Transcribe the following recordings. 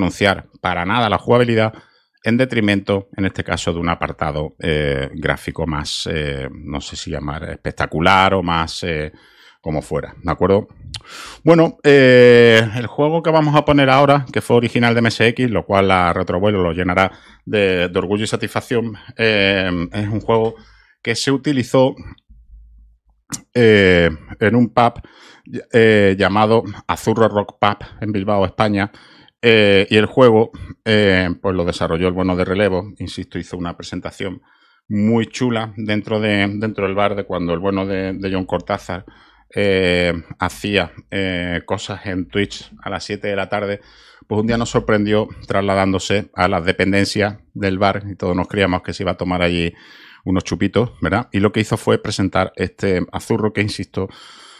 anunciar para nada la jugabilidad en detrimento, en este caso, de un apartado eh, gráfico más, eh, no sé si llamar espectacular o más eh, como fuera, ¿de acuerdo? Bueno, el juego que vamos a poner ahora, que fue original de MSX, lo cual la Retrovuelo lo llenará de, de orgullo y satisfacción, es un juego que se utilizó en un pub llamado Azurro Rock Pub en Bilbao, España, eh, y el juego, eh, pues lo desarrolló el bueno de relevo, insisto, hizo una presentación muy chula dentro, de, dentro del bar de cuando el bueno de, John Cortázar eh, hacía cosas en Twitch a las 7 de la tarde, pues un día nos sorprendió trasladándose a las dependencias del bar y todos nos creíamos que se iba a tomar allí unos chupitos, ¿verdad? Y lo que hizo fue presentar este azurro que, insisto,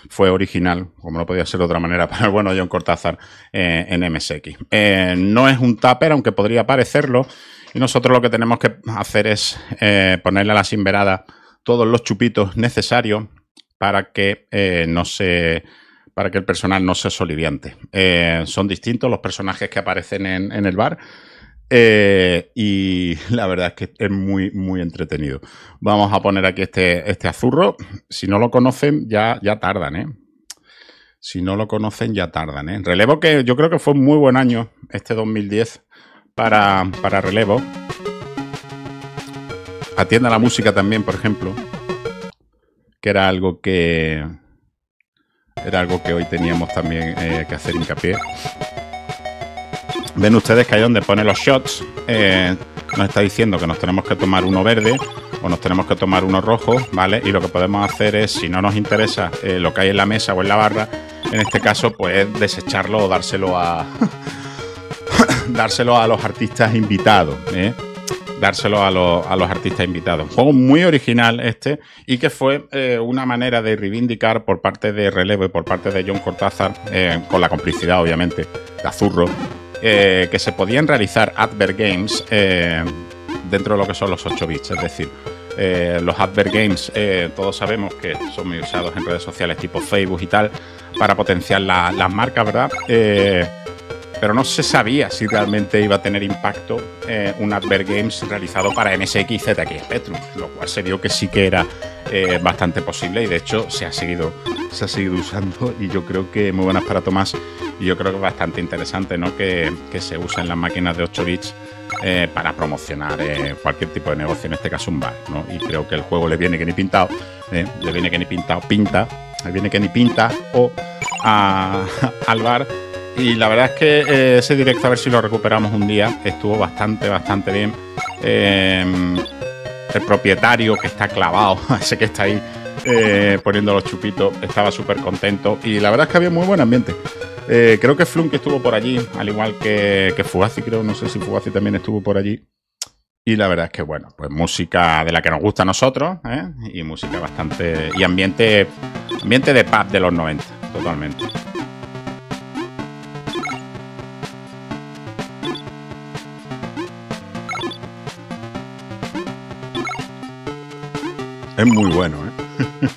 fue original, como no podía ser de otra manera, para el bueno John Cortázar eh, en MSX. Eh, no es un tupper, aunque podría parecerlo, y nosotros lo que tenemos que hacer es eh, ponerle a la sinverada... todos los chupitos necesarios para que no se para que el personal no se soliviante. son distintos los personajes que aparecen en, en el bar. Eh, y la verdad es que es muy, muy entretenido. Vamos a poner aquí este, este azurro. Si no lo conocen, ya, ya tardan, ¿eh? Si no lo conocen, ya tardan, ¿eh? Relevo que yo creo que fue un muy buen año, este 2010, para, para relevo. Atienda la música también, por ejemplo. Que era algo que. Era algo que hoy teníamos también eh, que hacer hincapié. Ven ustedes que ahí donde pone los shots eh, nos está diciendo que nos tenemos que tomar uno verde o nos tenemos que tomar uno rojo, ¿vale? Y lo que podemos hacer es, si no nos interesa eh, lo que hay en la mesa o en la barra, en este caso, pues desecharlo o dárselo a. dárselo a los artistas invitados, ¿eh? dárselo a los, a los, artistas invitados. Un juego muy original este y que fue eh, una manera de reivindicar por parte de Relevo y por parte de John Cortázar, con la complicidad obviamente de Azurro, eh, que se podían realizar advert games eh, dentro de lo que son los 8 bits, es decir. Eh, los advert games, todos sabemos que son muy usados en redes sociales tipo Facebook y tal, para potenciar las marcas, ¿verdad? pero no se sabía si realmente iba a tener impacto eh, un Advert Games realizado para MSX ZX Spectrum, lo cual se vio que sí que era eh, bastante posible y de hecho se ha, seguido, se ha seguido usando y yo creo que muy buenas para Tomás y yo creo que es bastante interesante que, que se usen las máquinas de 8 bits eh, para promocionar cualquier tipo de negocio, en este caso un bar, ¿no? y creo que el juego le viene que ni pintado, le viene que ni pintado, pinta, le viene que ni pinta o al bar y la verdad es que eh, ese directo, a ver si lo recuperamos un día, estuvo bastante, bastante bien. Em, el propietario que está clavado, ese que está ahí eh, poniendo los chupitos, estaba súper contento. Y la verdad es que había muy buen ambiente. Eh, creo que que estuvo por allí, al igual que, Fugazi, creo, no sé si Fugazi también estuvo por allí. Y la verdad es que, bueno, pues música de la que nos gusta a nosotros, Y música bastante. Y ambiente. Ambiente de pub de los 90, totalmente. Es muy bueno, ¿eh?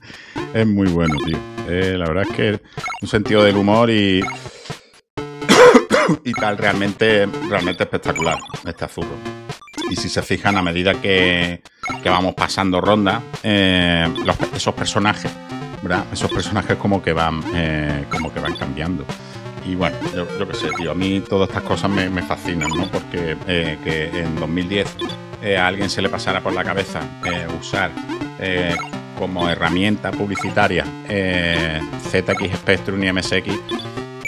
es muy bueno, tío. Eh, la verdad es que un sentido del humor y. y tal, realmente, realmente espectacular este azul Y si se fijan, a medida que, vamos pasando ronda, eh, esos personajes, ¿verdad? Esos personajes como que van, eh, como que van cambiando. Y bueno, yo, qué sé, tío, a mí todas estas cosas me, fascinan, ¿no? Porque eh, que en 2010 eh, a alguien se le pasara por la cabeza eh, usar como herramienta publicitaria ZX Spectrum y MSX,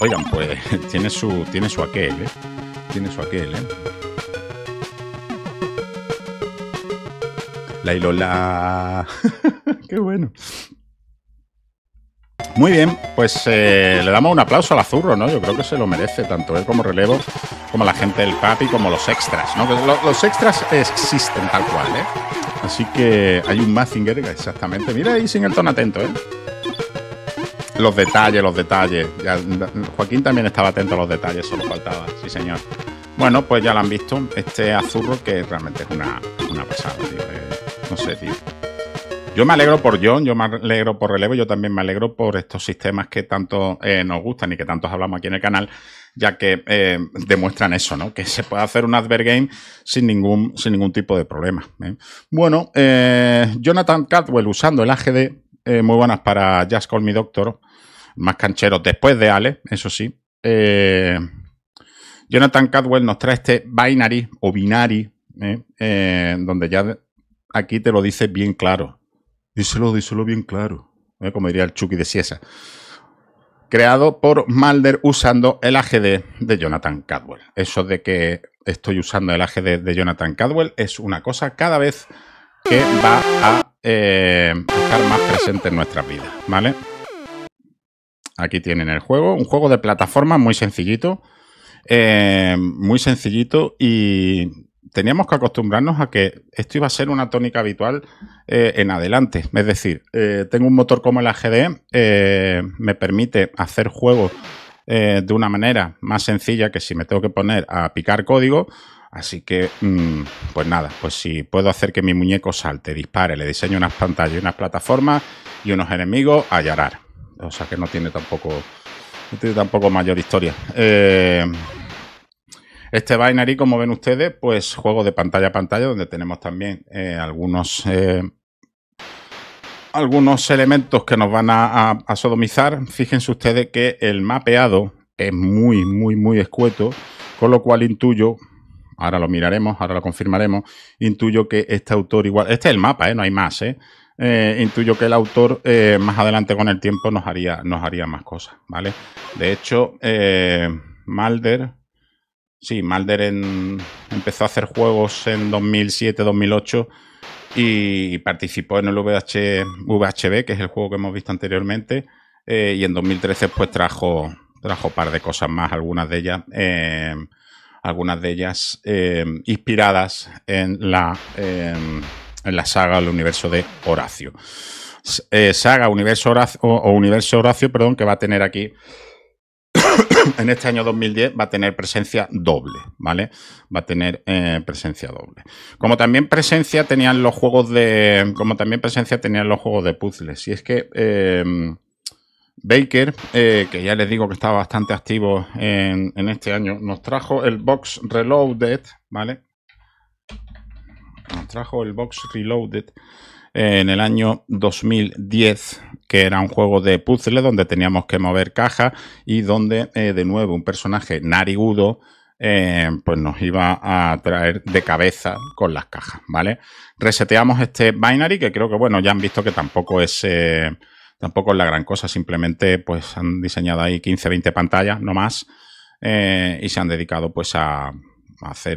oigan, pues tiene su, tiene su aquel, ¿eh? Tiene su aquel, ¿eh? La y ¡Qué bueno! Muy bien, pues eh, le damos un aplauso al Azurro, ¿no? Yo creo que se lo merece, tanto él como Relevo, como la gente del Papi, como los extras, ¿no? Los, extras existen tal cual, ¿eh? Así que hay un Mazinger, exactamente. Mira ahí sin el tono atento, ¿eh? Los detalles, los detalles. Joaquín también estaba atento a los detalles, solo faltaba, sí señor. Bueno, pues ya lo han visto, este Azurro que realmente es una, una pasada, tío. Eh, no sé, tío. Yo me alegro por John, yo me alegro por Relevo, yo también me alegro por estos sistemas que tanto eh, nos gustan y que tantos hablamos aquí en el canal, ya que eh, demuestran eso, ¿no? Que se puede hacer un advergame sin ningún, sin ningún tipo de problema. ¿eh? Bueno, Jonathan Cadwell usando el AGD, muy buenas para Just Call Me Doctor, más cancheros después de Ale, eso sí. Jonathan Cadwell nos trae este binary o binary, donde ya aquí te lo dice bien claro. Díselo, díselo bien claro. Eh, como diría el Chucky de Siesa. Creado por Mulder usando el AGD de Jonathan Cadwell. Eso de que estoy usando el AGD de Jonathan Cadwell es una cosa cada vez que va a eh, estar más presente en nuestras vidas, ¿vale? Aquí tienen el juego, un juego de plataforma muy sencillito, eh, muy sencillito y teníamos que acostumbrarnos a que esto iba a ser una tónica habitual eh, en adelante. Es decir, eh, tengo un motor como el AGD eh, me permite hacer juegos de una manera más sencilla que si me tengo que poner a picar código. Así que, mm, pues nada, pues si puedo hacer que mi muñeco salte, dispare, le diseño unas pantallas, y unas plataformas y unos enemigos, a llorar. O sea que no tiene tampoco, no tiene tampoco mayor historia. Este binary, como ven ustedes, pues juego de pantalla a pantalla, donde tenemos también eh, algunos, eh, algunos elementos que nos van a, sodomizar. Fíjense ustedes que el mapeado es muy, muy, muy escueto, con lo cual intuyo ahora lo miraremos, ahora lo confirmaremos. Intuyo que este autor igual, este es el mapa, ¿eh? no hay más, intuyo que el autor más adelante con el tiempo nos haría, nos haría más cosas, ¿vale? De hecho, Malder, Sí, Malder empezó a hacer juegos en 2007-2008 y participó en el VH, VHB, que es el juego que hemos visto anteriormente, eh, y en 2013 pues trajo, trajo un par de cosas más, algunas de ellas, em, algunas de ellas em, inspiradas en la, em, en la saga, el universo de Horacio. Eh, saga, universo Horacio, o, o universo Horacio, perdón, que va a tener aquí en este año 2010 va a tener presencia doble, ¿vale? Va a tener eh, presencia doble. Como también presencia tenían los juegos de. Como también presencia tenían los juegos de puzzles. Y es que. Em, Baker, eh, que ya les digo que está bastante activo en, en, este año, nos trajo el Box Reloaded, ¿vale? Nos trajo el Box Reloaded en el año 2010, que era un juego de puzzle donde teníamos que mover cajas y donde, eh, de nuevo, un personaje narigudo eh, pues nos iba a traer de cabeza con las cajas, ¿vale? Reseteamos este binary, que creo que, bueno, ya han visto que tampoco es... Eh, tampoco es la gran cosa, simplemente pues han diseñado ahí 15, 20 pantallas, no y se han dedicado pues a,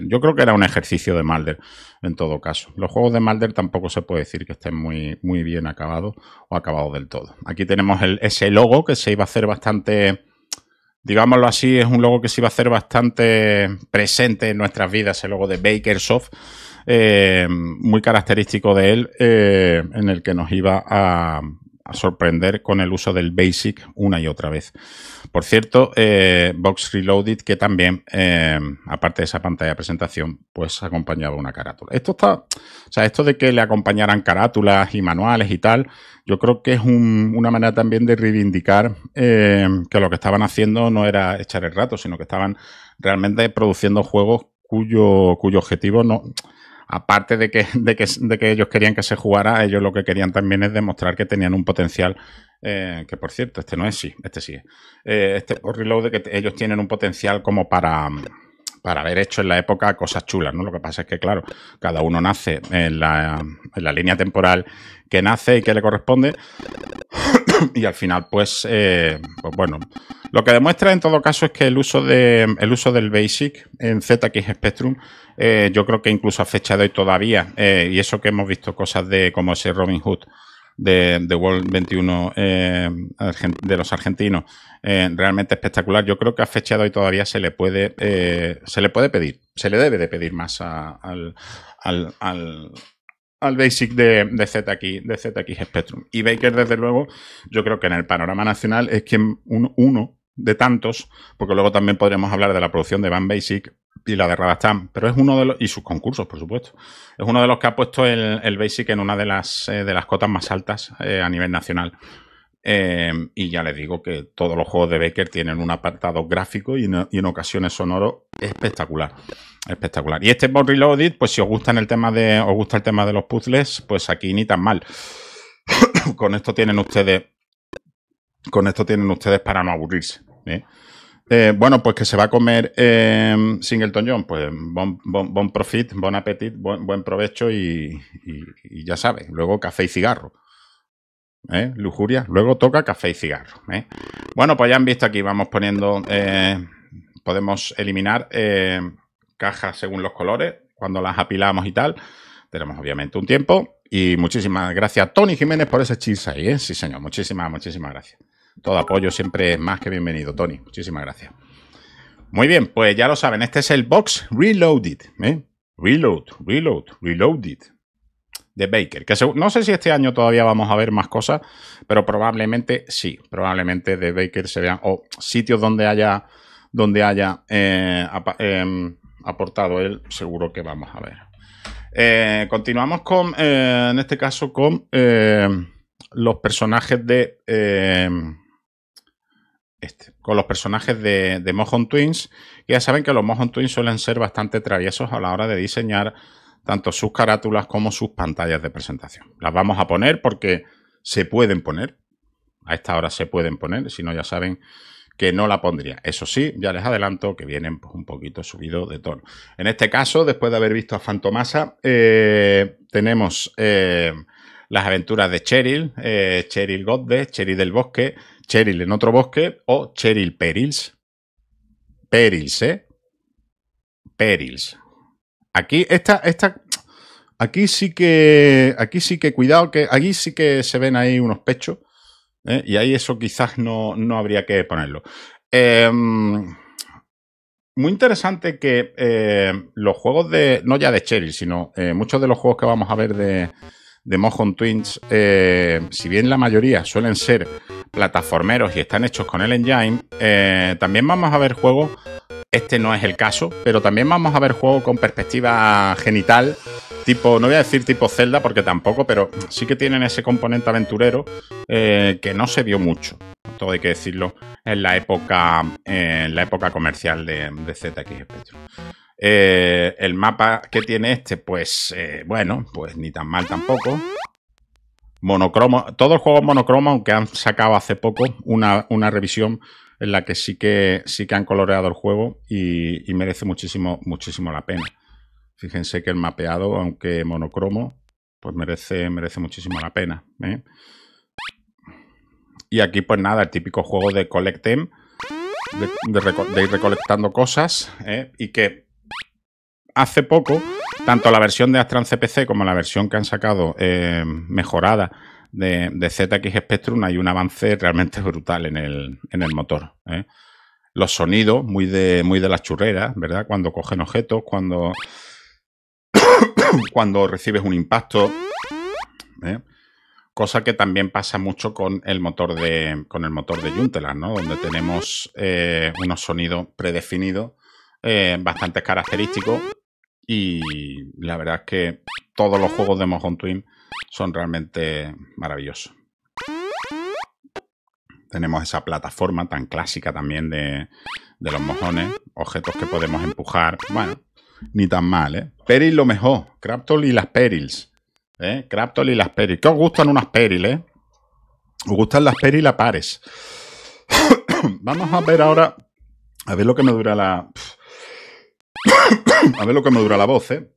yo creo que era un ejercicio de Malder en todo caso. Los juegos de Malder tampoco se puede decir que estén muy, muy bien acabados o acabados del todo. Aquí tenemos ese logo que se iba a hacer bastante, digámoslo así, es un logo que se iba a hacer bastante presente en nuestras vidas, el logo de Bakersoft. Eh, muy característico de él, eh, en el que nos iba a, a sorprender con el uso del Basic una y otra vez. Por cierto, eh, Box Reloaded, que también, eh, aparte de esa pantalla de presentación, pues acompañaba una carátula. Esto está, o sea, esto de que le acompañaran carátulas y manuales y tal, yo creo que es una manera también de reivindicar eh, que lo que estaban haciendo no era echar el rato, sino que estaban realmente produciendo juegos cuyo objetivo no aparte de que, de que, ellos querían que se jugara, ellos lo que querían también es demostrar que tenían un potencial eh, que por cierto, este no es sí, este sí. es, eh, este Reload que ellos tienen un potencial como para, para haber hecho en la época cosas chulas, ¿no? Lo que pasa es que, claro, cada uno nace en la, en la línea temporal que nace y que le corresponde. y al final, pues, eh, pues, bueno, lo que demuestra en todo caso es que el uso, de, el uso del BASIC en ZX Spectrum, eh, yo creo que incluso a fecha de hoy todavía, eh, y eso que hemos visto cosas de como ese Robin Hood de, World 21 de los argentinos, realmente espectacular, yo creo que a fecha de hoy todavía se le puede, se le puede pedir, se le debe de pedir más al al basic de, de, ZX, de ZX Spectrum. Y Baker, desde luego, yo creo que en el panorama nacional es quien uno de tantos, porque luego también podremos hablar de la producción de Van Basic y la de Radastan, pero es uno de los, y sus concursos, por supuesto, es uno de los que ha puesto el, Basic en una de las, eh, de las cotas más altas eh, a nivel nacional. Em, y ya les digo que todos los juegos de Baker tienen un apartado gráfico y, en ocasiones sonoro espectacular. Espectacular. Y este Bon Reloaded, pues si os gustan el tema de. os gusta el tema de los puzzles, pues aquí ni tan mal. con esto tienen ustedes. Con esto tienen ustedes para no aburrirse. ¿eh? Eh, bueno, pues que se va a comer em, Singleton John. Pues bon, profit, bon appetit, buen, provecho y, y ya sabes. Luego café y cigarro. ¿eh? Lujuria. Luego toca café y cigarro. ¿eh? Bueno, pues ya han visto aquí, vamos poniendo... Eh, podemos eliminar cajas según los colores cuando las apilamos y tal. Tenemos obviamente un tiempo. Y muchísimas gracias, Tony Jiménez, por ese chis ahí, Sí, señor. Muchísimas, muchísimas gracias. Todo apoyo siempre es más que bienvenido, Tony. Muchísimas gracias. Muy bien, pues ya lo saben, este es el box Reloaded. ¿eh? Reload, reload, reloaded de Baker. Que no sé si este año todavía vamos a ver más cosas, pero probablemente sí. Probablemente de Baker se vean. O sitios donde haya. Donde haya eh, em, aportado él, seguro que vamos a ver. Eh, continuamos con. Eh, en este caso, con los personajes de. Este, con los personajes de, de Mojon Twins. Ya saben que los Mojon Twins suelen ser bastante traviesos a la hora de diseñar tanto sus carátulas como sus pantallas de presentación. Las vamos a poner porque se pueden poner. A esta hora se pueden poner, si no ya saben que no la pondría. Eso sí, ya les adelanto que vienen pues, un poquito subido de tono. En este caso, después de haber visto a Fantomasa, eh, tenemos eh, las aventuras de Cheryl, eh, Cheryl Godde, Cheryl del Bosque, Cheryl en otro bosque o Cheryl Perils. Perils, ¿eh? Perils. Aquí, esta, esta, aquí sí que, aquí sí que, cuidado, que aquí sí que se ven ahí unos pechos. ¿eh? Y ahí eso quizás no, habría que ponerlo. Em, muy interesante que eh, los juegos de, no ya de Cheryl, sino eh, muchos de los juegos que vamos a ver de, de Mojon Twins, si bien la mayoría suelen ser plataformeros y están hechos con el engine, también vamos a ver juegos este no es el caso, pero también vamos a ver juegos con perspectiva genital, tipo, no voy a decir tipo Zelda porque tampoco, pero sí que tienen ese componente aventurero eh, que no se vio mucho, todo hay que decirlo, en la época, eh, en la época comercial de, de ZX Spectrum. Eh, el mapa que tiene este, pues bueno, pues ni tan mal tampoco monocromo. Todo el juego monocromo, aunque han sacado hace poco una, una revisión en la que sí que, sí que han coloreado el juego y, merece muchísimo, muchísimo la pena. Fíjense que el mapeado, aunque monocromo, pues merece, merece muchísimo la pena. ¿eh? Y aquí, pues nada, el típico juego de collectem, de, ir recolectando cosas, ¿eh? y que hace poco, tanto la versión de Astran CPC como la versión que han sacado eh, mejorada de, ZX Spectrum hay un avance realmente brutal en el, en el motor. ¿eh? Los sonidos, muy de, muy de las churreras, ¿verdad? Cuando cogen objetos, cuando, cuando recibes un impacto. ¿eh? Cosa que también pasa mucho con el motor de, con el motor de Junteland, ¿no? Donde tenemos eh, unos sonidos predefinidos, bastante característicos. Y la verdad es que todos los juegos de Mojón Twin son realmente maravillosos. Tenemos esa plataforma tan clásica también de, los mojones, objetos que podemos empujar. Bueno, ni tan mal, ¿eh? Peril lo mejor, Craptol y las Perils. ¿Eh? Craptol y las Perils. ¿Qué os gustan unas Perils, eh? Os gustan las Perils a pares. Vamos a ver ahora, a ver lo que me dura la... A ver lo que me dura la voz, ¿eh?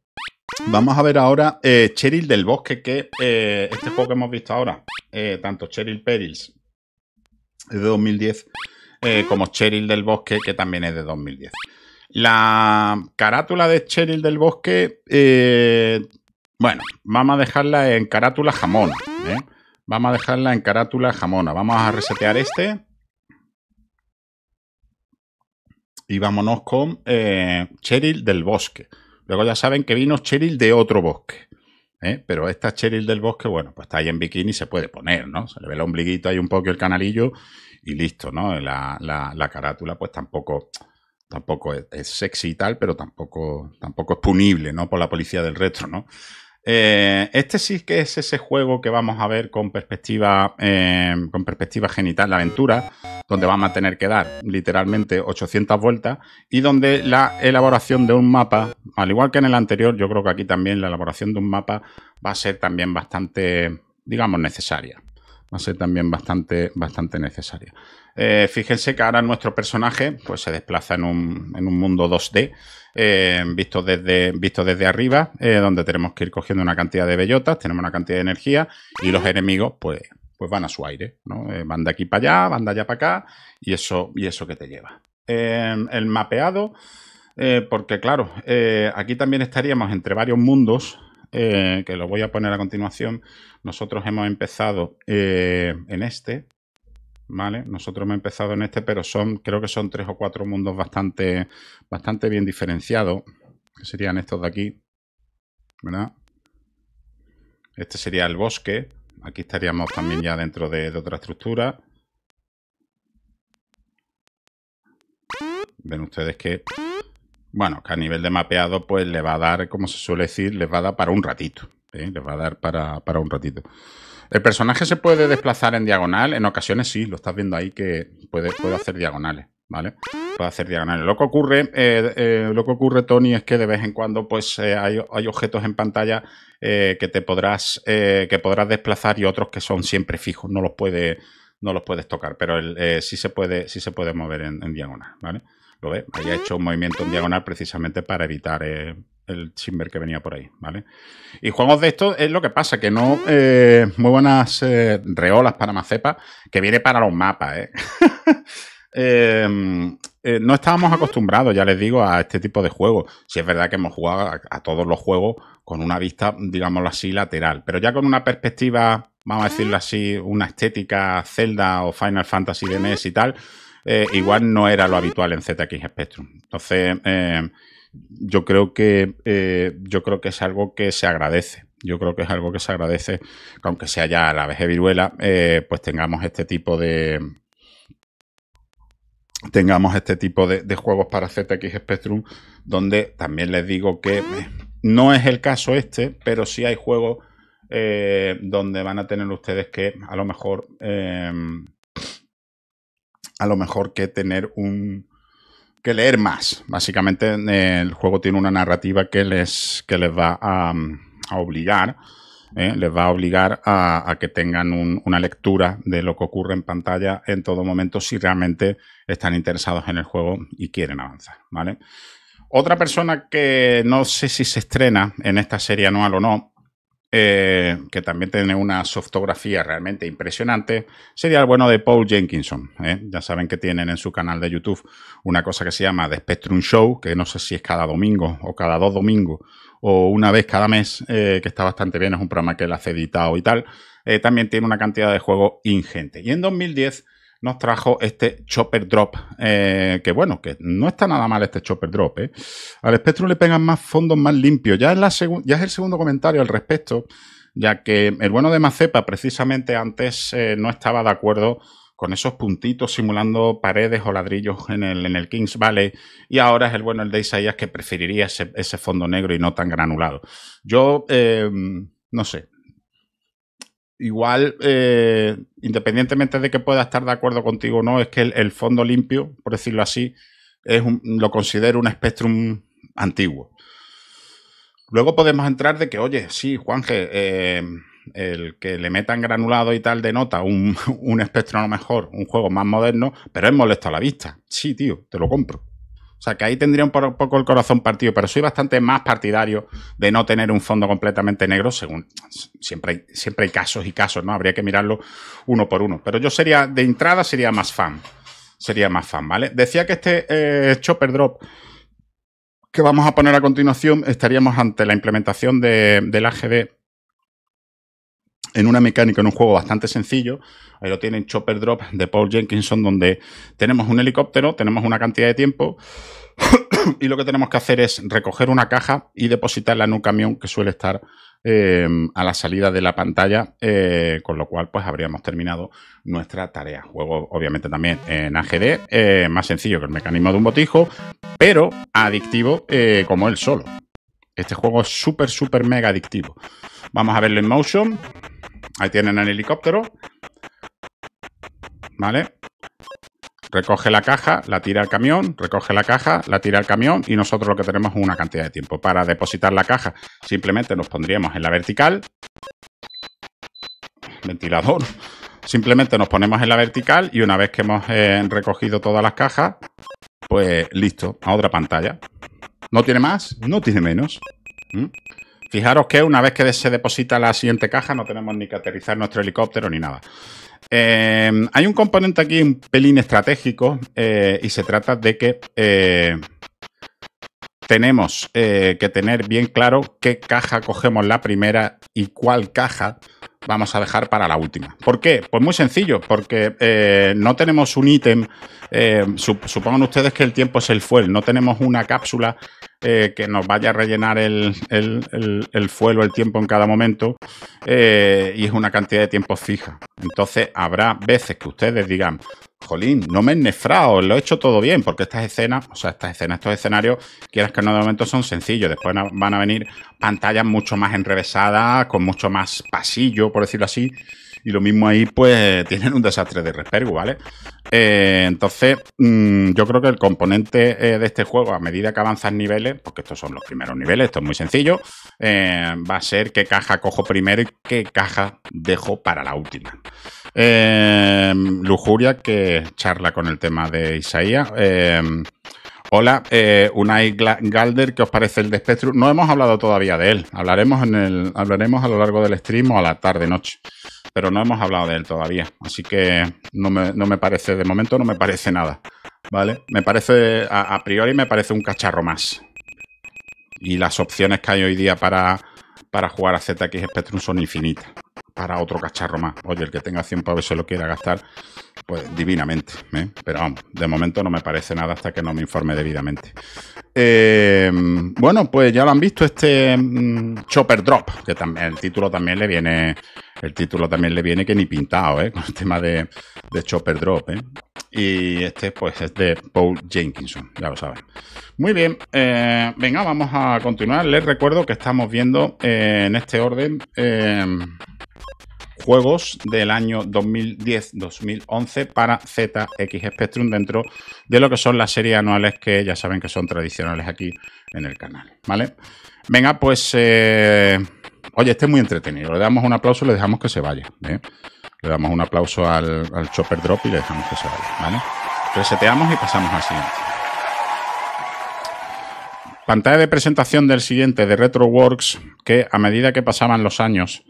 Vamos a ver ahora eh, Cheryl del Bosque, que eh, este ah. juego que hemos visto ahora, eh, tanto Cheryl Perils de 2010 ah. como Cheryl del Bosque, que también es de 2010. La carátula de Cheryl del Bosque, bueno, vamos a dejarla en carátula jamona. Ah. Vamos a dejarla en carátula jamona. Vamos a resetear este. Y vámonos con Cheryl del Bosque. Luego ya saben que vino Cheryl de otro bosque. ¿eh? Pero esta Cheryl del bosque, bueno, pues está ahí en bikini, se puede poner, ¿no? Se le ve el ombliguito ahí un poco el canalillo y listo, ¿no? La, la, carátula, pues tampoco, tampoco es, es, sexy y tal, pero tampoco, tampoco es punible, ¿no? Por la policía del retro, ¿no? Eh, este sí que es ese juego que vamos a ver con perspectiva, eh, con perspectiva genital, la aventura, donde vamos a tener que dar literalmente 800 vueltas y donde la elaboración de un mapa, al igual que en el anterior, yo creo que aquí también la elaboración de un mapa va a ser también bastante, digamos, necesaria. Va a ser también bastante, bastante necesaria. Eh, fíjense que ahora nuestro personaje pues, se desplaza en un, en un mundo 2D eh, visto, desde, visto desde arriba, eh, donde tenemos que ir cogiendo una cantidad de bellotas, tenemos una cantidad de energía y los enemigos, pues, pues van a su aire, ¿no? Eh, van de aquí para allá, van de allá para acá y eso, y eso que te lleva. Em, el mapeado, porque claro, aquí también estaríamos entre varios mundos, que lo voy a poner a continuación. Nosotros hemos empezado en este, nosotros hemos empezado en este, pero son, creo que son tres o cuatro mundos bastante, bastante bien diferenciados, que serían estos de aquí, ¿verdad? Este sería el bosque, aquí estaríamos también ya dentro de, otra estructura. Ven ustedes que, bueno, que a nivel de mapeado, pues le va a dar, como se suele decir, les va a dar para un ratito. ¿eh? Les va a dar para un ratito. ¿El personaje se puede desplazar en diagonal? En ocasiones sí, lo estás viendo ahí que puede, puede hacer diagonales, ¿vale? Puede hacer diagonales. Lo que ocurre, eh, eh, lo que ocurre, Tony, es que de vez en cuando pues eh, hay, objetos en pantalla que te podrás, que podrás desplazar y otros que son siempre fijos, no los, puede, no los puedes tocar, pero sí, se puede, sí se puede mover en, en diagonal, ¿vale? ¿Lo ve? Había hecho un movimiento en diagonal precisamente para evitar eh, el chimber que venía por ahí, ¿vale? Y juegos de esto es lo que pasa, que no ah. eh, muy buenas eh, reolas para Macepa, que viene para los mapas, em, no estábamos acostumbrados, ya les digo, a este tipo de juegos. Si es verdad que hemos jugado a, todos los juegos con una vista, digámoslo así, lateral, pero ya con una perspectiva, vamos a ah. decirlo así, una estética Zelda o Final Fantasy de ah. NES y tal, eh, igual no era lo habitual en ZX Spectrum. Entonces, eh, yo creo que eh, yo creo que es algo que se agradece. Yo creo que es algo que se agradece, aunque sea ya la vez de viruela, pues tengamos este tipo de tengamos este tipo de, juegos para ZX Spectrum, donde también les digo que no es el caso este, pero sí hay juegos donde van a tener ustedes que a lo mejor a lo mejor que tener un que leer más. Básicamente el juego tiene una narrativa que les, que les va a, obligar, ¿eh? les va a obligar a, que tengan una lectura de lo que ocurre en pantalla en todo momento si realmente están interesados en el juego y quieren avanzar, ¿vale? Otra persona que no sé si se estrena en esta serie anual o no, eh, que también tiene una softografía realmente impresionante, sería el bueno de Paul Jenkinson. ¿eh? Ya saben que tienen en su canal de YouTube una cosa que se llama The Spectrum Show, que no sé si es cada domingo o cada dos domingos o una vez cada mes, eh, que está bastante bien, es un programa que él hace editado y tal. también tiene una cantidad de juegos ingente. Y en 2010 nos trajo este Chopper Drop. Eh, que bueno, que no está nada mal este Chopper Drop. Eh. Al espectro le pegan más fondos más limpios. Ya es, el segundo comentario al respecto, ya que el bueno de Macepa precisamente antes eh, no estaba de acuerdo con esos puntitos simulando paredes o ladrillos en el, en el Kings Valley. Y ahora es el bueno el de Isaías que preferiría ese, fondo negro y no tan granulado. Yo, eh, no sé, igual, eh, independientemente de que pueda estar de acuerdo contigo o no, es que el, fondo limpio, por decirlo así, es lo considero un Spectrum antiguo. Luego podemos entrar de que, oye, sí, Juanje, eh, el que le metan granulado y tal denota un, un Spectrum a lo mejor, un juego más moderno, pero es molesto a la vista. Sí, tío, te lo compro. O sea, que ahí tendría un poco el corazón partido, pero soy bastante más partidario de no tener un fondo completamente negro, según siempre hay, siempre hay casos y casos, ¿no? Habría que mirarlo uno por uno. Pero yo sería, de entrada, sería más fan. Sería más fan, ¿vale? Decía que este eh, Chopper Drop que vamos a poner a continuación, estaríamos ante la implementación de, del AGB en una mecánica, en un juego bastante sencillo. Ahí lo tienen Chopper Drop de Paul Jenkinson, donde tenemos un helicóptero, tenemos una cantidad de tiempo. y lo que tenemos que hacer es recoger una caja y depositarla en un camión que suele estar em, a la salida de la pantalla, eh, con lo cual pues habríamos terminado nuestra tarea. Juego obviamente también en AGD, eh, más sencillo que el mecanismo de un botijo, pero adictivo eh, como él solo. Este juego es súper, súper mega adictivo. Vamos a verlo en motion. Ahí tienen el helicóptero. ¿Vale? Recoge la caja, la tira al camión, recoge la caja, la tira al camión y nosotros lo que tenemos es una cantidad de tiempo. Para depositar la caja simplemente nos pondríamos en la vertical. Ventilador. Simplemente nos ponemos en la vertical y una vez que hemos eh, recogido todas las cajas, pues listo, a otra pantalla. No tiene más, no tiene menos. ¿Mm? Fijaros que una vez que se deposita la siguiente caja no tenemos ni que aterrizar nuestro helicóptero ni nada. Eh, hay un componente aquí un pelín estratégico eh, y se trata de que eh, tenemos que tener bien claro qué caja cogemos la primera y cuál caja vamos a dejar para la última. ¿Por qué? Pues muy sencillo, porque eh, no tenemos un ítem, eh, supongan ustedes que el tiempo es el fuel, no tenemos una cápsula eh, que nos vaya a rellenar el, el, fuel o el tiempo en cada momento y es una cantidad de tiempo fija. Entonces habrá veces que ustedes digan, jolín, no me he nefrado, lo he hecho todo bien, porque estas escenas, o sea, estas escenas, estos escenarios, quieras que en de momento son sencillos, después van a venir pantallas mucho más enrevesadas, con mucho más pasillo, por, decirlo así. Y lo mismo ahí, pues tienen un desastre de respergo, ¿vale? Eh, entonces, mm, yo creo que el componente eh, de este juego, a medida que avanzas niveles, porque estos son los primeros niveles, esto es muy sencillo, eh, va a ser qué caja cojo primero y qué caja dejo para la última. Lujuria, que charla con el tema de Isaías. Hola, eh, Unai Galder, ¿qué os parece el de Spectrum? No hemos hablado todavía de él. Hablaremos, en el, hablaremos a lo largo del stream o a la tarde, noche. Pero no hemos hablado de él todavía. Así que no me, parece, de momento no me parece nada. ¿Vale? Me parece, a, priori me parece un cacharro más. Y las opciones que hay hoy día para, para jugar a ZX Spectrum son infinitas. Para otro cacharro más. Oye, el que tenga 100 pavos se lo quiera gastar pues divinamente. ¿eh? Pero vamos, de momento no me parece nada hasta que no me informe debidamente. Eh, bueno, pues ya lo han visto este mm, Chopper Drop, que también el título también le viene, el título también le viene que ni pintado, ¿eh? con el tema de, Chopper Drop. ¿eh? Y este pues es de Paul Jenkinson, ya lo saben. Muy bien, eh, venga, vamos a continuar. Les recuerdo que estamos viendo eh, en este orden juegos del año 2010-2011 para ZX Spectrum dentro de lo que son las series anuales que ya saben que son tradicionales aquí en el canal, ¿vale? Venga, pues... Eh, oye, este es muy entretenido. Le damos un aplauso y le dejamos que se vaya. ¿eh? Le damos un aplauso al, al, Chopper Drop y le dejamos que se vaya, ¿vale? Reseteamos y pasamos al siguiente. Pantalla de presentación del siguiente de RetroWorks, que a medida que pasaban los años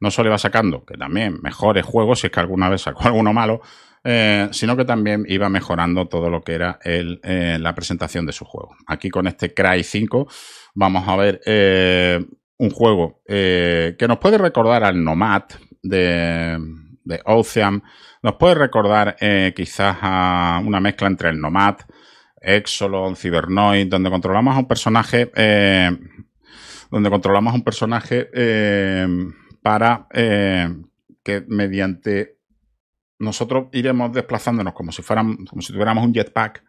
no solo iba sacando, que también mejores juegos, si es que alguna vez sacó alguno malo, eh, sino que también iba mejorando todo lo que era eh, la presentación de su juego. Aquí con este Cry 5 vamos a ver eh, un juego que nos puede recordar al Nomad de, de Ocean, nos puede recordar quizás a una mezcla entre el Nomad, Exolon, Cybernoid, donde controlamos a un personaje... donde controlamos a un personaje para eh, que mediante nosotros iremos desplazándonos como si fueran, como si tuviéramos un jetpack,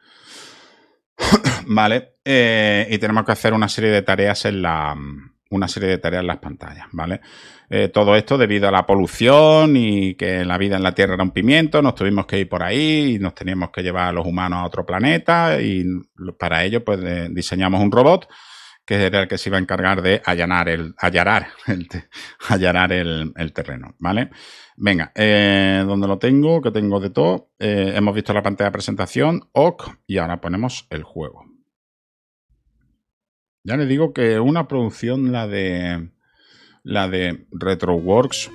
¿vale? Eh, y tenemos que hacer una serie de tareas en la una serie de tareas en las pantallas, ¿vale? Eh, todo esto debido a la polución y que la vida en la Tierra era un pimiento, nos tuvimos que ir por ahí y nos teníamos que llevar a los humanos a otro planeta y para ello pues diseñamos un robot que era el que se iba a encargar de allanar el, allarar el, terreno, ¿vale? Venga, eh, ¿dónde donde lo tengo, que tengo de todo, eh, hemos visto la pantalla de presentación, OK, y ahora ponemos el juego. Ya le digo que una producción, la de, la de RetroWorks,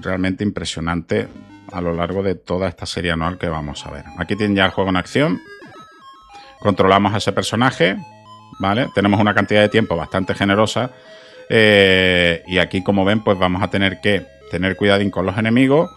realmente impresionante a lo largo de toda esta serie anual que vamos a ver. Aquí tiene ya el juego en acción. Controlamos a ese personaje, ¿vale? Tenemos una cantidad de tiempo bastante generosa eh, y aquí, como ven, pues vamos a tener que tener cuidadín con los enemigos.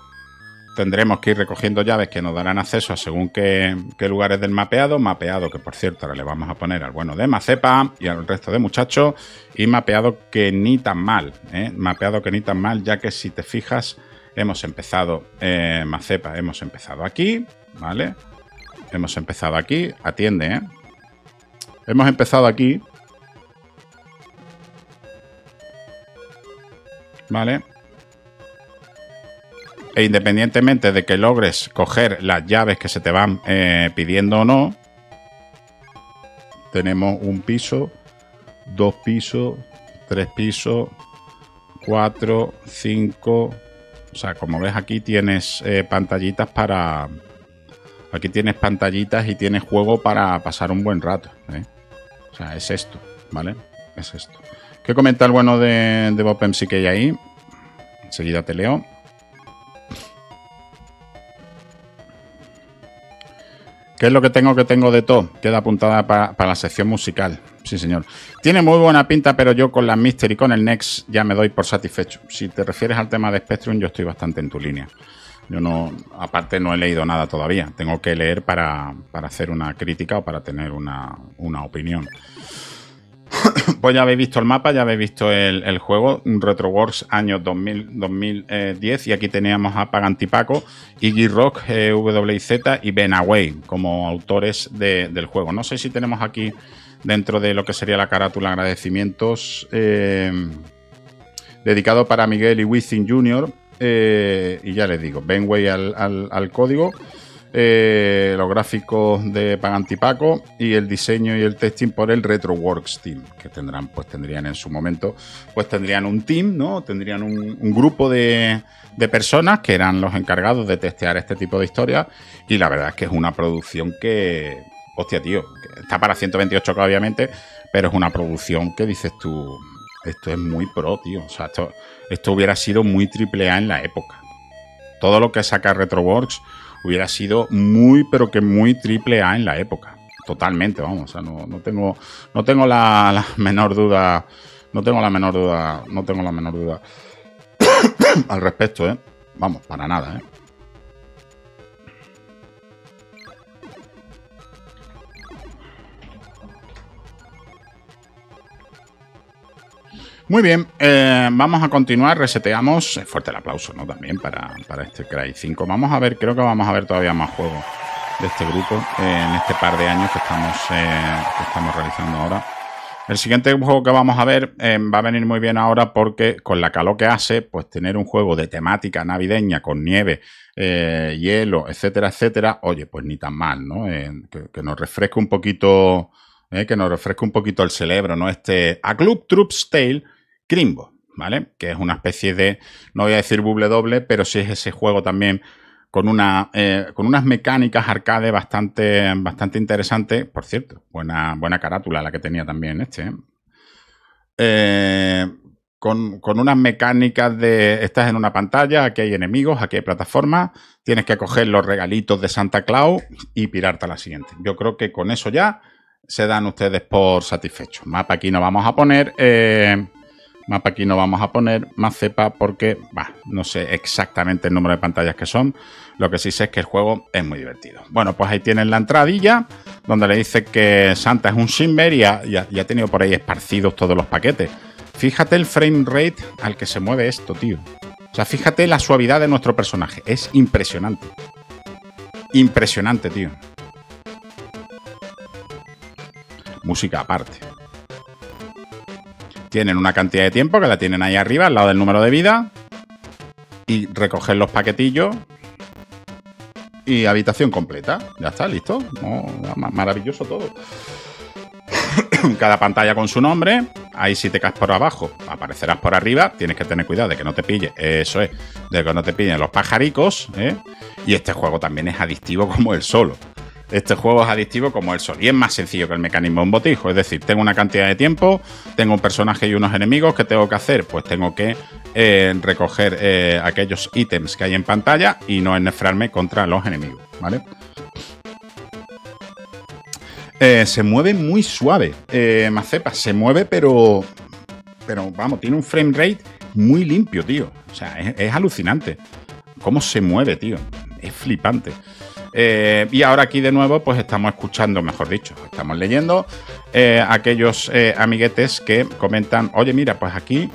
Tendremos que ir recogiendo llaves que nos darán acceso a según qué, lugares del mapeado. Mapeado que, por cierto, ahora le vamos a poner al bueno de Macepa y al resto de muchachos. Y mapeado que ni tan mal, ¿eh? Mapeado que ni tan mal, ya que si te fijas, hemos empezado eh, Macepa, hemos empezado aquí, ¿vale? Hemos empezado aquí, atiende, ¿eh? Hemos empezado aquí. Vale. E independientemente de que logres coger las llaves que se te van eh, pidiendo o no, tenemos un piso, dos pisos, tres pisos, cuatro, cinco... O sea, como ves aquí tienes eh, pantallitas para... Aquí tienes pantallitas y tienes juego para pasar un buen rato. ¿eh? O sea, es esto, ¿vale? Es esto. ¿Qué comenta bueno de, de Bob que hay ahí? Enseguida te leo. ¿Qué es lo que tengo que tengo de todo? Queda apuntada para, para la sección musical. Sí, señor. Tiene muy buena pinta, pero yo con la Mister y con el Next ya me doy por satisfecho. Si te refieres al tema de Spectrum, yo estoy bastante en tu línea. Yo no, aparte no he leído nada todavía. Tengo que leer para, hacer una crítica o para tener una, opinión. pues ya habéis visto el mapa, ya habéis visto el, el juego, RetroWorks año 2000, 2010 eh, y aquí teníamos a Pagantipaco, Iggy Rock, eh, WZ y Ben Away como autores del juego. No sé si tenemos aquí dentro de lo que sería la carátula agradecimientos eh, dedicado para Miguel y Wisin Jr., eh, y ya les digo, Benway al, código, eh, los gráficos de Pagantipaco y el diseño y el testing por el RetroWorks Team, que tendrán, pues tendrían en su momento, pues tendrían un team, ¿no? Tendrían un, grupo de, personas que eran los encargados de testear este tipo de historias y la verdad es que es una producción que, hostia, tío, está para 128K obviamente, pero es una producción que dices tú, esto es muy pro, tío. O sea, esto, hubiera sido muy triple A en la época. Todo lo que saca Retroworks hubiera sido muy, pero que muy triple A en la época. Totalmente, vamos. O sea, no, tengo, no tengo la, la, menor duda. No tengo la menor duda. No tengo la menor duda al respecto, ¿eh? Vamos, para nada, ¿eh? Muy bien, eh, vamos a continuar, reseteamos. Fuerte el aplauso, ¿no? También para, este Cry 5. Vamos a ver, creo que vamos a ver todavía más juegos de este grupo eh, en este par de años que estamos, eh, estamos realizando ahora. El siguiente juego que vamos a ver va a venir muy bien ahora porque con la calor que hace, pues tener un juego de temática navideña con nieve, hielo, etcétera, etcétera, oye, pues ni tan mal, ¿no? Que, nos refresque un poquito, que nos refresca un poquito el cerebro, ¿no? Este A Club Troops Tale Crimbo, ¿vale? Que es una especie de, no voy a decir buble doble, pero sí es ese juego también con, una, eh, con unas mecánicas arcade bastante, bastante interesantes. Por cierto, buena, buena carátula la que tenía también este. ¿eh? Eh, con, unas mecánicas de estás en una pantalla, aquí hay enemigos, aquí hay plataformas, tienes que coger los regalitos de Santa Claus y pirarte a la siguiente. Yo creo que con eso ya se dan ustedes por satisfechos. Mapa aquí no vamos a poner. Mapa aquí no vamos a poner, más cepa porque, no sé exactamente el número de pantallas que son. Lo que sí sé es que el juego es muy divertido. Bueno, pues ahí tienen la entradilla, donde le dice que Santa es un shimmer y ha, ha tenido por ahí esparcidos todos los paquetes. Fíjate el frame rate al que se mueve esto, tío. O sea, fíjate la suavidad de nuestro personaje. Es impresionante. Impresionante, tío. Música aparte. Tienen una cantidad de tiempo que la tienen ahí arriba, al lado del número de vida. Y recoger los paquetillos. Y habitación completa. Ya está, listo. maravilloso todo. Cada pantalla con su nombre. Ahí si te caes por abajo, aparecerás por arriba. Tienes que tener cuidado de que no te pille. Eso es, de que no te pillen los pajaricos. ¿eh? Y este juego también es adictivo como el solo. Este juego es adictivo como el sol y es más sencillo que el mecanismo de un botijo. Es decir, tengo una cantidad de tiempo, tengo un personaje y unos enemigos. ¿Qué tengo que hacer? Pues tengo que eh, recoger eh, aquellos ítems que hay en pantalla y no enfrarme contra los enemigos. ¿Vale? Eh, se mueve muy suave. Macepa se mueve, pero. Pero vamos, tiene un frame rate muy limpio, tío. O sea, es, es alucinante. Cómo se mueve, tío. Es flipante. Eh, y ahora aquí de nuevo, pues estamos escuchando, mejor dicho, estamos leyendo eh, aquellos eh, amiguetes que comentan, oye, mira, pues aquí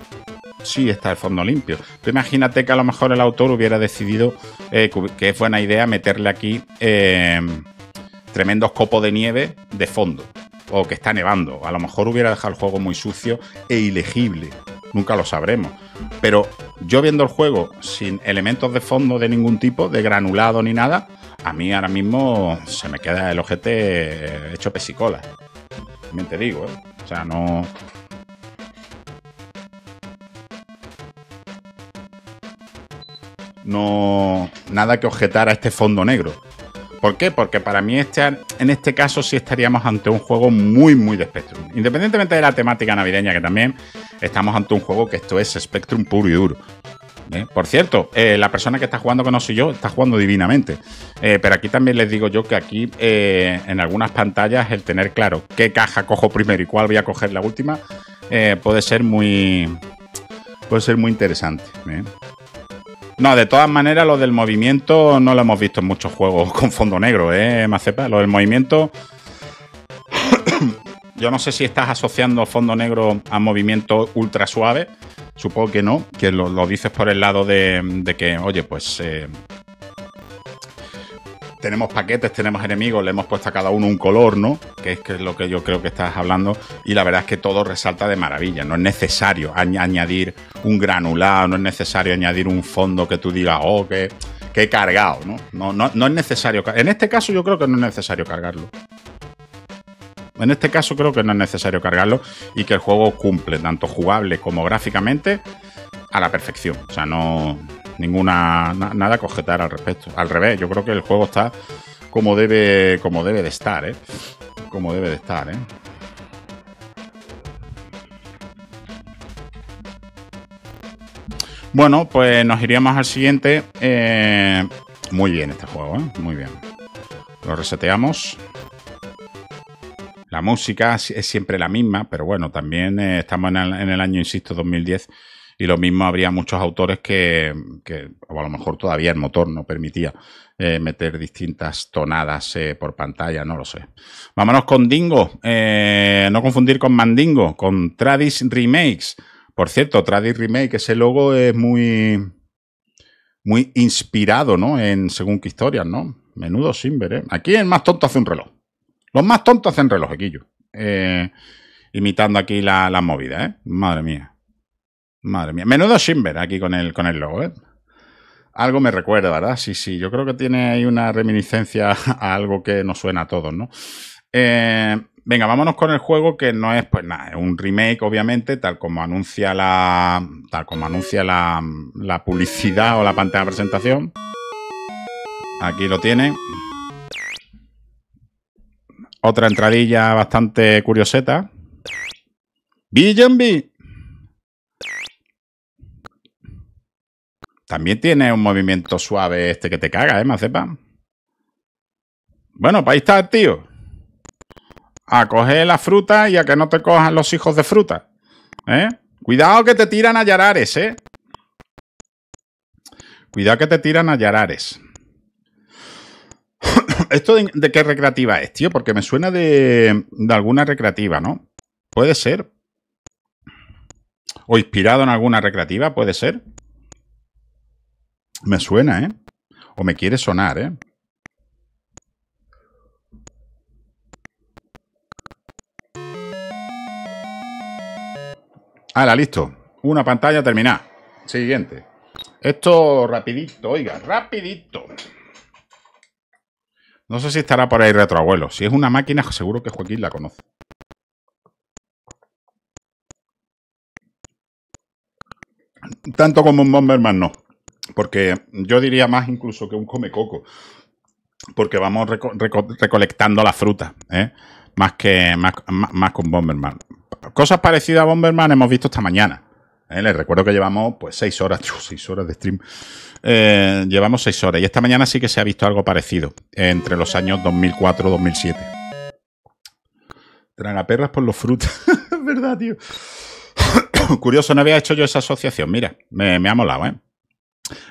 sí está el fondo limpio. imagínate que a lo mejor el autor hubiera decidido que es buena idea meterle aquí em, tremendos copos de nieve de fondo, o que está nevando. A lo mejor hubiera dejado el juego muy sucio e ilegible. Nunca lo sabremos. Pero yo viendo el juego sin elementos de fondo de ningún tipo, de granulado ni nada, a mí ahora mismo se me queda el ojete hecho pesicola. También te digo, ¿eh? O sea, no... No... Nada que objetar a este fondo negro. ¿Por qué? Porque para mí este, en este caso sí estaríamos ante un juego muy, muy de Spectrum. Independientemente de la temática navideña, que también estamos ante un juego que esto es Spectrum puro y duro. ¿Eh? Por cierto, eh, la persona que está jugando que no soy yo está jugando divinamente. Eh, pero aquí también les digo yo que aquí en algunas pantallas el tener claro qué caja cojo primero y cuál voy a coger la última puede ser muy puede ser muy interesante. No, de todas maneras lo del movimiento no lo hemos visto en muchos juegos con fondo negro, ¿eh, Macepa? Lo del movimiento... yo no sé si estás asociando fondo negro a movimiento ultra suave Supongo que no, que lo, dices por el lado de, que, oye, pues... Eh, tenemos paquetes, tenemos enemigos, le hemos puesto a cada uno un color, ¿no? Que es, lo que yo creo que estás hablando. Y la verdad es que todo resalta de maravilla. No es necesario añadir un granulado, no es necesario añadir un fondo que tú digas, oh, que, he cargado, ¿no? No, ¿no? no es necesario. En este caso yo creo que no es necesario cargarlo. En este caso creo que no es necesario cargarlo y que el juego cumple, tanto jugable como gráficamente, a la perfección. O sea, no ninguna nada a al respecto. Al revés, yo creo que el juego está como debe como debe de estar, ¿eh? Como debe de estar, ¿eh? Bueno, pues nos iríamos al siguiente. Eh, muy bien este juego, ¿eh? Muy bien. Lo reseteamos. La música es siempre la misma, pero bueno, también eh, estamos en el, año, insisto, 2010, y lo mismo habría muchos autores que, o a lo mejor todavía el motor no permitía eh, meter distintas tonadas eh, por pantalla, no lo sé. Vámonos con Dingo, no confundir con Mandingo, con Tradis Remakes. Por cierto, Tradis Remake, ese logo es muy, muy inspirado, ¿no? En según qué historias, ¿no? Menudo sin ver, Aquí el más tonto hace un reloj. Los más tontos hacen reloj, Eh, imitando aquí la, movida, ¿eh? Madre mía. Madre mía. Menudo Shimber aquí con el, con el logo, ¿eh? Algo me recuerda, ¿verdad? Sí, sí. Yo creo que tiene ahí una reminiscencia a algo que nos suena a todos, ¿no? Eh, venga, vámonos con el juego que no es, pues nada, es un remake, obviamente, tal como anuncia la. Tal como anuncia la, la publicidad o la pantalla de presentación. Aquí lo tiene. Otra entradilla bastante curioseta. B! También tiene un movimiento suave este que te caga, ¿eh, Macepa? Bueno, para ahí está, tío. A coger la fruta y a que no te cojan los hijos de fruta. ¿Eh? Cuidado que te tiran a Yarares, ¿eh? Cuidado que te tiran a Yarares. ¿Esto de, qué recreativa es, tío? Porque me suena de, de alguna recreativa, ¿no? Puede ser. O inspirado en alguna recreativa, puede ser. Me suena, ¿eh? O me quiere sonar, ¿eh? Ahora, listo. Una pantalla terminada. Siguiente. Esto rapidito, oiga, rapidito. No sé si estará por ahí retroabuelo. Si es una máquina, seguro que Joaquín la conoce. Tanto como un Bomberman no. Porque yo diría más incluso que un come coco. Porque vamos recolectando la fruta. ¿eh? Más que más, con Bomberman. Cosas parecidas a Bomberman hemos visto esta mañana. ¿eh? Les recuerdo que llevamos pues seis horas, seis horas de stream. Eh, llevamos seis horas y esta mañana sí que se ha visto algo parecido entre los años 2004-2007. Tragaperras por los frutos, ¿verdad, tío? Curioso, no había hecho yo esa asociación. Mira, me, me ha molado, ¿eh?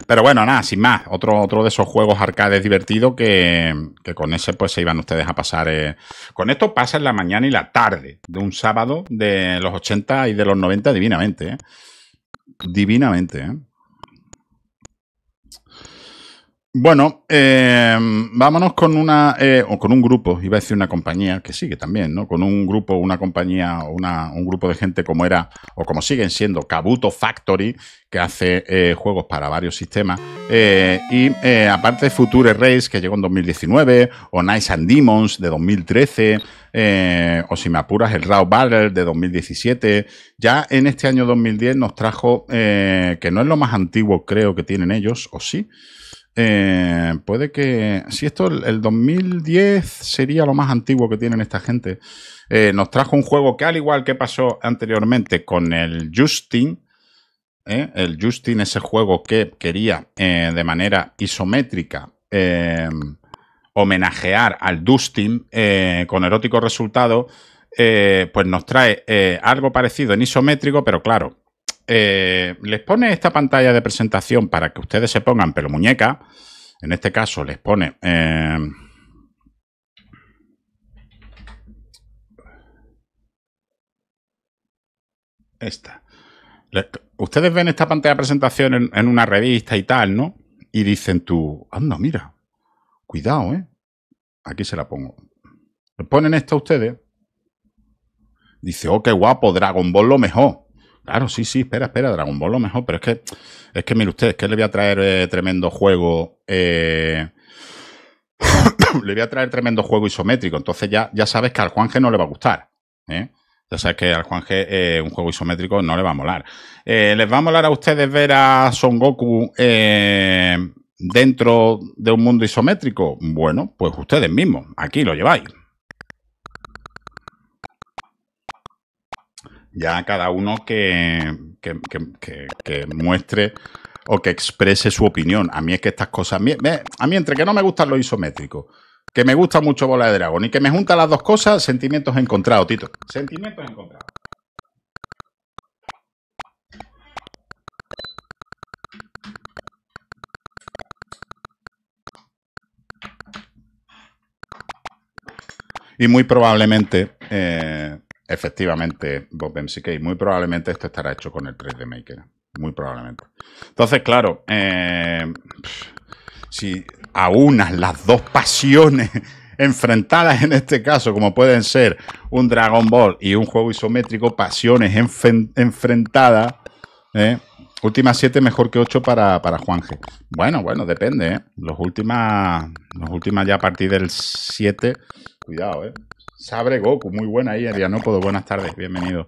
Pero bueno, nada, sin más. Otro, otro de esos juegos arcades divertidos que, que con ese pues se iban ustedes a pasar. Eh. Con esto pasa en la mañana y la tarde de un sábado de los 80 y de los 90 divinamente. Eh. Divinamente, ¿eh? Bueno, em, vámonos con una eh, o con un grupo, iba a decir una compañía que sigue también, ¿no? Con un grupo, una compañía, un grupo de gente como era o como siguen siendo Kabuto Factory, que hace eh, juegos para varios sistemas. Eh, y aparte Future Race, que llegó en 2019, o Nice and Demons de 2013, o si me apuras, el Raw Battle de 2017. Ya en este año 2010 nos trajo, que no es lo más antiguo creo que tienen ellos, o sí. Eh, puede que. Si esto, el 2010 sería lo más antiguo que tienen esta gente. Eh, nos trajo un juego que, al igual que pasó anteriormente con el Justin, eh, el Justin, ese juego que quería de manera isométrica homenajear al Dustin con erótico resultado. pues nos trae algo parecido en isométrico, pero claro, eh, les pone esta pantalla de presentación para que ustedes se pongan pelo muñeca. En este caso les pone... Eh, esta. ustedes ven esta pantalla de presentación en, una revista y tal, ¿no? Y dicen tú, anda, mira, cuidado, ¿eh? Aquí se la pongo. Le ponen esto a ustedes. Dice, oh, qué guapo, Dragon Ball lo mejor. Claro, sí, sí, espera, espera, Dragon Ball lo mejor, pero es que, es que mire ustedes. es que le voy a traer eh, tremendo juego. Eh, le voy a traer tremendo juego isométrico. Entonces ya, ya sabes que al Juanje no le va a gustar. ¿eh? Ya sabes que al Juanje eh, un juego isométrico no le va a molar. ¿Les va a molar a ustedes ver a Son Goku dentro de un mundo isométrico? Bueno, pues ustedes mismos, aquí lo lleváis. Ya cada uno que, muestre o que exprese su opinión. A mí es que estas cosas. A mí, entre que no me gusta lo isométrico, que me gusta mucho bola de dragón y que me junta las dos cosas, sentimientos encontrados, Tito. Sentimientos encontrados. Y muy probablemente eh, Efectivamente, Bob MCK. Muy probablemente esto estará hecho con el 3D Maker. Muy probablemente. Entonces, claro, eh, si si aunas las dos pasiones enfrentadas en este caso, como pueden ser un Dragon Ball y un juego isométrico, pasiones enfrentadas, eh, Últimas 7 mejor que 8 para, para G. Bueno, bueno, depende, ¿eh? Los últimas, los últimas ya a partir del 7, cuidado, ¿eh? Sabre Goku, muy buena ahí, puedo Buenas tardes, bienvenido.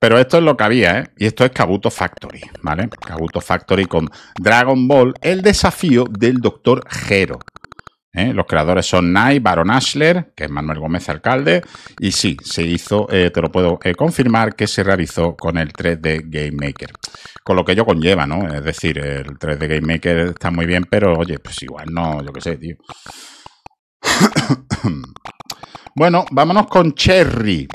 Pero esto es lo que había, ¿eh? Y esto es Kabuto Factory, ¿vale? Kabuto Factory con Dragon Ball, el desafío del Dr. Gero. ¿eh? Los creadores son Nai, Baron Ashler, que es Manuel Gómez Alcalde, y sí, se hizo, eh, te lo puedo eh, confirmar, que se realizó con el 3D Game Maker. Con lo que ello conlleva, ¿no? Es decir, el 3D Game Maker está muy bien, pero oye, pues igual no, yo qué sé, tío. bueno, vámonos con Cherry,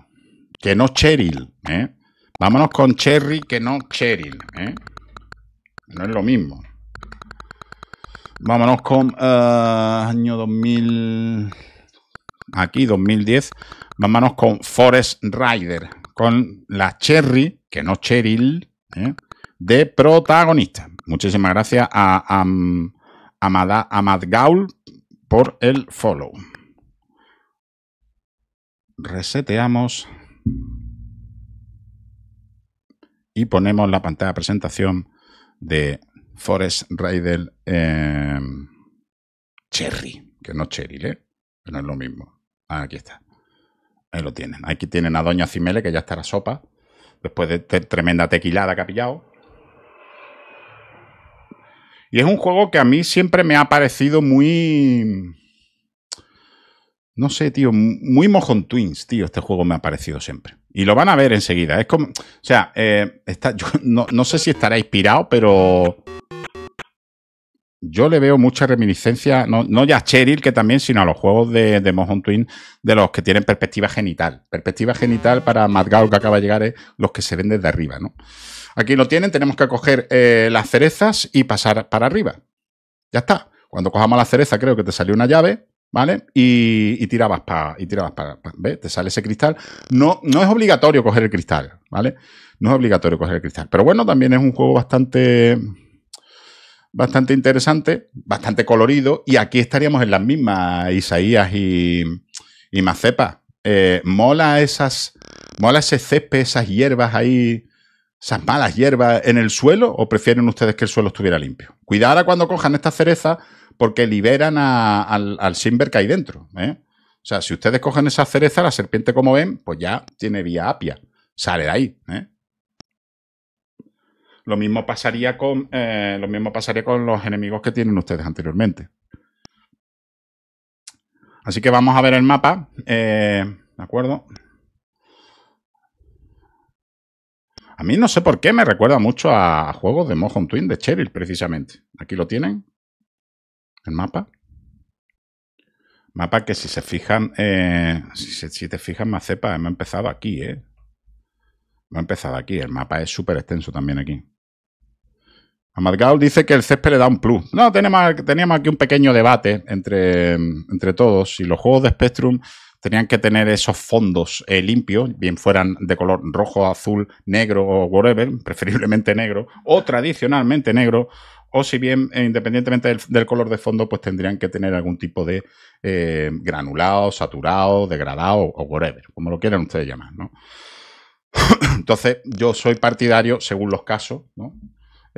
que no Cheryl. ¿eh? Vámonos con Cherry, que no Cheryl. ¿eh? No es lo mismo. Vámonos con eh, año 2000. Aquí, 2010. Vámonos con Forest Rider. Con la Cherry, que no Cheryl, de protagonista. Muchísimas gracias a, a, a Amad Gaul por el follow. Reseteamos y ponemos la pantalla de presentación de Forest Raider em, Cherry, que no Cherry, ¿eh? no es lo mismo. Ah, aquí está. Ahí lo tienen. Aquí tienen a Doña Cimele, que ya está la sopa, después de tremenda tequilada que ha pillado. Y es un juego que a mí siempre me ha parecido muy... No sé, tío, muy Mojon Twins, tío, este juego me ha parecido siempre. Y lo van a ver enseguida. Es como... O sea, eh, no, sé si estará inspirado, pero... Yo le veo mucha reminiscencia, no, ya a Cheryl que también, sino a los juegos de, de Twin, de los que tienen perspectiva genital. Perspectiva genital para Madgao que acaba de llegar es los que se ven desde arriba, ¿no? Aquí lo tienen, tenemos que coger eh, las cerezas y pasar para arriba. Ya está. Cuando cojamos la cereza, creo que te salió una llave, ¿vale? Y, tirabas para. Y para. ¿Ves? Te sale ese cristal. No, no es obligatorio coger el cristal, ¿vale? No es obligatorio coger el cristal. Pero bueno, también es un juego bastante. Bastante interesante, bastante colorido. Y aquí estaríamos en las mismas, Isaías y, Mazepa. Macepa. Eh, mola esas. Mola ese césped, esas hierbas ahí esas malas hierbas en el suelo o prefieren ustedes que el suelo estuviera limpio? Cuidado cuando cojan esta cereza porque liberan al, al Simber que hay dentro. ¿eh? O sea, si ustedes cogen esa cereza, la serpiente, como ven, pues ya tiene vía apia. Sale de ahí. ¿eh? Lo mismo pasaría con. Eh, lo mismo pasaría con los enemigos que tienen ustedes anteriormente. Así que vamos a ver el mapa. ¿De acuerdo? A mí no sé por qué me recuerda mucho a juegos de Mojon Twin de Cheryl, precisamente. Aquí lo tienen. El mapa. Mapa que si se fijan, eh, si, te fijas, Macepa, me ha empezado aquí, ¿eh? Me ha empezado aquí. El mapa es súper extenso también aquí. Amargaul dice que el césped le da un plus. No, tenemos, teníamos aquí un pequeño debate entre, entre todos. Si los juegos de Spectrum tenían que tener esos fondos eh, limpios, bien fueran de color rojo, azul, negro o whatever, preferiblemente negro, o tradicionalmente negro, o si bien, eh, independientemente del, color de fondo, pues tendrían que tener algún tipo de eh, granulado, saturado, degradado o whatever, como lo quieran ustedes llamar, ¿no? Entonces, yo soy partidario según los casos, ¿no?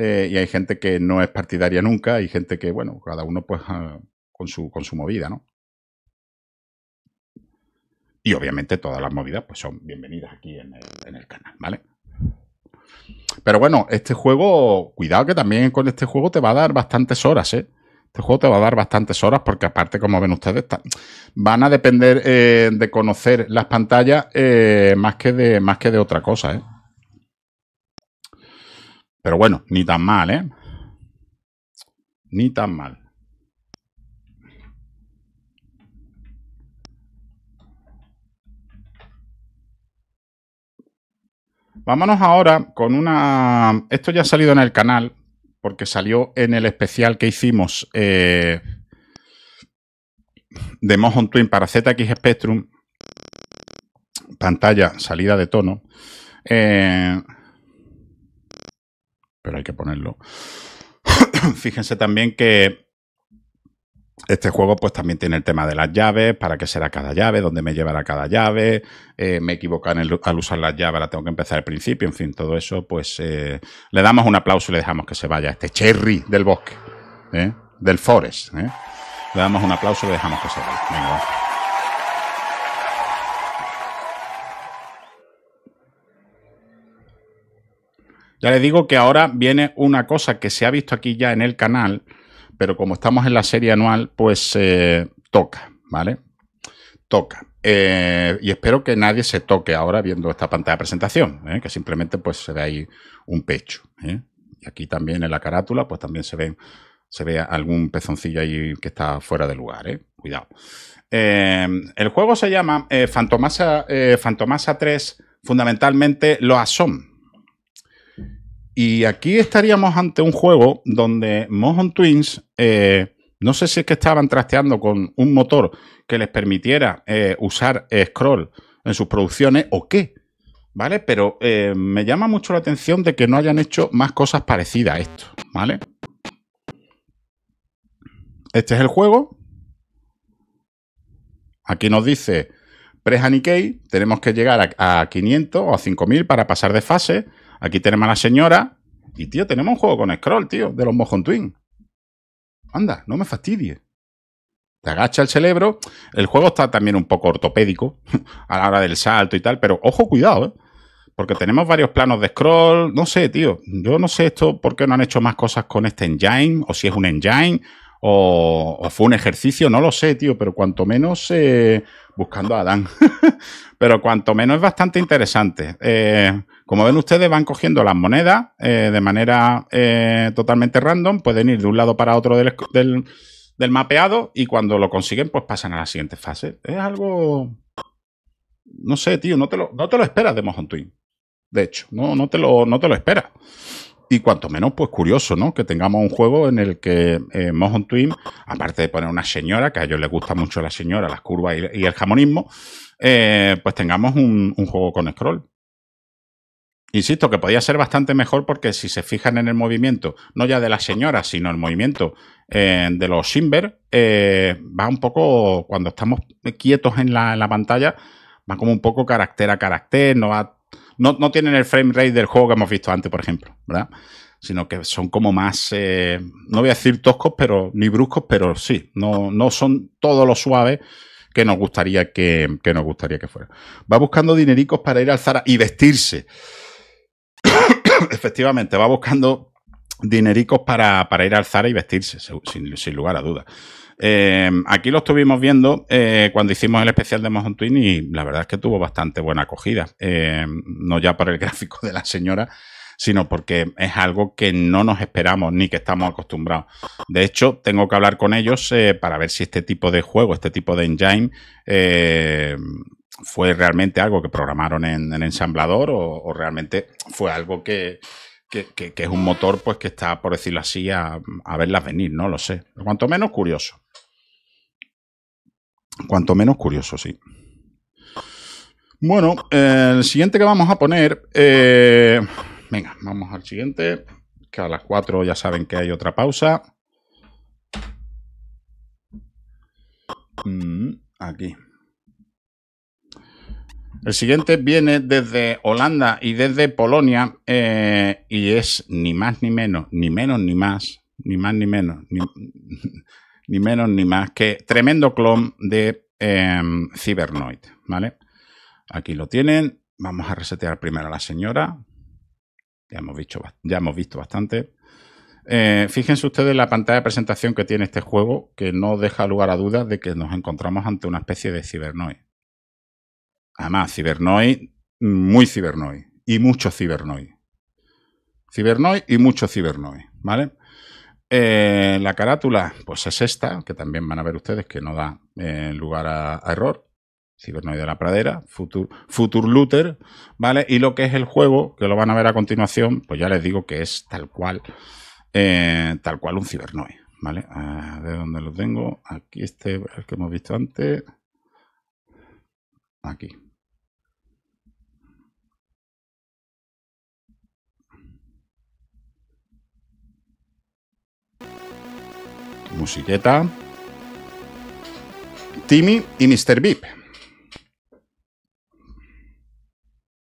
y hay gente que no es partidaria nunca, hay gente que, bueno, cada uno pues ah, con su, con su movida, ¿no? Y obviamente todas las movidas pues son bienvenidas aquí en el, canal, ¿vale? Pero bueno, este juego, cuidado que también con este juego te va a dar bastantes horas, ¿eh? Este juego te va a dar bastantes horas porque aparte, como ven ustedes, van a depender eh, de conocer las pantallas eh, más, que de, más que de otra cosa, ¿eh? Pero bueno, ni tan mal, ¿eh? Ni tan mal. Vámonos ahora con una... Esto ya ha salido en el canal, porque salió en el especial que hicimos eh, de Mojon Twin para ZX Spectrum. Pantalla, salida de tono. Eh, pero hay que ponerlo. Fíjense también que este juego pues también tiene el tema de las llaves, para qué será cada llave, dónde me llevará cada llave, eh, me equivocan al usar las llaves, ¿La tengo que empezar al principio, en fin, todo eso, pues eh, le damos un aplauso y le dejamos que se vaya este cherry del bosque, ¿eh? del forest. Le damos un aplauso y le dejamos que se vaya. Ya les digo que ahora viene una cosa que se ha visto aquí ya en el canal, pero como estamos en la serie anual, pues eh, toca, ¿vale? Toca. Eh, y espero que nadie se toque ahora viendo esta pantalla de presentación, ¿eh? que simplemente pues se ve ahí un pecho. Y aquí también en la carátula, pues también se ven se ve algún pezoncillo ahí que está fuera de lugar, Cuidado. el juego se llama Fantomasa, Fantomasa 3, fundamentalmente lo Asom. Y aquí estaríamos ante un juego donde Mojon Twins, eh, no sé si es que estaban trasteando con un motor que les permitiera eh, usar eh, scroll en sus producciones o qué, ¿vale? Pero me llama mucho la atención de que no hayan hecho más cosas parecidas a esto, ¿vale? Este es el juego. Aquí nos dice Press Nikkei, tenemos que llegar a, a 500 o a 5000 para pasar de fase. Aquí tenemos a la señora. Y, tío, tenemos un juego con scroll, tío, de los Mojon Twin. Anda, no me fastidies. Te agacha el cerebro. El juego está también un poco ortopédico a la hora del salto y tal, pero ojo, cuidado, ¿eh? Porque tenemos varios planos de scroll. No sé, tío. Yo no sé esto por qué no han hecho más cosas con este engine, o si es un engine, o, fue un ejercicio, no lo sé, tío. Pero cuanto menos eh, buscando a Adán. pero cuanto menos es bastante interesante. Eh, como ven ustedes, van cogiendo las monedas eh, de manera eh, totalmente random, pueden ir de un lado para otro del, mapeado y cuando lo consiguen, pues pasan a la siguiente fase. Es algo... No sé, tío, no te lo, no te lo esperas de Mojon Twin. De hecho, no, no, te lo, no te lo esperas. Y cuanto menos, pues curioso, ¿no? Que tengamos un juego en el que eh, Mojon Twin, aparte de poner una señora, que a ellos les gusta mucho la señora, las curvas y, el jamonismo, eh, pues tengamos un, juego con scroll. Insisto que podía ser bastante mejor porque si se fijan en el movimiento, no ya de la señora, sino el movimiento eh, de los Simber, eh, va un poco, cuando estamos quietos en la, pantalla, va como un poco carácter a carácter, no, va, no, tienen el frame rate del juego que hemos visto antes, por ejemplo, ¿verdad? Sino que son como más, eh, no voy a decir toscos, pero ni bruscos, pero sí, no, son todos lo suaves que nos gustaría que, que nos gustaría que fuera. Va buscando dinericos para ir al Zara y vestirse efectivamente, va buscando dinericos para, ir al Zara y vestirse, sin, lugar a dudas. Eh, aquí lo estuvimos viendo eh, cuando hicimos el especial de Mojon Twin y la verdad es que tuvo bastante buena acogida. Eh, no ya por el gráfico de la señora, sino porque es algo que no nos esperamos ni que estamos acostumbrados. De hecho, tengo que hablar con ellos para ver si este tipo de juego, este tipo de engine fue realmente algo que programaron en, ensamblador o, realmente fue algo que, es un motor pues que está, por decirlo así, a, a verlas venir, no lo sé. cuanto menos curioso. Cuanto menos curioso, sí. Bueno, eh, el siguiente que vamos a poner. Eh, venga, vamos al siguiente. Que a las 4 ya saben que hay otra pausa. Mm, aquí. El siguiente viene desde Holanda y desde Polonia eh, y es ni más ni menos, ni menos ni más, ni más ni menos, ni, menos ni más que tremendo clon de eh, Cybernoid, ¿vale? Aquí lo tienen. Vamos a resetear primero a la señora. Ya hemos visto, ya hemos visto bastante. Eh, fíjense ustedes la pantalla de presentación que tiene este juego, que no deja lugar a dudas de que nos encontramos ante una especie de Cybernoid. Además, Cibernoi, muy Cibernoi. Y mucho Cibernoi. Cibernoi y mucho Cibernoi, ¿vale? Eh, la carátula, pues es esta, que también van a ver ustedes que no da eh, lugar a, error. Cibernoi de la Pradera, Futur, Looter, ¿vale? Y lo que es el juego, que lo van a ver a continuación, pues ya les digo que es tal cual, eh, tal cual un Cibernoi, ¿vale? ¿De dónde lo tengo? Aquí este, el que hemos visto antes. Aquí, musiqueta. Timmy y Mr. Beep.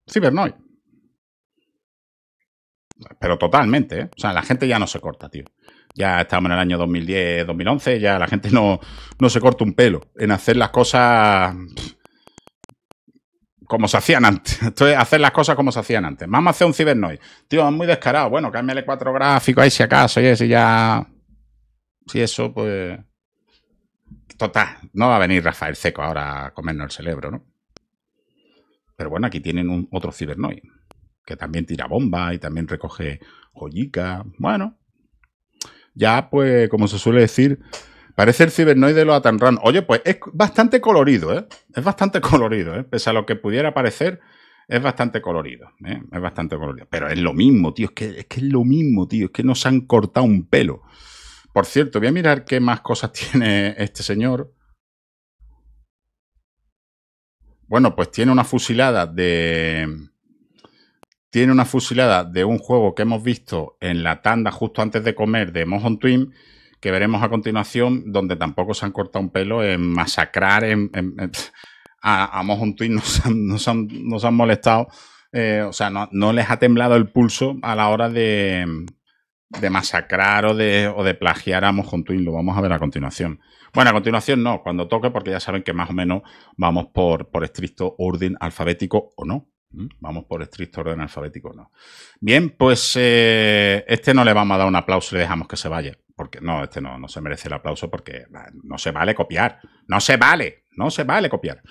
Cibernoid. Pero totalmente, ¿eh? O sea, la gente ya no se corta, tío. Ya estamos en el año 2010, 2011, ya la gente no, no se corta un pelo en hacer las cosas como se hacían antes. Entonces, hacer las cosas como se hacían antes. Vamos a hacer un cibernoy Tío, es muy descarado. Bueno, cámbiale cuatro gráficos ahí si acaso, oye, si ya... Y eso, pues. Total, no va a venir Rafael Seco ahora a comernos el cerebro, ¿no? Pero bueno, aquí tienen un, otro cibernoid, que también tira bomba y también recoge joyica. Bueno, ya pues, como se suele decir, Parece el Cibernoid de los Atanran. Oye, pues es bastante colorido, ¿eh? Es bastante colorido, ¿eh? Pese a lo que pudiera parecer, es bastante colorido, ¿eh? Es bastante colorido. Pero es lo mismo, tío. que, es que es lo mismo, tío. Es que nos han cortado un pelo. Por cierto, voy a mirar qué más cosas tiene este señor. Bueno, pues tiene una fusilada de. Tiene una fusilada de un juego que hemos visto en la tanda justo antes de comer de Mojon Twin, que veremos a continuación, donde tampoco se han cortado un pelo en masacrar a, Mojon Twin, nos han, han, molestado. Eh, o sea, no les ha temblado el pulso a la hora de, de masacrar o de, o de plagiar a Twin. Lo vamos a ver a continuación. Bueno, a continuación no, cuando toque, porque ya saben que más o menos vamos por, por estricto orden alfabético o no. ¿Mm? Vamos por estricto orden alfabético o no. Bien, pues eh, este no le vamos a dar un aplauso y le dejamos que se vaya. Porque no, este no, no se merece el aplauso porque no se vale copiar. No se vale, no se vale copiar.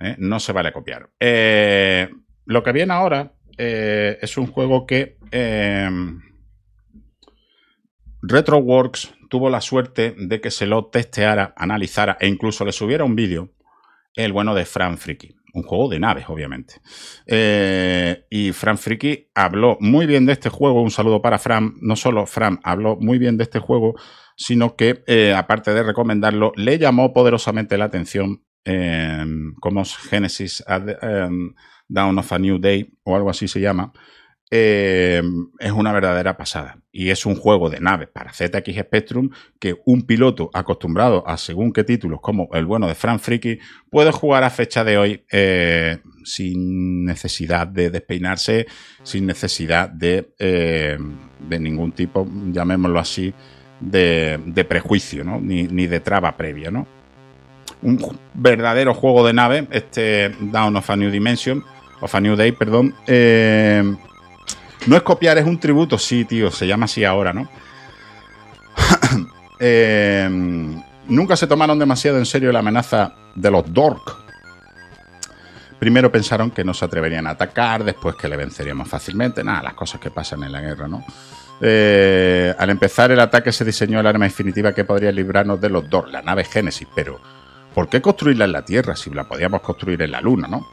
¿eh? no se vale copiar. Eh, lo que viene ahora es un juego que RetroWorks tuvo la suerte de que se lo testeara, analizara e incluso le subiera un vídeo el bueno de Fran Friki. Un juego de naves, obviamente. Eh, y Fran Friki habló muy bien de este juego. Un saludo para Fran. No solo Fran habló muy bien de este juego, sino que, eh, aparte de recomendarlo, le llamó poderosamente la atención em, como Genesis eh, Down of a New Day o algo así se llama eh, es una verdadera pasada. Y es un juego de naves para ZX Spectrum que un piloto acostumbrado a según qué títulos, como el bueno de Frank Friki, puede jugar a fecha de hoy eh, sin necesidad de despeinarse, sin necesidad de, eh, de ningún tipo, llamémoslo así, de, prejuicio, ¿no? ni, de traba previa. ¿no? Un verdadero juego de naves, este Down of a New Dimension, of a New Day, perdón no es copiar, es un tributo, sí, tío, se llama así ahora, ¿no? Em, nunca se tomaron demasiado en serio la amenaza de los Dork. Primero pensaron que no se atreverían a atacar, después que le venceríamos fácilmente. Nada, las cosas que pasan en la guerra, ¿no? Eh, al empezar el ataque se diseñó el arma definitiva que podría librarnos de los Dork, la nave Génesis, pero ¿por qué construirla en la Tierra si la podíamos construir en la Luna, no?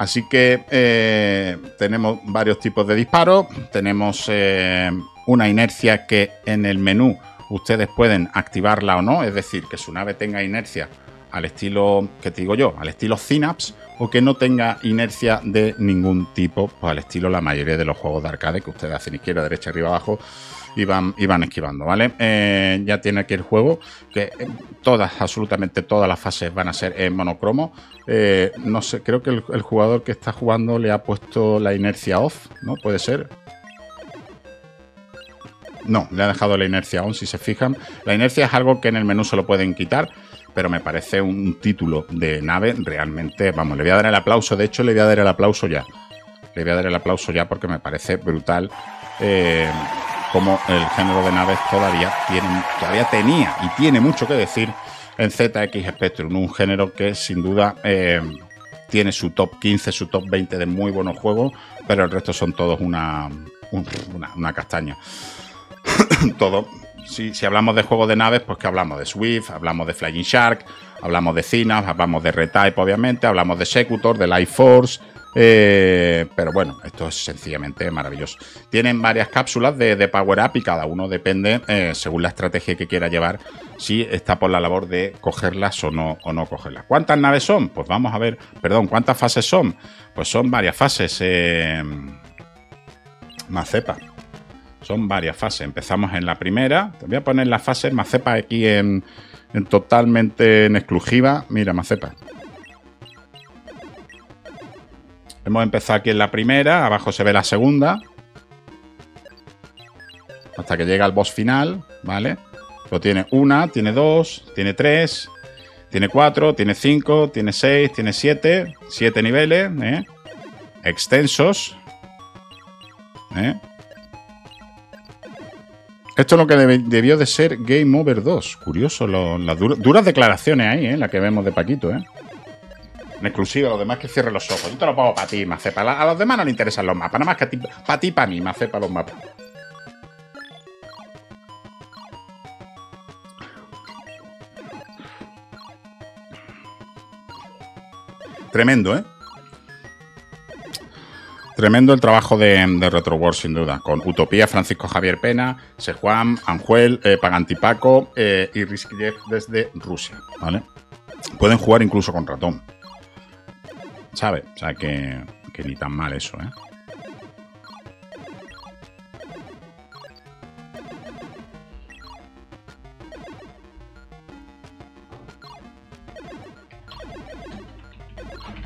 Así que eh, tenemos varios tipos de disparos. Tenemos eh, una inercia que en el menú ustedes pueden activarla o no. Es decir, que su nave tenga inercia al estilo, que te digo yo, al estilo Synapse o que no tenga inercia de ningún tipo, pues al estilo la mayoría de los juegos de arcade que ustedes hacen izquierda, derecha, arriba, abajo y van, esquivando, ¿vale? Eh, ya tiene aquí el juego, que todas, absolutamente todas las fases van a ser en monocromo, eh, no sé, creo que el, jugador que está jugando le ha puesto la inercia off, ¿no? Puede ser. No, le ha dejado la inercia aún si se fijan. La inercia es algo que en el menú se lo pueden quitar, pero me parece un título de nave realmente... Vamos, le voy a dar el aplauso, de hecho le voy a dar el aplauso ya. Le voy a dar el aplauso ya porque me parece brutal eh, como el género de naves todavía, todavía tenía y tiene mucho que decir en ZX Spectrum, un género que sin duda eh, tiene su top 15, su top 20 de muy buenos juegos, pero el resto son todos una, castaña. Todo. Si, hablamos de juegos de naves, pues que hablamos de Swift, hablamos de Flying Shark, hablamos de Cinas, hablamos de Retype, obviamente, hablamos de Secutor, de Life Force, eh, pero bueno, esto es sencillamente maravilloso. Tienen varias cápsulas de, Power Up y cada uno depende, eh, según la estrategia que quiera llevar, si está por la labor de cogerlas o no, o no cogerlas. ¿Cuántas naves son? Pues vamos a ver, perdón, ¿cuántas fases son? Pues son varias fases. Eh, Macepa. Son varias fases. Empezamos en la primera. Te voy a poner las fases Macepa aquí en, totalmente en exclusiva. Mira, Macepa. Hemos empezado aquí en la primera, abajo se ve la segunda. Hasta que llega al boss final, ¿vale? Lo tiene una, tiene dos, tiene tres, tiene cuatro, tiene cinco, tiene seis, tiene siete. Siete niveles, ¿eh? Extensos. ¿Eh? Esto es lo que debió de ser Game Over 2. Curioso, las duras, declaraciones ahí, ¿eh? La que vemos de Paquito, ¿eh? en exclusiva, a los demás que cierre los ojos. Yo te lo pago para ti, Macepa. A los demás no le interesan los mapas, nada más que ti, para ti, para mí, Macepa, los mapas. Tremendo, ¿eh? Tremendo el trabajo de, Retro World, sin duda, con Utopía, Francisco Javier Pena, Sejuan, Anjuel, eh, Pagantipaco eh, y Riskiev desde Rusia, ¿vale? Pueden jugar incluso con ratón. ¿Sabes? O sea que, ni tan mal eso, ¿eh?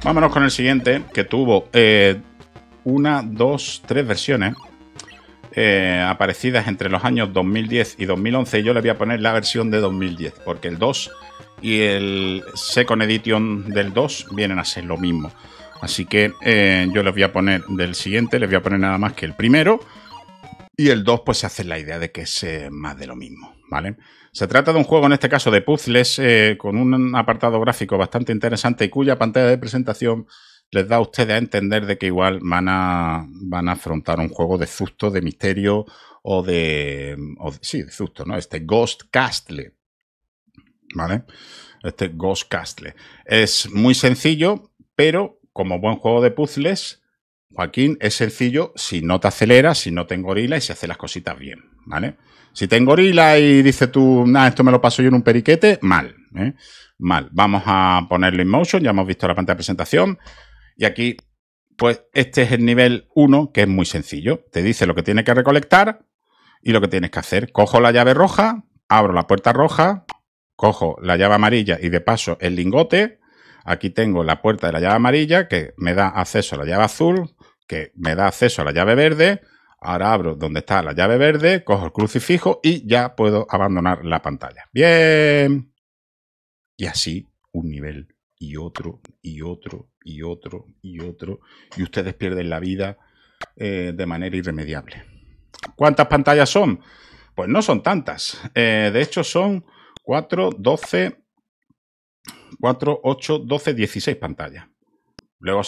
Vámonos con el siguiente, que tuvo eh, una, dos, tres versiones eh, aparecidas entre los años 2010 y 2011. yo le voy a poner la versión de 2010, porque el 2 y el Second Edition del 2 vienen a ser lo mismo. Así que eh, yo les voy a poner del siguiente, les voy a poner nada más que el primero. Y el 2 pues se hace la idea de que es eh, más de lo mismo, ¿vale? Se trata de un juego, en este caso, de puzzles eh, con un apartado gráfico bastante interesante y cuya pantalla de presentación les da a ustedes a entender de que igual van a, van a afrontar un juego de susto, de misterio o de... sí, de susto, ¿no? Este Ghost Castle, ¿vale? Este Ghost Castle. Es muy sencillo, pero como buen juego de puzzles, Joaquín, es sencillo si no te acelera, si no te gorila y si hace las cositas bien, ¿vale? Si te gorila y dices tú, nada, esto me lo paso yo en un periquete, mal, ¿eh? Mal. Vamos a ponerlo en motion, ya hemos visto la pantalla de presentación. Y aquí, pues este es el nivel 1, que es muy sencillo. Te dice lo que tienes que recolectar y lo que tienes que hacer. Cojo la llave roja, abro la puerta roja, cojo la llave amarilla y de paso el lingote. Aquí tengo la puerta de la llave amarilla que me da acceso a la llave azul, que me da acceso a la llave verde. Ahora abro donde está la llave verde, cojo el crucifijo y ya puedo abandonar la pantalla. Bien. Y así un nivel y otro y otro y otro y otro. Y ustedes pierden la vida eh, de manera irremediable. ¿Cuántas pantallas son? Pues no son tantas. Eh, de hecho son 4, 12, 4, 8, 12, 16 pantallas. Luego,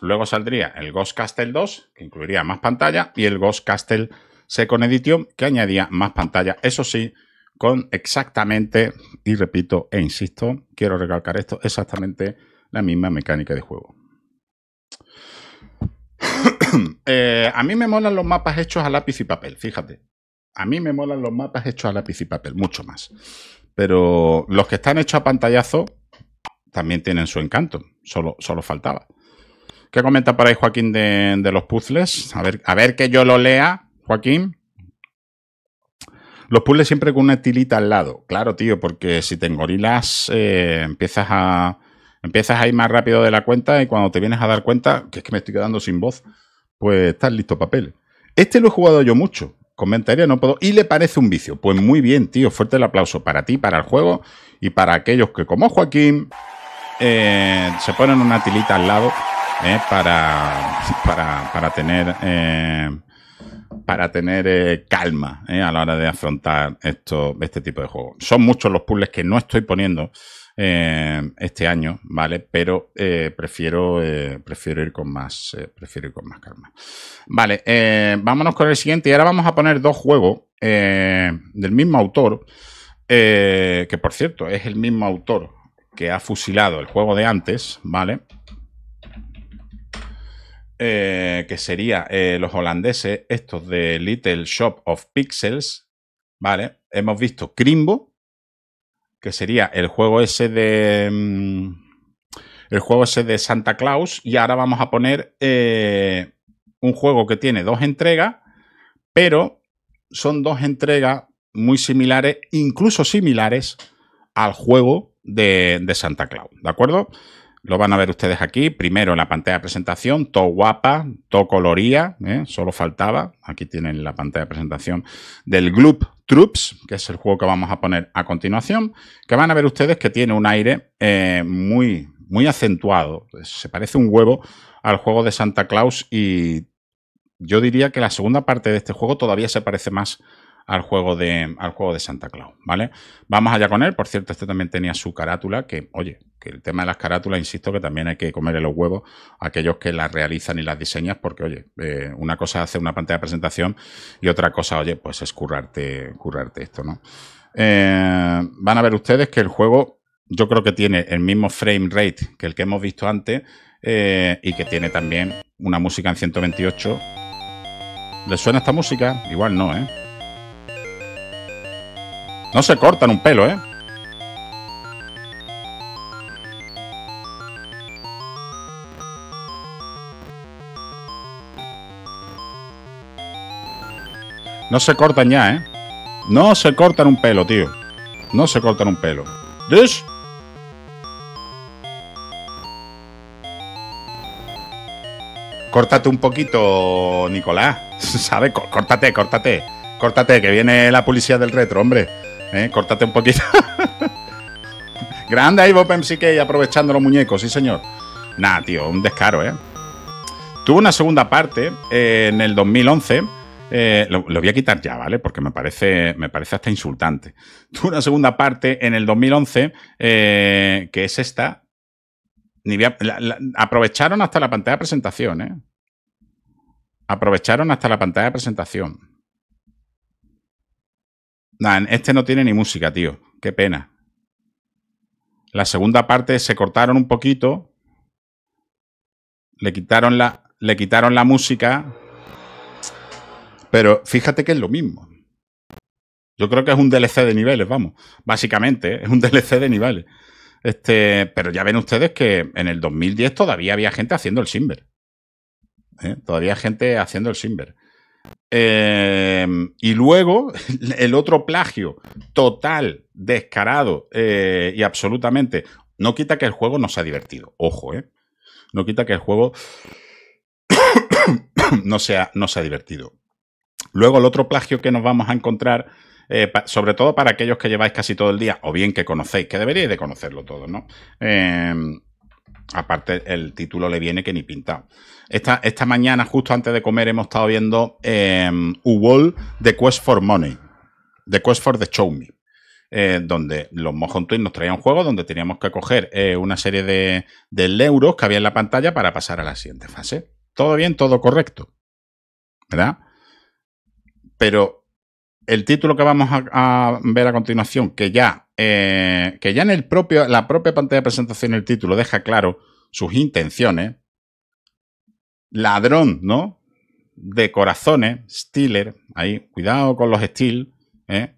luego saldría el Ghost Castle 2, que incluiría más pantalla y el Ghost Castle Second Edition, que añadía más pantalla Eso sí, con exactamente, y repito e insisto, quiero recalcar esto, exactamente la misma mecánica de juego. Eh, a mí me molan los mapas hechos a lápiz y papel, fíjate. A mí me molan los mapas hechos a lápiz y papel, mucho más. Pero los que están hechos a pantallazo también tienen su encanto. Solo, faltaba. ¿Qué comenta para ahí Joaquín de, los puzzles? A ver, que yo lo lea, Joaquín. Los puzzles siempre con una tilita al lado. Claro, tío, porque si te engorilas, eh, empiezas a. Empiezas a ir más rápido de la cuenta y cuando te vienes a dar cuenta, que es que me estoy quedando sin voz, pues estás listo papel. Este lo he jugado yo mucho comentarios, no puedo. Y le parece un vicio. Pues muy bien, tío. Fuerte el aplauso para ti, para el juego y para aquellos que, como Joaquín, eh, se ponen una tilita al lado eh, para, para, tener. Eh, para tener calma a la hora de afrontar esto, este tipo de juego Son muchos los puzzles que no estoy poniendo Em, este año, ¿vale? Pero eh, prefiero, eh, prefiero, ir con más, eh, prefiero ir con más calma. Vale, vámonos con el siguiente. Y ahora vamos a poner dos juegos del mismo autor, que por cierto es el mismo autor que ha fusilado el juego de antes, ¿vale? que sería los holandeses, estos de Little Shop of Pixels, ¿vale? Hemos visto Crimbo, que sería el juego ese de... Mm, el juego ese de Santa Claus y ahora vamos a poner eh, un juego que tiene dos entregas, pero son dos entregas muy similares, incluso similares al juego de, de Santa Claus, ¿de acuerdo? Lo van a ver ustedes aquí. Primero en la pantalla de presentación, todo guapa, todo coloría, ¿eh? solo faltaba. Aquí tienen la pantalla de presentación del Gloop Troops, que es el juego que vamos a poner a continuación, que van a ver ustedes que tiene un aire eh, muy, muy acentuado. Se parece un huevo al juego de Santa Claus y yo diría que la segunda parte de este juego todavía se parece más al juego de, al juego de Santa Claus, ¿vale? Vamos allá con él. Por cierto, este también tenía su carátula, que, oye, que el tema de las carátulas, insisto, que también hay que comerle los huevos a aquellos que las realizan y las diseñas, porque, oye, eh, una cosa hace una pantalla de presentación y otra cosa, oye, pues es currarte, currarte esto, ¿no? Eh, van a ver ustedes que el juego, yo creo que tiene el mismo frame rate que el que hemos visto antes eh, y que tiene también una música en 128. ¿Les suena esta música? Igual no, ¿eh? No se cortan un pelo, ¿eh? No se cortan ya, ¿eh? No se cortan un pelo, tío. No se cortan un pelo. ¡Dush! Córtate un poquito, Nicolás. ¿Sabes? Córtate, córtate. Córtate, que viene la policía del retro, hombre. Eh, córtate un poquito. Grande ahí Bob MCK aprovechando los muñecos, sí señor. Nah, tío, un descaro, ¿eh? Tuvo una segunda parte eh, en el 2011. Eh, lo, voy a quitar ya, ¿vale? Porque me parece, me parece hasta insultante. Tuvo una segunda parte en el 2011, que es esta. aprovecharon hasta la pantalla de presentación, ¿eh? Aprovecharon hasta la pantalla de presentación este no tiene ni música, tío. Qué pena. La segunda parte se cortaron un poquito. Le quitaron la, le quitaron la música. Pero fíjate que es lo mismo. Yo creo que es un DLC de niveles, vamos. Básicamente, ¿eh? es un DLC de niveles. Este, pero ya ven ustedes que en el 2010 todavía había gente haciendo el Simber. ¿eh? Todavía gente haciendo el Simber. Em, y luego el otro plagio total, descarado eh, y absolutamente. No quita que el juego no sea divertido. Ojo, ¿eh? No quita que el juego no, sea, no divertido. Luego el otro plagio que nos vamos a encontrar, eh, sobre todo para aquellos que lleváis casi todo el día, o bien que conocéis, que deberíais de conocerlo todo, ¿no? Em, aparte, el título le viene que ni pintado. Esta, mañana, justo antes de comer, hemos estado viendo eh, Wall de Quest for Money, de Quest for the Show Me. Eh, donde los Mojon Twins nos traían un juego donde teníamos que coger eh, una serie de, euros que había en la pantalla para pasar a la siguiente fase. Todo bien, todo correcto. ¿Verdad? Pero el título que vamos a, ver a continuación, que ya, eh, que ya en el propio, la propia pantalla de presentación, el título deja claro sus intenciones, ladrón, ¿no? De corazones, Steeler, ahí, cuidado con los Steel, ¿eh?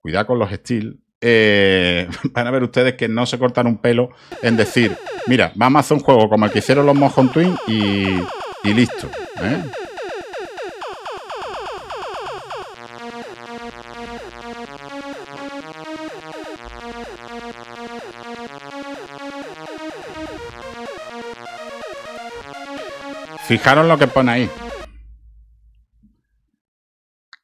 Cuidado con los Steel. Eh, van a ver ustedes que no se cortan un pelo en decir, mira, vamos a hacer un juego como el que hicieron los Mojon Twin y, y listo. ¿eh? Fijaros lo que pone ahí.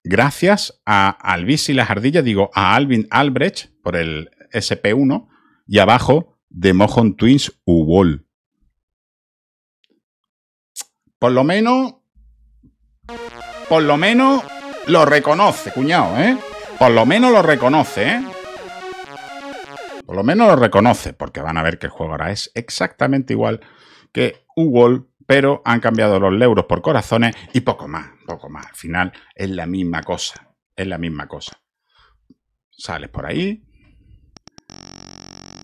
Gracias a Alvis y las jardilla, digo a Alvin Albrecht por el SP1 y abajo de Mojon Twins Uwol. Por lo menos, por lo menos lo reconoce, cuñado, ¿eh? Por lo menos lo reconoce, ¿eh? Por lo menos lo reconoce, porque van a ver que el juego ahora es exactamente igual que Uwol pero han cambiado los euros por corazones y poco más, poco más. Al final es la misma cosa, es la misma cosa. Sales por ahí.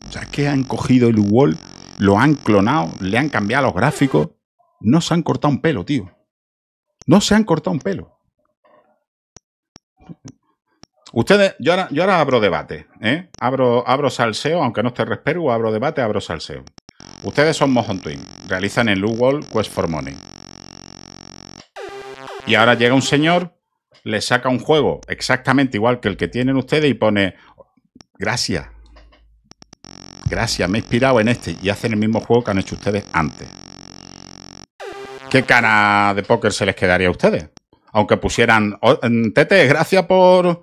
O sea, es que han cogido el wall, lo han clonado, le han cambiado los gráficos. No se han cortado un pelo, tío. No se han cortado un pelo. Ustedes, yo ahora, yo abro debate, ¿eh? Abro, abro salseo, aunque no esté respero, abro debate, abro salseo. Ustedes son Mojon Twin, realizan en world Quest for Money. Y ahora llega un señor, le saca un juego exactamente igual que el que tienen ustedes y pone, gracias, gracias, me he inspirado en este y hacen el mismo juego que han hecho ustedes antes. ¿Qué cara de póker se les quedaría a ustedes? Aunque pusieran, oh, tete, gracias por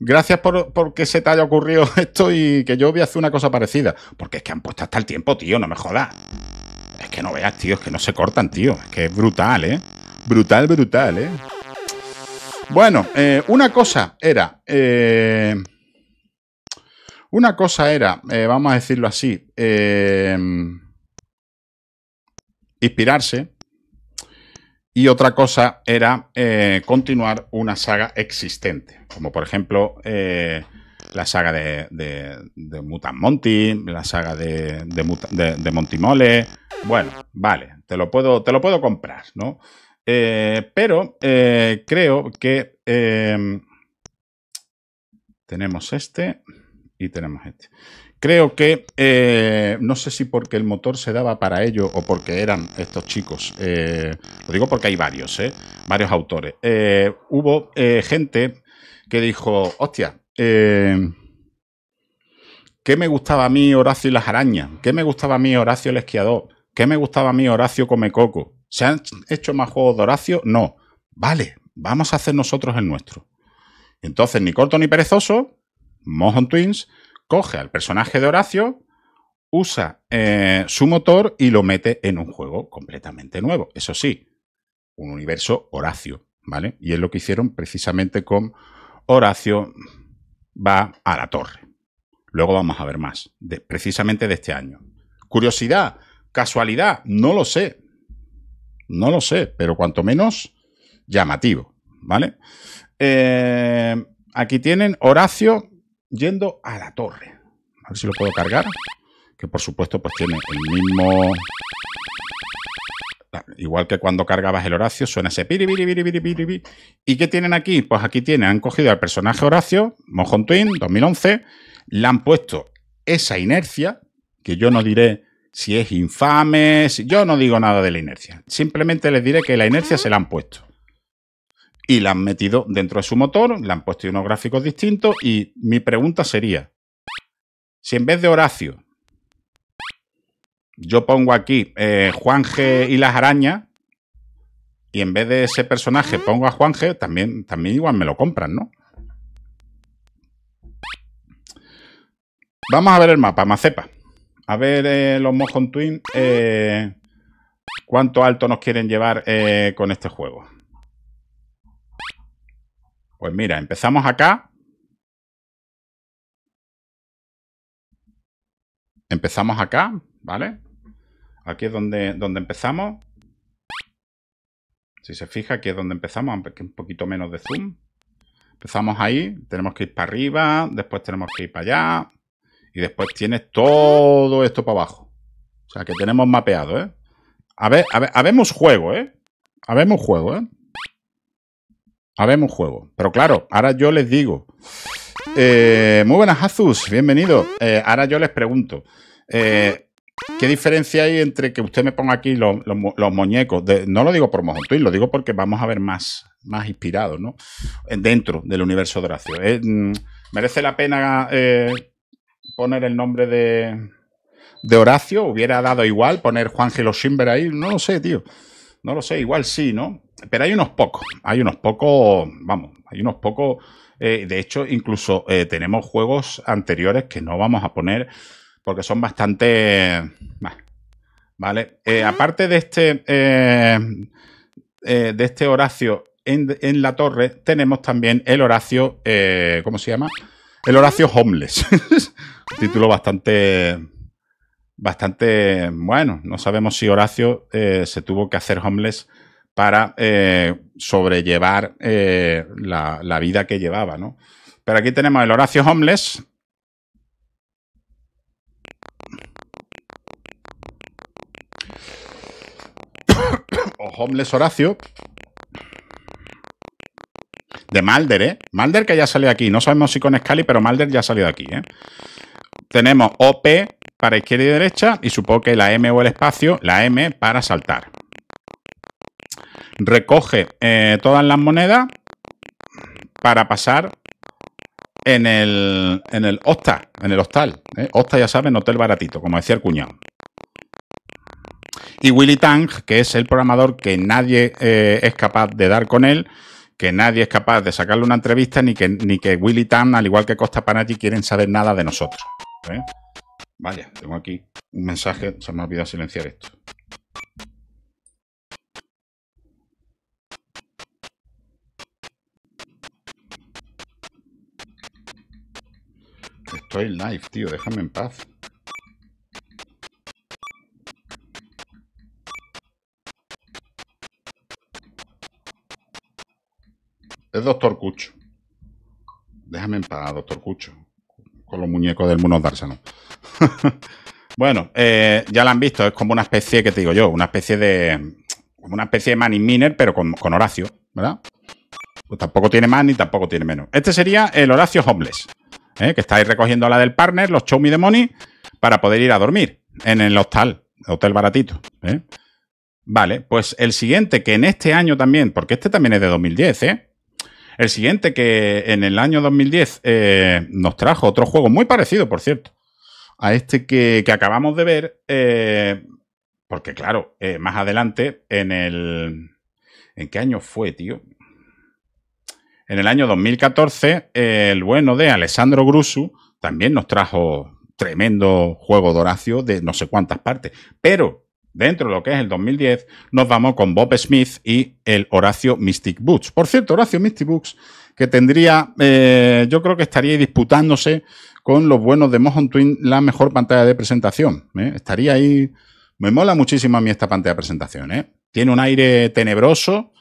gracias por, que se te haya ocurrido esto y que yo voy a hacer una cosa parecida. Porque es que han puesto hasta el tiempo, tío, no me jodas. Es que no veas, tío, es que no se cortan, tío. Es que es brutal, ¿eh? Brutal, brutal, ¿eh? Bueno, eh, una cosa era... Eh, una cosa era, eh, vamos a decirlo así, inspirarse y otra cosa era eh, continuar una saga existente, como por ejemplo eh, la saga de, Mutant Monty, la saga de, Monty Mole. Bueno, vale, te lo puedo, te lo puedo comprar, ¿no? Eh, pero creo que tenemos este y tenemos este. Creo que, eh, no sé si porque el motor se daba para ello o porque eran estos chicos, eh, lo digo porque hay varios, eh, varios autores, hubo gente que dijo, hostia, ¿qué me gustaba a mí Horacio y las arañas? ¿Qué me gustaba a mí Horacio el esquiador? ¿Qué me gustaba a mí Horacio come coco? ¿Se han hecho más juegos de Horacio? No. Vale, vamos a hacer nosotros el nuestro. Entonces, ni corto ni perezoso, Mojon Twins coge al personaje de Horacio, usa eh, su motor y lo mete en un juego completamente nuevo. Eso sí, un universo Horacio, ¿vale? Y es lo que hicieron precisamente con Horacio va a la torre. Luego vamos a ver más, de, precisamente de este año. Curiosidad, casualidad, no lo sé. No lo sé, pero cuanto menos llamativo, ¿vale? Eh, aquí tienen Horacio yendo a la torre. A ver si lo puedo cargar. Que por supuesto pues tiene el mismo... Ah, igual que cuando cargabas el Horacio, suena ese piri, ¿Y qué tienen aquí? Pues aquí tienen, han cogido al personaje Horacio, Mojon Twin, 2011, le han puesto esa inercia, que yo no diré si es infame, yo no digo nada de la inercia. Simplemente les diré que la inercia se la han puesto y la han metido dentro de su motor, le han puesto unos gráficos distintos y mi pregunta sería, si en vez de Horacio yo pongo aquí eh, g y las arañas, y en vez de ese personaje pongo a Juanje, también, también igual me lo compran, ¿no? Vamos a ver el mapa, Macepa. A ver eh, los Mojon Twin, eh, cuánto alto nos quieren llevar eh, con este juego. Pues mira, empezamos acá. Empezamos acá, ¿vale? Aquí es donde, donde empezamos. Si se fija, aquí es donde empezamos, aunque un poquito menos de zoom. Empezamos ahí, tenemos que ir para arriba, después tenemos que ir para allá. Y después tienes todo esto para abajo. O sea, que tenemos mapeado, ¿eh? A ver, a ver, habemos juego, ¿eh? Habemos juego, ¿eh? Habemos juego. Pero claro, ahora yo les digo. Eh, muy buenas, Azus, bienvenido. Eh, ahora yo les pregunto. Eh, ¿Qué diferencia hay entre que usted me ponga aquí los, muñecos? no lo digo por Mojo lo digo porque vamos a ver más, más inspirados, ¿no? Dentro del universo de Horacio. Mm, ¿Merece la pena poner el nombre de, de Horacio? ¿Hubiera dado igual poner Juan Gelo Schimber ahí? No lo sé, tío. No lo sé, igual sí, ¿no? Pero hay unos pocos, hay unos pocos, vamos, hay unos pocos. Eh, de hecho, incluso eh, tenemos juegos anteriores que no vamos a poner porque son bastante... ¿Vale? Eh, aparte de este, de este Horacio en, en, la torre, tenemos también el Horacio, ¿cómo se llama? El Horacio Homeless. Un ah. título bastante bastante bueno. No sabemos si Horacio eh, se tuvo que hacer homeless para eh, sobrellevar eh, la, vida que llevaba, ¿no? Pero aquí tenemos el Horacio homeless. o homeless Horacio. De Malder, ¿eh? Malder que ya salió aquí. No sabemos si con Scali, pero Malder ya ha salido aquí, ¿eh? tenemos OP para izquierda y derecha y supongo que la M o el espacio, la M para saltar. Recoge eh, todas las monedas para pasar en el, en el hostal, en el hostal. ¿eh? Hostal, ya saben, hotel baratito, como decía el cuñado. Y Willy Tang, que es el programador que nadie eh, es capaz de dar con él, que nadie es capaz de sacarle una entrevista, ni que, ni que Willy Tang, al igual que Costa Panagi, quieren saber nada de nosotros. ¿eh? Vaya, tengo aquí un mensaje, se me ha olvidado silenciar esto. Estoy live, tío, déjame en paz. Es Doctor Cucho. Déjame en paz, Doctor Cucho con los muñecos del mundo Dársano. bueno, eh, ya la han visto, es como una especie, que te digo yo, una especie de. Como una especie de Manning Miner, pero con, Horacio, ¿verdad? Pues tampoco tiene más ni tampoco tiene menos. Este sería el Horacio Homeless, ¿eh? que estáis recogiendo la del partner, los Show Me the Money, para poder ir a dormir en el hostal, hotel baratito. ¿eh? Vale, pues el siguiente, que en este año también, porque este también es de 2010, ¿eh? El siguiente que en el año 2010 eh, nos trajo otro juego muy parecido, por cierto, a este que, acabamos de ver, eh, porque claro, eh, más adelante en el... ¿En qué año fue, tío? En el año 2014, el bueno de Alessandro Grusu también nos trajo tremendo juego de Horacio de no sé cuántas partes, pero dentro de lo que es el 2010, nos vamos con Bob Smith y el Horacio Mystic Boots. Por cierto, Horacio Mystic Books, que tendría, eh, yo creo que estaría disputándose con los buenos de Mojon Twin la mejor pantalla de presentación. ¿eh? Estaría ahí. Me mola muchísimo a mí esta pantalla de presentación. ¿eh? Tiene un aire tenebroso.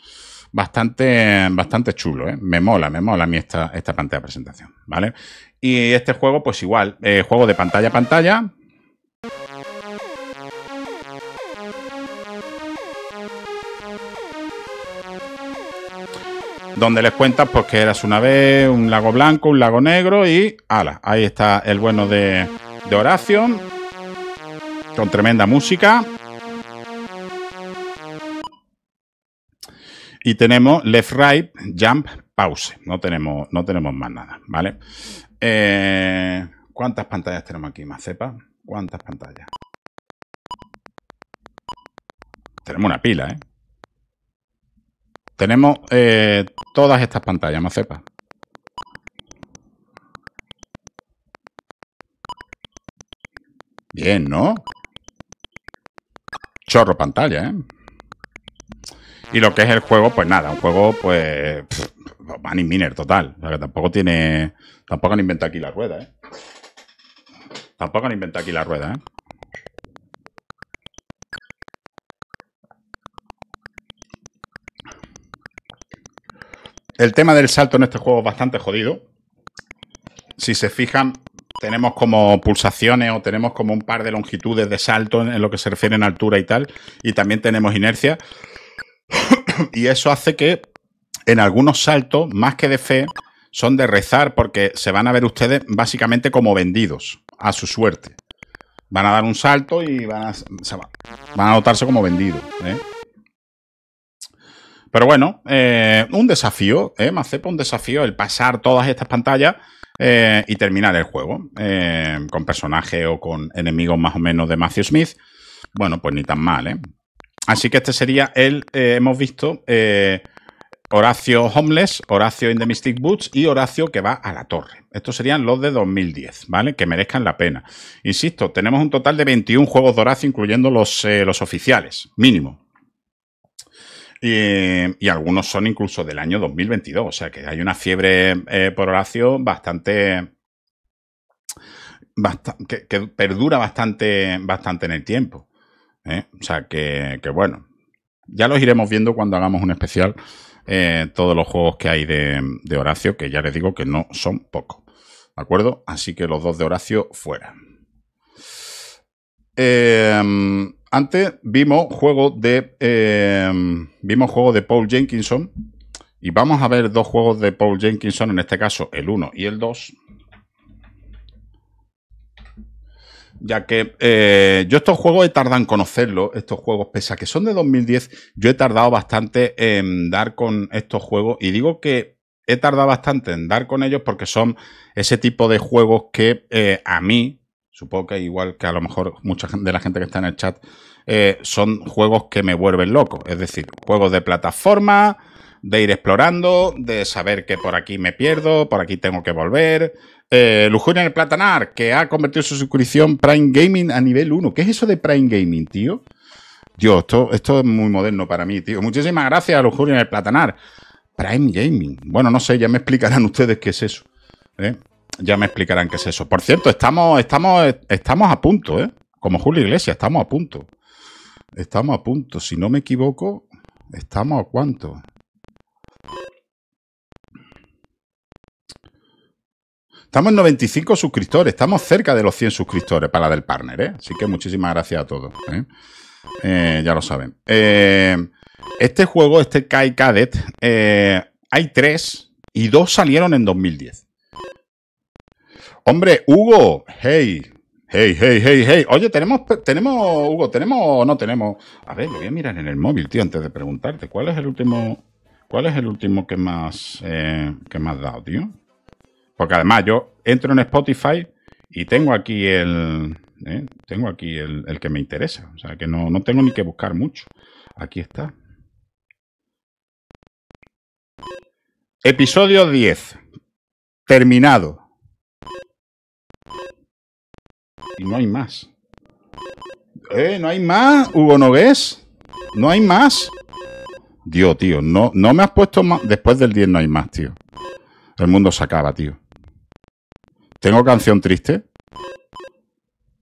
Bastante, bastante chulo, me mola, me mola a mí esta, esta pantalla de presentación, ¿vale? Y este juego, pues igual, juego de pantalla a pantalla, donde les cuentas pues, que eras una vez un lago blanco, un lago negro y ala, ahí está el bueno de, oración con tremenda música. Y tenemos left, right, jump, pause. No tenemos, no tenemos más nada, ¿vale? Eh, ¿Cuántas pantallas tenemos aquí, Macepa? ¿Cuántas pantallas? Tenemos una pila, ¿eh? Tenemos eh, todas estas pantallas, sepas. Bien, ¿no? Chorro pantalla, ¿eh? Y lo que es el juego, pues nada, un juego, pues. money miner total. O sea que tampoco tiene. Tampoco han inventado aquí la rueda, ¿eh? Tampoco han inventado aquí la rueda, ¿eh? El tema del salto en este juego es bastante jodido. Si se fijan, tenemos como pulsaciones o tenemos como un par de longitudes de salto en lo que se refiere a altura y tal. Y también tenemos inercia. y eso hace que en algunos saltos, más que de fe, son de rezar porque se van a ver ustedes básicamente como vendidos a su suerte. Van a dar un salto y van a, van a notarse como vendidos. ¿eh? Pero bueno, eh, un desafío, ¿eh? Macepa, un desafío el pasar todas estas pantallas eh, y terminar el juego eh, con personaje o con enemigos más o menos de Matthew Smith. Bueno, pues ni tan mal, ¿eh? Así que este sería el, hemos visto, Horacio Homeless, Horacio in the Mystic Boots y Horacio que va a la torre. Estos serían los de 2010, ¿vale? Que merezcan la pena. Insisto, tenemos un total de 21 juegos de Horacio, incluyendo los, los oficiales, mínimo, eh, y, algunos son incluso del año 2022. O sea que hay una fiebre eh, por Horacio bastante. que, perdura bastante, bastante en el tiempo. ¿eh? O sea que, bueno. Ya los iremos viendo cuando hagamos un especial. todos los juegos que hay de, de Horacio, que ya les digo que no son pocos. ¿De acuerdo? Así que los dos de Horacio fuera. Eh, antes vimos juegos de. Em, vimos de Paul Jenkinson. Y vamos a ver dos juegos de Paul Jenkinson, en este caso el 1 y el 2. Ya que eh, yo estos juegos he tardado en conocerlos, estos juegos, pese a que son de 2010, yo he tardado bastante en dar con estos juegos. Y digo que he tardado bastante en dar con ellos porque son ese tipo de juegos que eh, a mí, Supongo que igual que a lo mejor mucha de la gente que está en el chat, eh, son juegos que me vuelven loco. Es decir, juegos de plataforma, de ir explorando, de saber que por aquí me pierdo, por aquí tengo que volver. Eh, Lujuria en el Platanar, que ha convertido su suscripción Prime Gaming a nivel 1. ¿Qué es eso de Prime Gaming, tío? Dios, esto, esto es muy moderno para mí, tío. Muchísimas gracias, Lujuria en el Platanar. Prime Gaming. Bueno, no sé, ya me explicarán ustedes qué es eso. ¿eh? ya me explicarán qué es eso. Por cierto, estamos, estamos, estamos a punto, ¿eh? Como Julio Iglesias, estamos a punto. Estamos a punto. Si no me equivoco, estamos a cuánto. Estamos en 95 suscriptores, estamos cerca de los 100 suscriptores para la del partner, ¿eh? Así que muchísimas gracias a todos. ¿eh? Eh, ya lo saben. Eh, este juego, este Kai Cadet, hay tres y dos salieron en 2010. Hombre, Hugo, hey, hey, hey, hey, hey. Oye, tenemos, tenemos, Hugo, tenemos o no tenemos. A ver, lo voy a mirar en el móvil, tío, antes de preguntarte. ¿Cuál es el último, cuál es el último que más, eh, que más dado, tío? Porque además yo entro en Spotify y tengo aquí el, eh, tengo aquí el, que me interesa. O sea, que no, no tengo ni que buscar mucho. Aquí está. Episodio 10. Terminado. Y no hay más. ¡Eh! ¡No hay más! ¡Hugo Nogués! ¡No hay más! Dios, tío, no, no me has puesto más. Después del 10 no hay más, tío. El mundo se acaba, tío. ¿Tengo canción triste?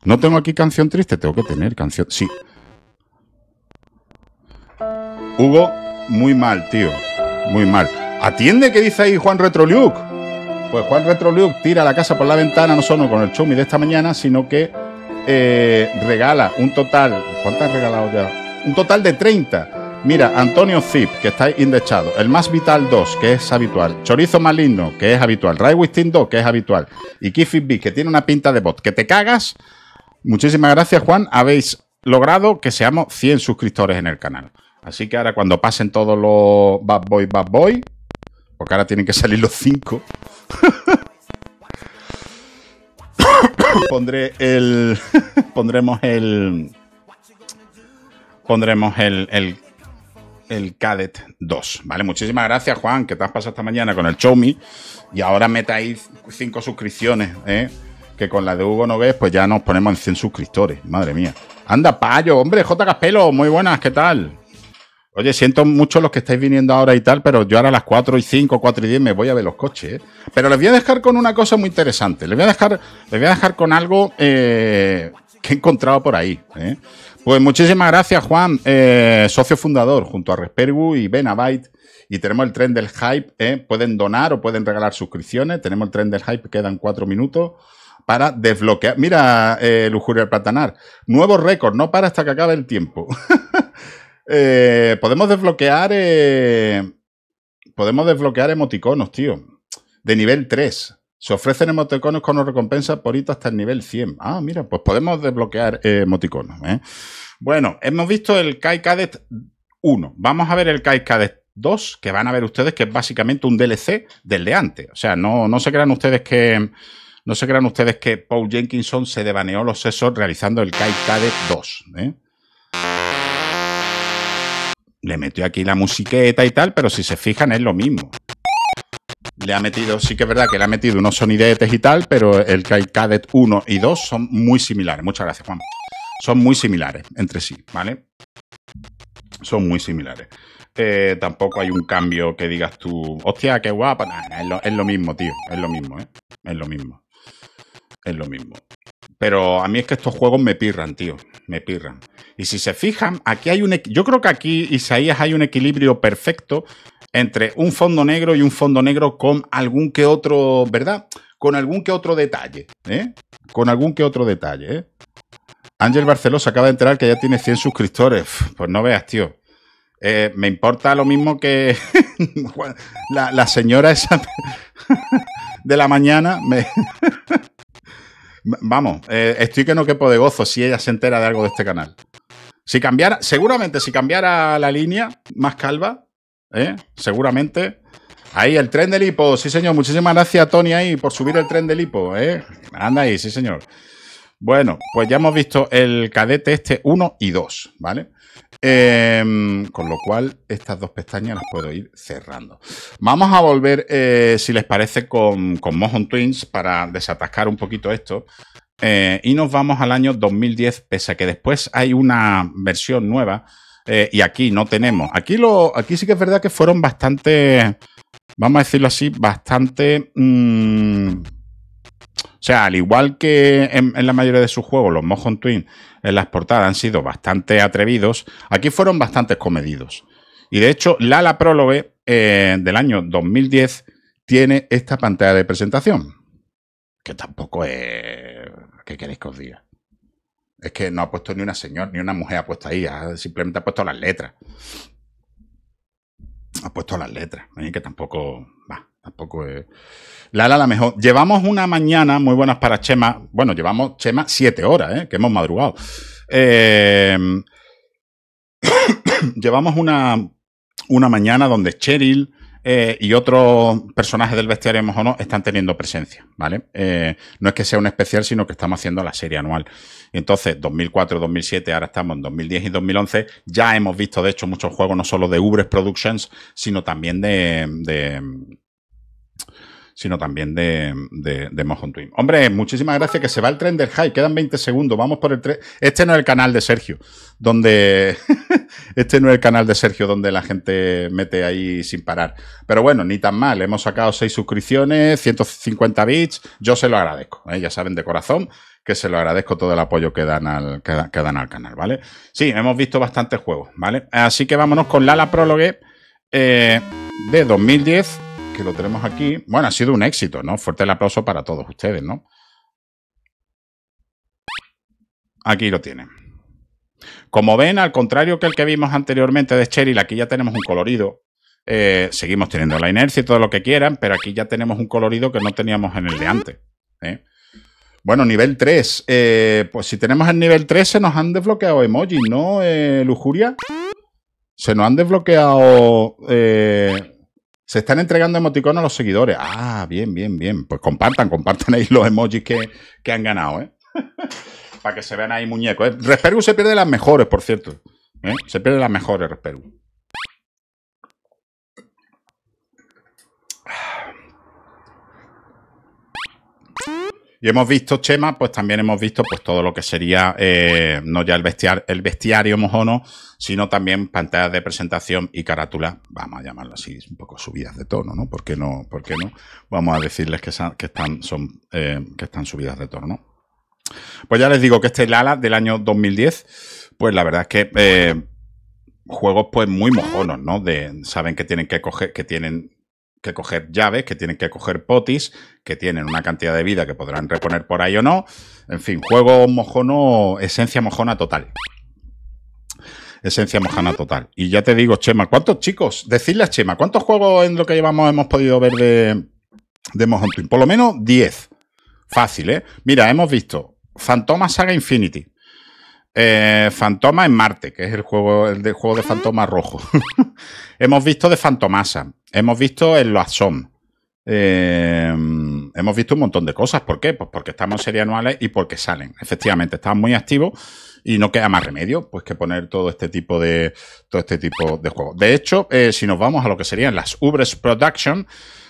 No tengo aquí canción triste, tengo que tener canción. Sí. Hugo, muy mal, tío. Muy mal. Atiende que dice ahí Juan Retroliuk. Pues Juan Retrolux tira la casa por la ventana, no solo con el chumi de esta mañana, sino que eh, regala un total. ¿Cuántas has regalado ya? Un total de 30. Mira, Antonio Zip, que está indechado. El Más Vital 2, que es habitual. Chorizo Maligno, que es habitual. Ray Wisting 2, que es habitual. Y kifi B, que tiene una pinta de bot. Que te cagas. Muchísimas gracias, Juan. Habéis logrado que seamos 100 suscriptores en el canal. Así que ahora cuando pasen todos los Bad Boy, Bad Boy, porque ahora tienen que salir los cinco. Pondré el... pondremos el... Pondremos el, el, Cadet 2. ¿Vale? Muchísimas gracias, Juan, que te has pasado esta mañana con el Xiaomi. Y ahora metáis cinco suscripciones, ¿eh? Que con la de Hugo no ves, pues ya nos ponemos en 100 suscriptores. Madre mía. Anda, payo, hombre, J. Caspelo, muy buenas, ¿qué tal? Oye, siento mucho los que estáis viniendo ahora y tal, pero yo ahora a las 4 y 5, 4 y 10 me voy a ver los coches. ¿eh? Pero les voy a dejar con una cosa muy interesante. Les voy a dejar, les voy a dejar con algo eh, que he encontrado por ahí. ¿eh? Pues muchísimas gracias, Juan, socio fundador, junto a Respergu y Benavite. Y tenemos el tren del hype. Pueden donar o pueden regalar suscripciones. Tenemos el tren del hype, quedan 4 minutos para desbloquear. Mira, Lujuria del Platanar, nuevo récord, no para hasta que acabe el tiempo. Eh, podemos desbloquear. Eh, podemos desbloquear emoticonos, tío. De nivel 3. Se ofrecen emoticonos con recompensa por hito hasta el nivel 100. Ah, mira, pues podemos desbloquear eh, emoticonos. Bueno, hemos visto el Kai Cadet 1. Vamos a ver el Kai Cadet 2, que van a ver ustedes que es básicamente un DLC del de antes. O sea, no, se crean ustedes que. No se crean ustedes que Paul Jenkinson se devaneó los sesos realizando el Kai Cadet 2. ¿eh? le metió aquí la musiqueta y tal, pero si se fijan es lo mismo. Le ha metido, sí que es verdad que le ha metido unos sonidetes y tal, pero el Cadet 1 y 2 son muy similares. Muchas gracias, Juan. Son muy similares entre sí, ¿vale? Son muy similares. Eh, tampoco hay un cambio que digas tú, hostia, qué guapa. es, lo, mismo, tío. Es lo mismo, ¿eh? Es lo mismo. Es lo mismo. Pero a mí es que estos juegos me pirran, tío. Me pirran. Y si se fijan, aquí hay un, yo creo que aquí, Isaías, hay un equilibrio perfecto entre un fondo negro y un fondo negro con algún que otro, ¿verdad? Con algún que otro detalle, ¿eh? Con algún que otro detalle, ¿eh? Ángel Barceló se acaba de enterar que ya tiene 100 suscriptores. Pues no veas, tío. Eh, me importa lo mismo que la, señora esa de la mañana. Vamos, eh, estoy que no quepo de gozo si ella se entera de algo de este canal. Si cambiara, seguramente si cambiara la línea más calva, ¿eh? seguramente. Ahí, el tren del hipo, sí señor. Muchísimas gracias, Tony, ahí, por subir el tren del hipo, ¿eh? Anda ahí, sí señor. Bueno, pues ya hemos visto el cadete este 1 y 2, ¿vale? Em, con lo cual, estas dos pestañas las puedo ir cerrando. Vamos a volver, eh, si les parece, con, con Twins para desatascar un poquito esto. Eh, y nos vamos al año 2010, pese a que después hay una versión nueva eh, y aquí no tenemos. Aquí, lo, aquí sí que es verdad que fueron bastante, vamos a decirlo así, bastante... Mm, o sea, al igual que en, la mayoría de sus juegos, los Mojon Twin en las portadas han sido bastante atrevidos, aquí fueron bastante comedidos. Y de hecho, Lala La eh, del año 2010 tiene esta pantalla de presentación, que tampoco es ¿qué queréis que os diga? Es que no ha puesto ni una señora, ni una mujer ha puesto ahí, simplemente ha puesto las letras. Ha puesto las letras, ¿eh? que tampoco, va, tampoco es... La la la mejor. Llevamos una mañana muy buenas para Chema, bueno, llevamos Chema siete horas, ¿eh? que hemos madrugado. Eh, llevamos una, una mañana donde Cheryl eh, y otros personajes del bestiario o no, están teniendo presencia, ¿vale? Eh, no es que sea un especial, sino que estamos haciendo la serie anual. Entonces, 2004, 2007, ahora estamos en 2010 y 2011, ya hemos visto, de hecho, muchos juegos no solo de Ubres Productions, sino también de sino también de, de, de Twin. Hombre, muchísimas gracias, que se va el tren del high. quedan 20 segundos, vamos por el tren. Este no es el canal de Sergio, donde... este no es el canal de Sergio donde la gente mete ahí sin parar. Pero bueno, ni tan mal, hemos sacado 6 suscripciones, 150 bits, yo se lo agradezco, ¿eh? ya saben de corazón que se lo agradezco todo el apoyo que dan, al, al canal, ¿vale? Sí, hemos visto bastantes juegos, ¿vale? Así que vámonos con Lala Prologue eh, de 2010 que lo tenemos aquí. Bueno, ha sido un éxito, ¿no? Fuerte el aplauso para todos ustedes, ¿no? Aquí lo tienen. Como ven, al contrario que el que vimos anteriormente de Cheryl, aquí ya tenemos un colorido. Eh, seguimos teniendo la inercia y todo lo que quieran, pero aquí ya tenemos un colorido que no teníamos en el de antes. ¿eh? Bueno, nivel 3. Eh, pues si tenemos el nivel 3, se nos han desbloqueado emojis, ¿no, Lujuria? Se nos han desbloqueado se están entregando emoticonos a los seguidores. Ah, bien, bien, bien. Pues compartan, compartan ahí los emojis que, que han ganado, ¿eh? Para que se vean ahí muñecos. ¿eh? Resperu se pierde las mejores, por cierto. ¿eh? Se pierde las mejores, Resperu. Y hemos visto, Chema, pues también hemos visto pues todo lo que sería eh, no ya el, bestiar, bestiario mojono, sino también pantallas de presentación y carátula, vamos a llamarlo así, un poco subidas de tono, ¿no? ¿Por qué no? no? Vamos a decirles que, eh, están, subidas de tono, Pues ya les digo que este es Lala del año 2010, pues la verdad es que eh, juegos pues muy mojonos, ¿no? saben que tienen que coger, que tienen que coger llaves, que tienen que coger potis, que tienen una cantidad de vida que podrán reponer por ahí o no. En fin, juego mojono, esencia mojona total. Esencia mojona total. Y ya te digo, Chema, ¿cuántos chicos? Decidle a Chema, ¿cuántos juegos en lo que llevamos hemos podido ver de, de Por lo menos 10. Fácil, ¿eh? Mira, hemos visto Fantoma Saga Infinity. Eh, Fantoma en Marte, que es el juego, el de, juego de Fantoma rojo. hemos visto de Fantomasa, hemos visto en Loazón. Eh, hemos visto un montón de cosas. ¿Por qué? Pues porque estamos en serie anuales y porque salen. Efectivamente, están muy activos y no queda más remedio pues que poner todo este tipo de todo este tipo de juegos. De hecho, eh, si nos vamos a lo que serían las Ubres Production,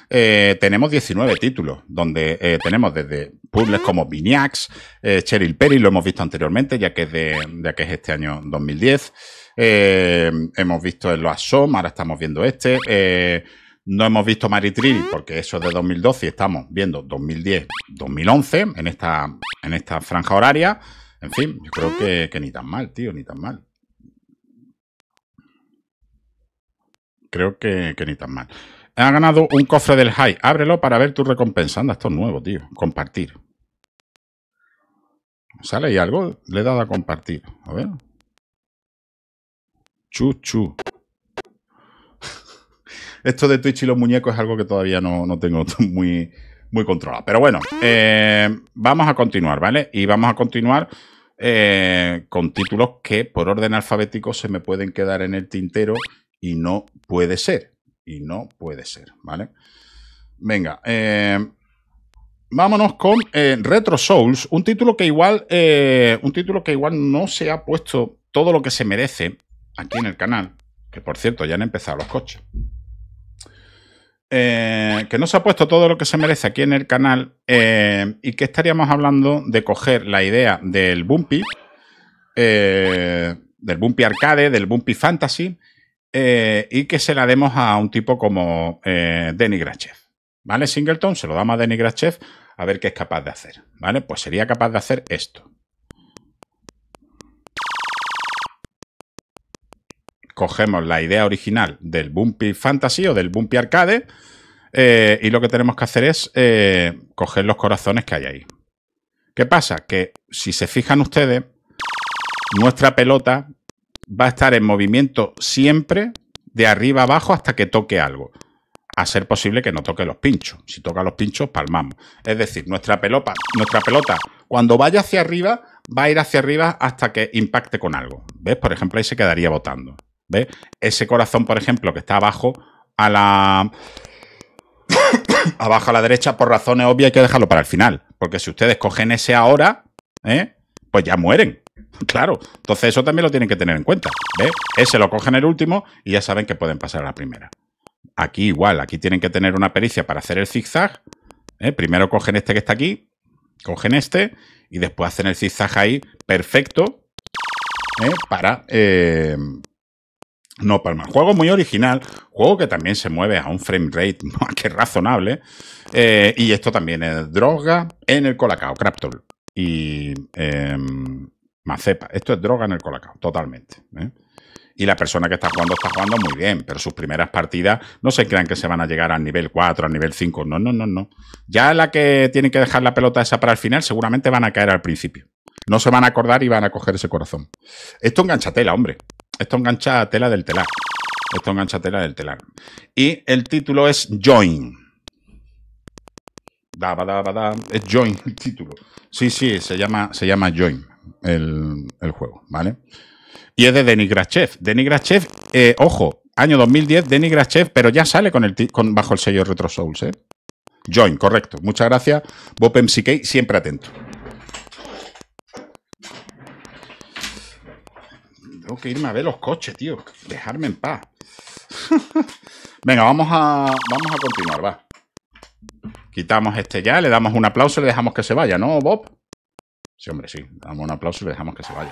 eh, tenemos 19 títulos, donde eh, tenemos desde puzzles como Viniax, eh, Cheryl Perry, lo hemos visto anteriormente, ya que es, de, que es este año 2010. hemos visto el los ahora estamos viendo este. no hemos visto Maritril, porque eso es de 2012 y estamos viendo 2010-2011 en esta, en esta franja horaria. En fin, yo creo que, ni tan mal, tío, ni tan mal. creo que, ni tan mal. Ha ganado un cofre del high. Ábrelo para ver tu recompensa. Anda, esto es nuevo, tío. Compartir. ¿Sale y algo? Le he dado a compartir. A ver. chu. esto de Twitch y los muñecos es algo que todavía no, tengo muy, muy controlado. Pero bueno, eh, vamos a continuar, ¿vale? Y vamos a continuar eh, con títulos que por orden alfabético se me pueden quedar en el tintero y no puede ser y no puede ser, ¿vale? Venga, eh, vámonos con eh, Retro Souls, un título que igual, eh, un título que igual no se ha puesto todo lo que se merece aquí en el canal, que por cierto ya han empezado los coches. que no se ha puesto todo lo que se merece aquí en el canal y que estaríamos hablando de coger la idea del Bumpy, del Bumpy Arcade, del Bumpy Fantasy eh, y que se la demos a un tipo como eh, Denny Grachev. ¿Vale? Singleton se lo damos a Denny Grachev a ver qué es capaz de hacer. ¿Vale? Pues sería capaz de hacer esto. Cogemos la idea original del Bumpy Fantasy o del Bumpy Arcade eh, y lo que tenemos que hacer es eh, coger los corazones que hay ahí. ¿Qué pasa? Que si se fijan ustedes, nuestra pelota va a estar en movimiento siempre de arriba abajo hasta que toque algo. A ser posible que no toque los pinchos. Si toca los pinchos, palmamos. Es decir, nuestra pelota, nuestra pelota cuando vaya hacia arriba, va a ir hacia arriba hasta que impacte con algo. ¿Ves? Por ejemplo, ahí se quedaría botando. ¿Ves? Ese corazón, por ejemplo, que está abajo a la. abajo a la derecha, por razones obvias, hay que dejarlo para el final. Porque si ustedes cogen ese ahora, ¿eh? pues ya mueren. Claro, entonces eso también lo tienen que tener en cuenta. ¿Ve? Ese eh, lo cogen el último y ya saben que pueden pasar a la primera. Aquí igual, aquí tienen que tener una pericia para hacer el zigzag. ¿eh? Primero cogen este que está aquí, cogen este y después hacen el zigzag ahí perfecto ¿eh? para... no palmar. Juego muy original, juego que también se mueve a un frame rate más que razonable. y esto también es droga en el Colacao, Craptol. Y em, Macepa. Esto es droga en el colacao, totalmente. ¿eh? Y la persona que está jugando está jugando muy bien, pero sus primeras partidas no se crean que se van a llegar al nivel 4, al nivel 5. No, no, no, no. Ya la que tiene que dejar la pelota esa para el final, seguramente van a caer al principio. No se van a acordar y van a coger ese corazón. Esto engancha tela, hombre. Esto engancha tela del telar. Esto engancha tela del telar. Y el título es Join. Da, da, da, da. Es Join el título. Sí, sí, se llama, se llama Join el, juego, ¿vale? Y es de Denis Grachev. Denis Grachev, eh, ojo, año 2010, Denis Grachev, pero ya sale con el bajo el sello Retro Souls, ¿eh? Join, correcto. Muchas gracias. Bob MCK, siempre atento. Tengo que irme a ver los coches, tío. Dejarme en paz. Venga, vamos a, vamos a continuar, va. Quitamos este ya, le damos un aplauso y le dejamos que se vaya, ¿no, Bob? Sí, hombre, sí. Damos un aplauso y le dejamos que se vaya.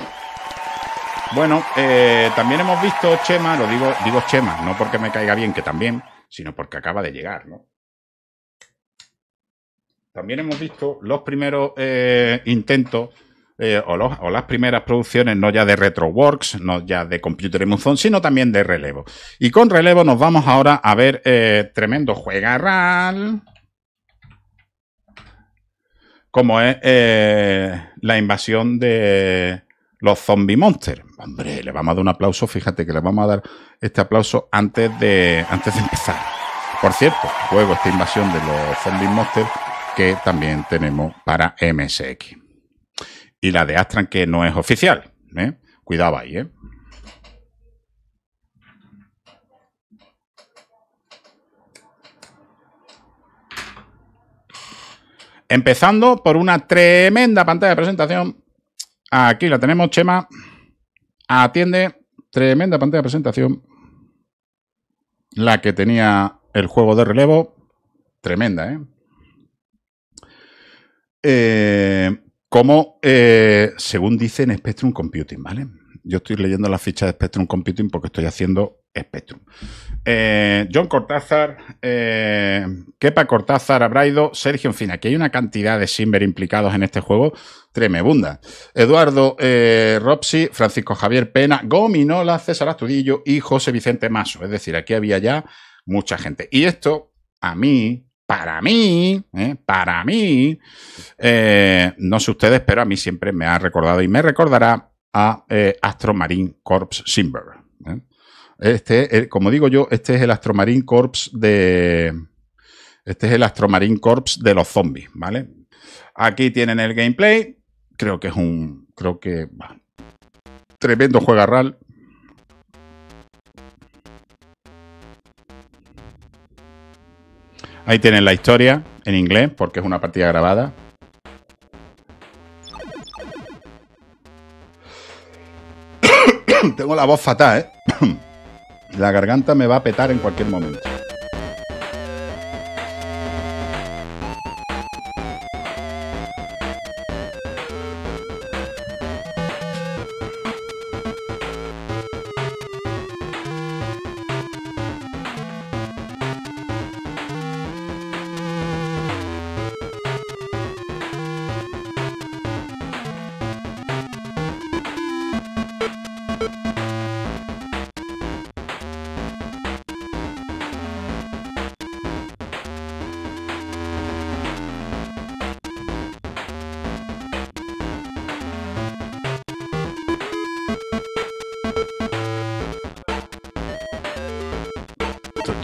Bueno, eh, también hemos visto Chema, lo digo, digo Chema, no porque me caiga bien, que también, sino porque acaba de llegar, ¿no? También hemos visto los primeros eh, intentos eh, o, las primeras producciones, no ya de RetroWorks, no ya de Computer Emulsion, sino también de relevo. Y con relevo nos vamos ahora a ver eh, tremendo juegarral. Como es la invasión de los zombie monsters. Hombre, le vamos a dar un aplauso, fíjate que le vamos a dar este aplauso antes de, antes de empezar. Por cierto, juego esta invasión de los zombie monsters que también tenemos para MSX. Y la de Astran que no es oficial. ¿eh? Cuidado ahí, ¿eh? Empezando por una tremenda pantalla de presentación. Aquí la tenemos, Chema. Atiende. Tremenda pantalla de presentación. La que tenía el juego de relevo. Tremenda, ¿eh? eh como, eh, según dicen, Spectrum Computing, ¿vale? Yo estoy leyendo la ficha de Spectrum Computing porque estoy haciendo Spectrum. Eh, John Cortázar, eh, Kepa Cortázar, Abraido, Sergio, en fin, aquí hay una cantidad de Simber implicados en este juego tremebunda. Eduardo eh, Ropsi, Francisco Javier Pena, Gominola, César Astudillo y José Vicente Maso. Es decir, aquí había ya mucha gente. Y esto, a mí, para mí, eh, para mí, eh, no sé ustedes, pero a mí siempre me ha recordado y me recordará a Astro Corps Simber. Este, como digo yo, este es el Astromarine Corps de. Este es el Astromarine Corps de los zombies, ¿vale? Aquí tienen el gameplay. Creo que es un. Creo que. Bueno, tremendo juegarral. Ahí tienen la historia en inglés, porque es una partida grabada. Tengo la voz fatal, ¿eh? La garganta me va a petar en cualquier momento.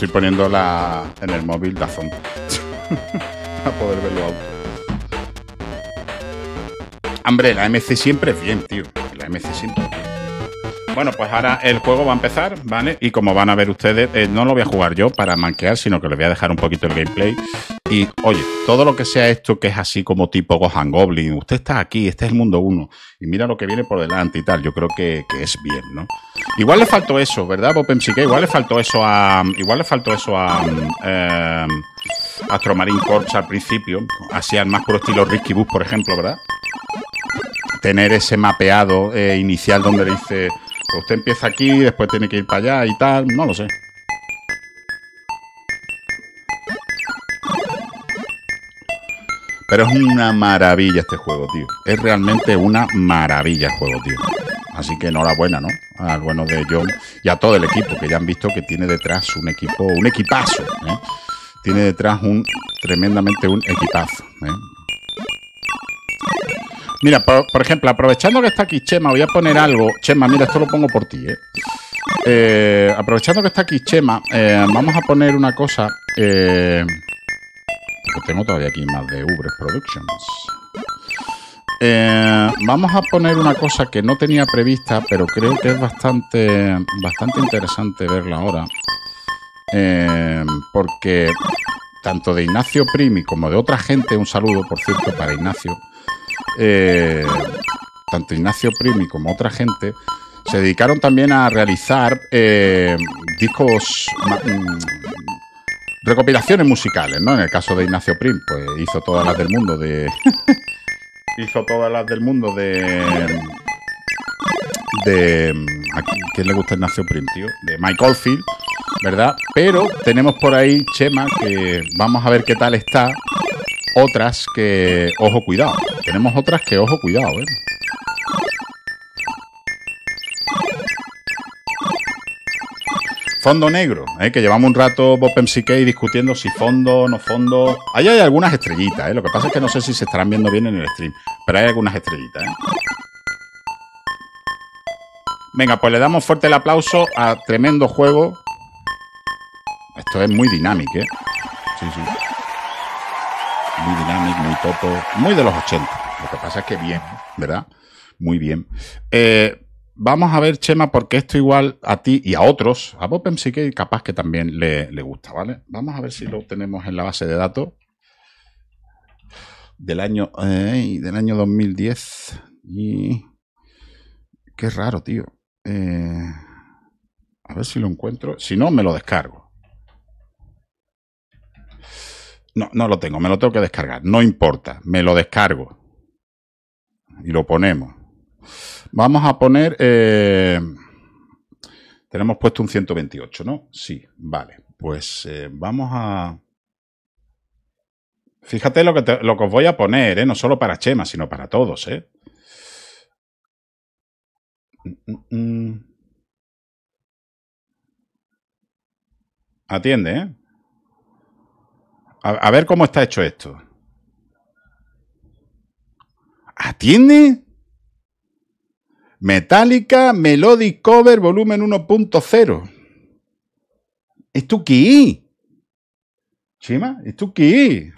estoy poniendo la, en el móvil la zona a poder verlo otro. Hombre, la MC siempre es bien, tío. La MC siempre bueno, pues ahora el juego va a empezar, ¿vale? Y como van a ver ustedes, eh, no lo voy a jugar yo para manquear, sino que les voy a dejar un poquito el gameplay. Y oye, todo lo que sea esto que es así como tipo Gohan Goblin, usted está aquí, este es el mundo 1, y mira lo que viene por delante y tal, yo creo que, es bien, ¿no? Igual le faltó eso, ¿verdad, que Igual le faltó eso a. Igual le faltó eso a. Em, eh, Marine Corps al principio, así al más puro estilo Risky Bus, por ejemplo, ¿verdad? Tener ese mapeado eh, inicial donde dice usted empieza aquí, después tiene que ir para allá y tal, no lo sé. Pero es una maravilla este juego, tío. Es realmente una maravilla el juego, tío. Así que enhorabuena, ¿no? Al bueno de John y a todo el equipo, que ya han visto que tiene detrás un equipo, un equipazo, ¿eh? Tiene detrás un tremendamente un equipazo, ¿eh? Mira, por, ejemplo, aprovechando que está aquí Chema, voy a poner algo. Chema, mira, esto lo pongo por ti, ¿eh? eh aprovechando que está aquí Chema, eh, vamos a poner una cosa. Eh, tengo todavía aquí más de Ubre Productions. Eh, vamos a poner una cosa que no tenía prevista, pero creo que es bastante, bastante interesante verla ahora. porque tanto de Ignacio Primi como de otra gente, un saludo, por cierto, para Ignacio, eh, tanto Ignacio Primi como otra gente, se dedicaron también a realizar eh, discos, mm, recopilaciones musicales, ¿no? En el caso de Ignacio Prim, pues hizo todas las del mundo de... hizo todas las del mundo de... De... ¿A quién le gusta Ignacio Prim, tío? De Michael Field, ¿verdad? Pero tenemos por ahí Chema, que vamos a ver qué tal está otras que, ojo, cuidado. Tenemos otras que, ojo, cuidado, ¿eh? Fondo negro, ¿eh? que llevamos un rato Bob MCK discutiendo si fondo, o no fondo. Ahí hay algunas estrellitas, ¿eh? lo que pasa es que no sé si se estarán viendo bien en el stream, pero hay algunas estrellitas. ¿eh? Venga, pues le damos fuerte el aplauso a tremendo juego. Esto es muy dinámico, ¿eh? Sí, sí muy dinámico, muy topo, muy de los 80. Lo que pasa es que bien, ¿verdad? Muy bien. Eh, vamos a ver, Chema, porque esto igual a ti y a otros, a sí que capaz que también le, gusta, ¿vale? Vamos a ver si lo tenemos en la base de datos del año, del año 2010. Y... Qué raro, tío. Eh, a ver si lo encuentro. Si no, me lo descargo. No, no lo tengo, me lo tengo que descargar. No importa, me lo descargo. Y lo ponemos. Vamos a poner... Eh, tenemos puesto un 128, ¿no? Sí, vale. Pues eh, vamos a... Fíjate lo que, lo que os voy a poner, ¿eh? No solo para Chema, sino para todos, ¿eh? Mm, mm, mm. Atiende, ¿eh? A, ver cómo está hecho esto. ¿Atiende? Metallica Melodic Cover Volumen 1.0. ¿Esto qué? Chima, ¿esto qué?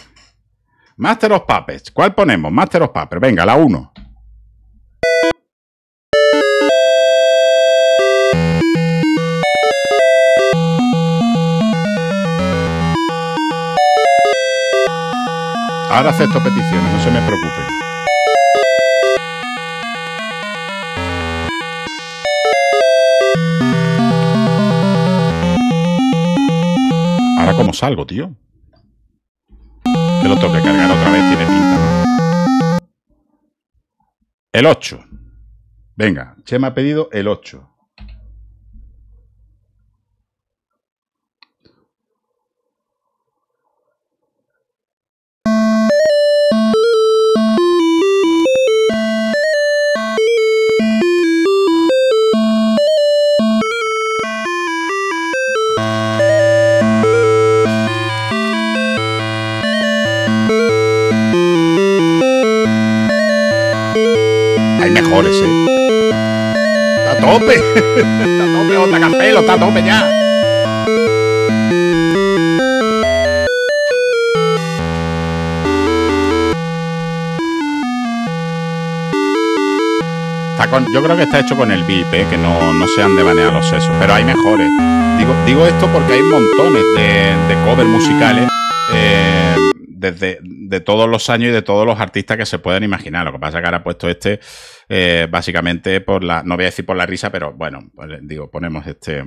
Master of Puppets. ¿Cuál ponemos? Master of Puppets. Venga, la 1. Ahora acepto peticiones, no se me preocupe. Ahora cómo salgo, tío. Te lo tengo que cargar otra vez, tiene pinta. El 8. Venga, Chema ha pedido el 8. ¿eh? Está a tope. está tope, otra campelo, está tope ya. yo creo que está hecho con el VIP, ¿eh? que no, no se han devaneado los sesos, pero hay mejores. Digo, digo esto porque hay montones de, de covers musicales ¿eh? desde de todos los años y de todos los artistas que se pueden imaginar. Lo que pasa es que ahora ha puesto este, eh, básicamente por la, no voy a decir por la risa, pero bueno, pues, eh, digo, ponemos este,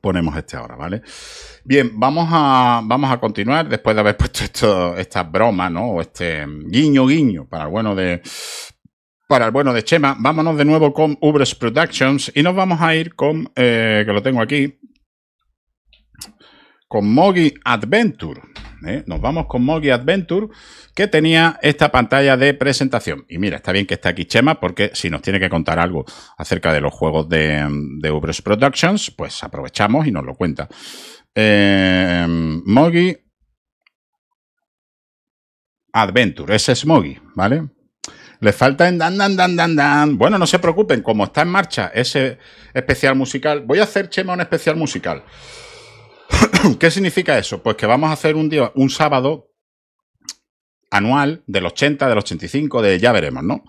ponemos este ahora, ¿vale? Bien, vamos a, vamos a continuar después de haber puesto esto, esta broma, ¿no? O este guiño guiño para el bueno de, para el bueno de Chema. Vámonos de nuevo con Ubres Productions y nos vamos a ir con, eh, que lo tengo aquí, con Mogi Adventure. ¿eh? Nos vamos con Moggy Adventure, que tenía esta pantalla de presentación. Y mira, está bien que está aquí Chema, porque si nos tiene que contar algo acerca de los juegos de, de Ubers Productions, pues aprovechamos y nos lo cuenta. Em, Mogi Adventure, ese es Moggy ¿vale? le falta en dan, dan, dan, dan, dan. Bueno, no se preocupen, como está en marcha ese especial musical, voy a hacer Chema un especial musical. ¿Qué significa eso? Pues que vamos a hacer un día, un sábado anual del 80, del 85, de ya veremos, ¿no?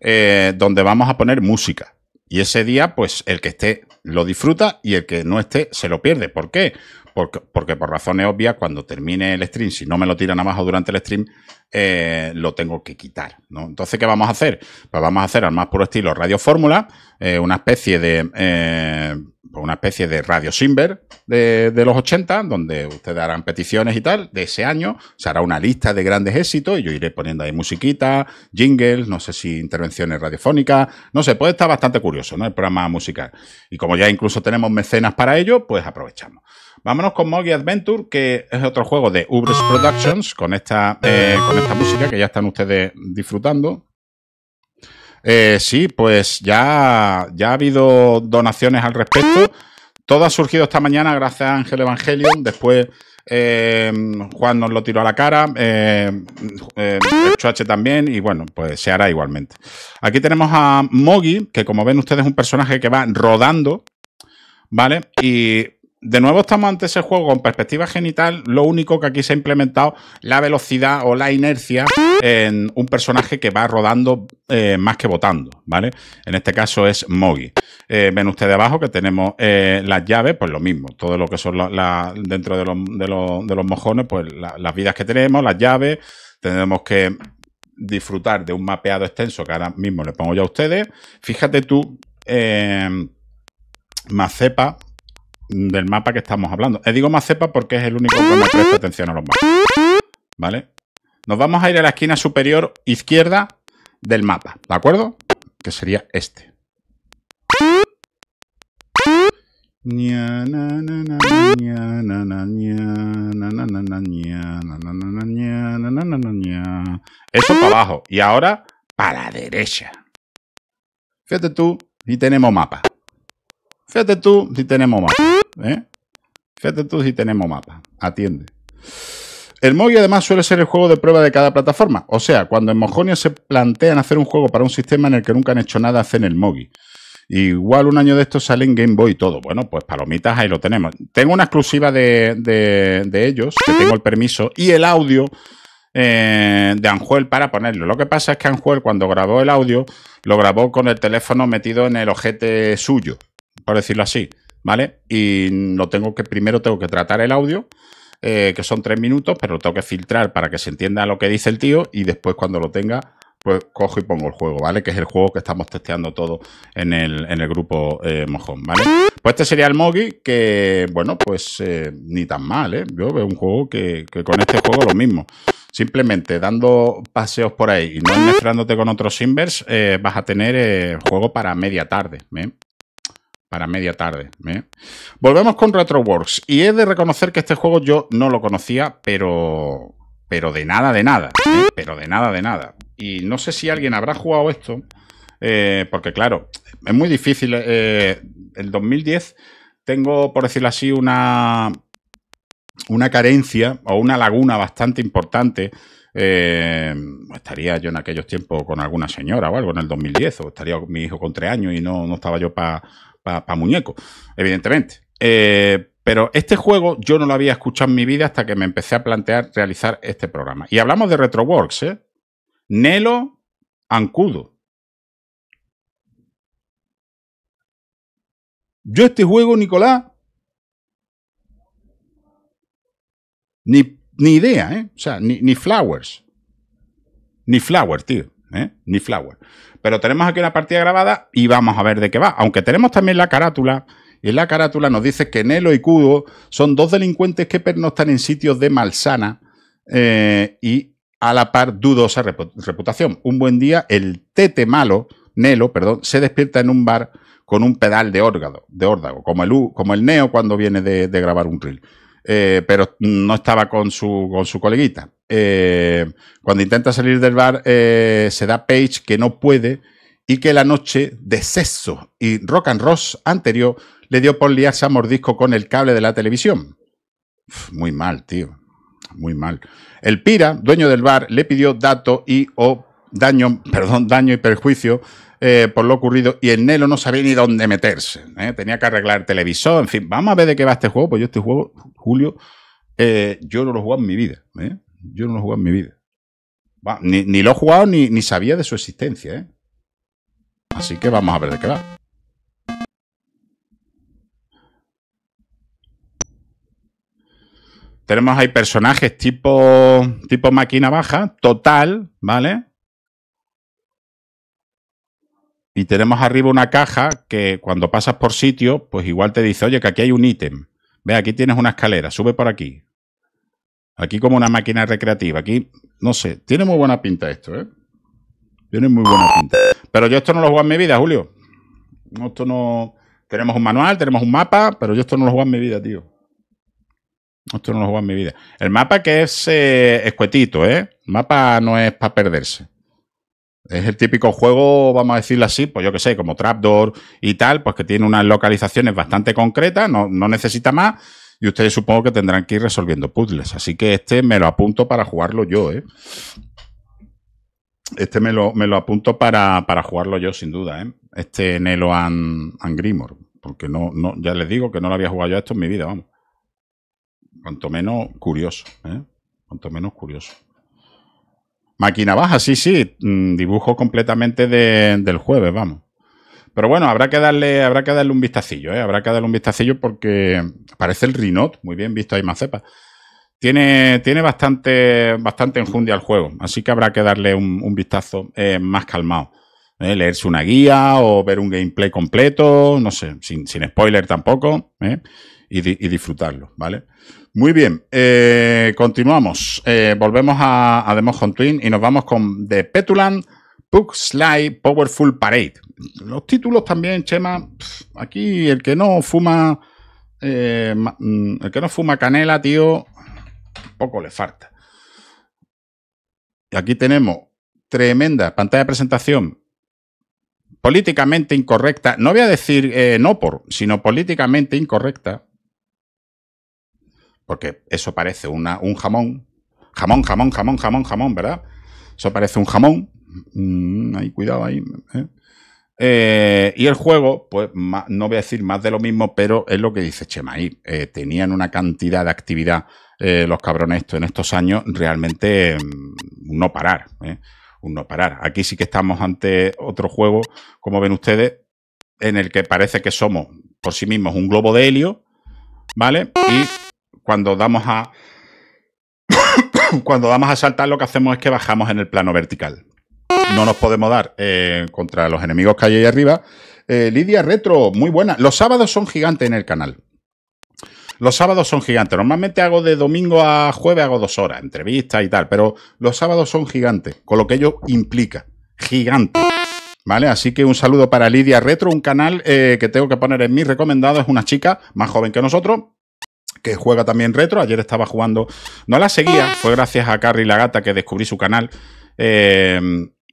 Eh, donde vamos a poner música. Y ese día, pues el que esté lo disfruta y el que no esté se lo pierde. ¿Por qué? Porque, porque por razones obvias, cuando termine el stream, si no me lo tiran abajo durante el stream, eh, lo tengo que quitar. ¿no? Entonces, ¿qué vamos a hacer? Pues vamos a hacer al más puro estilo Radio Fórmula, eh, una especie de pues, una especie de Radio Simber de, los 80, donde ustedes harán peticiones y tal, de ese año. Se hará una lista de grandes éxitos y yo iré poniendo ahí musiquita, jingles, no sé si intervenciones radiofónicas, no sé, puede estar bastante curioso, ¿no? El programa musical. Y como ya incluso tenemos mecenas para ello, pues aprovechamos. Vámonos con Moggy Adventure, que es otro juego de Ubers Productions, con esta, eh, con esta música que ya están ustedes disfrutando. Eh, sí, pues ya, ya ha habido donaciones al respecto. Todo ha surgido esta mañana gracias a Ángel Evangelion. Después eh, Juan nos lo tiró a la cara, eh, eh también, y bueno, pues se hará igualmente. Aquí tenemos a Mogi, que como ven ustedes es un personaje que va rodando, ¿vale? Y de nuevo estamos ante ese juego con perspectiva genital, lo único que aquí se ha implementado la velocidad o la inercia en un personaje que va rodando eh, más que votando, ¿vale? En este caso es Mogi. Eh, ven ustedes abajo que tenemos eh, las llaves, pues lo mismo, todo lo que son dentro de los, mojones, pues las vidas que tenemos, las llaves, tenemos que disfrutar de un mapeado extenso que ahora mismo le pongo ya a ustedes. Fíjate tú, Macepa, del mapa que estamos hablando. Eh, digo Macepa porque es el único que me presta atención a los mapas. ¿Vale? Nos vamos a ir a la esquina superior izquierda del mapa, ¿de acuerdo? Que sería este. Eso para abajo. Y ahora para la derecha. Fíjate tú, y tenemos mapa. Fíjate tú si tenemos mapa. ¿eh? Fíjate tú si tenemos mapa. Atiende. El Mogi, además suele ser el juego de prueba de cada plataforma. O sea, cuando en Mojonia se plantean hacer un juego para un sistema en el que nunca han hecho nada, hacen el Mogi. Igual un año de estos sale en Game Boy y todo. Bueno, pues palomitas, ahí lo tenemos. Tengo una exclusiva de, de, ellos, que tengo el permiso, y el audio eh, de Anjuel para ponerlo. Lo que pasa es que Anjuel cuando grabó el audio, lo grabó con el teléfono metido en el ojete suyo por decirlo así, ¿vale? Y lo tengo que, primero tengo que tratar el audio, eh, que son tres minutos, pero lo tengo que filtrar para que se entienda lo que dice el tío y después cuando lo tenga, pues cojo y pongo el juego, ¿vale? Que es el juego que estamos testeando todo en el, grupo eh, Mojón, ¿vale? Pues este sería el Mogi, que, bueno, pues eh, ni tan mal, ¿eh? Yo veo un juego que, que con este juego lo mismo. Simplemente dando paseos por ahí y no mezclándote con otros Simbers, vas a tener juego para media tarde, ¿eh? para media tarde. ¿eh? Volvemos con RetroWorks. Y he de reconocer que este juego yo no lo conocía, pero. Pero de nada, de nada. ¿eh? Pero de nada, de nada. Y no sé si alguien habrá jugado esto. Eh, porque, claro, es muy difícil. el 2010 tengo, por decirlo así, una. Una carencia o una laguna bastante importante. estaría yo en aquellos tiempos con alguna señora o algo en el 2010, o estaría mi hijo con tres años y no, no estaba yo para para muñeco, evidentemente. Eh, pero este juego yo no lo había escuchado en mi vida hasta que me empecé a plantear realizar este programa. Y hablamos de Retroworks, ¿eh? Nelo Ancudo. Yo este juego, Nicolás, ni, idea, ¿eh? O sea, ni, flowers. Ni flowers, tío. ¿eh? Ni flowers. Pero tenemos aquí una partida grabada y vamos a ver de qué va. Aunque tenemos también la carátula. Y en la carátula nos dice que Nelo y Cudo son dos delincuentes que no están en sitios de malsana eh, y a la par dudosa reputación. Un buen día, el tete malo, Nelo, perdón, se despierta en un bar con un pedal de órgano, de órdago, como el, como el Neo cuando viene de, de grabar un reel. Eh, pero no estaba con su, coleguita. Eh, cuando intenta salir del bar, eh, se da Page que no puede y que la noche de sexo y rock and roll anterior le dio por liarse a mordisco con el cable de la televisión. muy mal, tío. Muy mal. El Pira, dueño del bar, le pidió dato y o daño, perdón, daño y perjuicio eh, por lo ocurrido y el Nelo no sabía ni dónde meterse. ¿eh? Tenía que arreglar el televisor, en fin. Vamos a ver de qué va este juego, pues yo este juego, Julio, eh, yo no lo he jugado en mi vida. Yo no lo he jugado en mi vida. ni, lo he jugado ni, ni sabía de su existencia. Así que vamos a ver de qué va. Tenemos ahí personajes tipo, tipo máquina baja, total, ¿vale? Y tenemos arriba una caja que cuando pasas por sitio, pues igual te dice, oye, que aquí hay un ítem. Ve, aquí tienes una escalera, sube por aquí. Aquí como una máquina recreativa. Aquí, no sé, tiene muy buena pinta esto, ¿eh? Tiene muy buena pinta. Pero yo esto no lo juego en mi vida, Julio. esto no... Tenemos un manual, tenemos un mapa, pero yo esto no lo juego en mi vida, tío. Esto no lo juego en mi vida. El mapa que es eh, escuetito, ¿eh? El mapa no es para perderse. Es el típico juego, vamos a decirlo así, pues yo que sé, como Trapdoor y tal, pues que tiene unas localizaciones bastante concretas, no, necesita más, y ustedes supongo que tendrán que ir resolviendo puzzles. Así que este me lo apunto para jugarlo yo, ¿eh? Este me lo, me lo apunto para, jugarlo yo, sin duda, ¿eh? Este Nelo and, Grimor, porque no, ya les digo que no lo había jugado yo esto en mi vida, vamos. Cuanto menos curioso, ¿eh? Cuanto menos curioso. Máquina baja, sí, sí, mm, dibujo completamente del jueves, vamos. Pero bueno, habrá que darle, habrá que darle un vistacillo, ¿eh? habrá que darle un vistacillo porque parece el Rinot, muy bien visto ahí Macepa. Tiene, tiene bastante, bastante enjundia al juego, así que habrá que darle un, vistazo eh, más calmado. ¿eh? Leerse una guía o ver un gameplay completo, no sé, sin, sin spoiler tampoco, ¿eh? y, y disfrutarlo, ¿vale? Muy bien, eh, continuamos. Eh, volvemos a, a Demos Twin y nos vamos con The Petulant Pug Slide, Powerful Parade. Los títulos también, Chema, aquí el que no fuma, eh, mm, el que no fuma canela, tío, poco le falta. Y aquí tenemos tremenda pantalla de presentación políticamente incorrecta, no voy a decir no por, sino políticamente incorrecta, porque eso parece un jamón. Jamón, jamón, jamón, jamón, jamón, ¿verdad? Eso parece un jamón. Mm, ahí, cuidado ahí. ¿eh? Eh, y el juego, pues no voy a decir más de lo mismo, pero es lo que dice Chema ahí. Eh, tenían una cantidad de actividad los cabrones esto, en estos años, realmente mm, no parar. Un no parar. Aquí sí que estamos ante otro juego, como ven ustedes, en el que parece que somos por sí mismos un globo de helio, ¿vale? Y cuando damos a. cuando damos a saltar, lo que hacemos es que bajamos en el plano vertical. No nos podemos dar eh, contra los enemigos que hay ahí arriba. Eh, Lidia Retro, muy buena. Los sábados son gigantes en el canal. Los sábados son gigantes. Normalmente hago de domingo a jueves, hago dos horas, entrevistas y tal, pero los sábados son gigantes, con lo que ello implica. Gigante. ¿Vale? Así que un saludo para Lidia Retro, un canal eh, que tengo que poner en mis Recomendado Es una chica más joven que nosotros, que juega también retro. Ayer estaba jugando, no la seguía, fue gracias a Carrie la gata que descubrí su canal. Eh,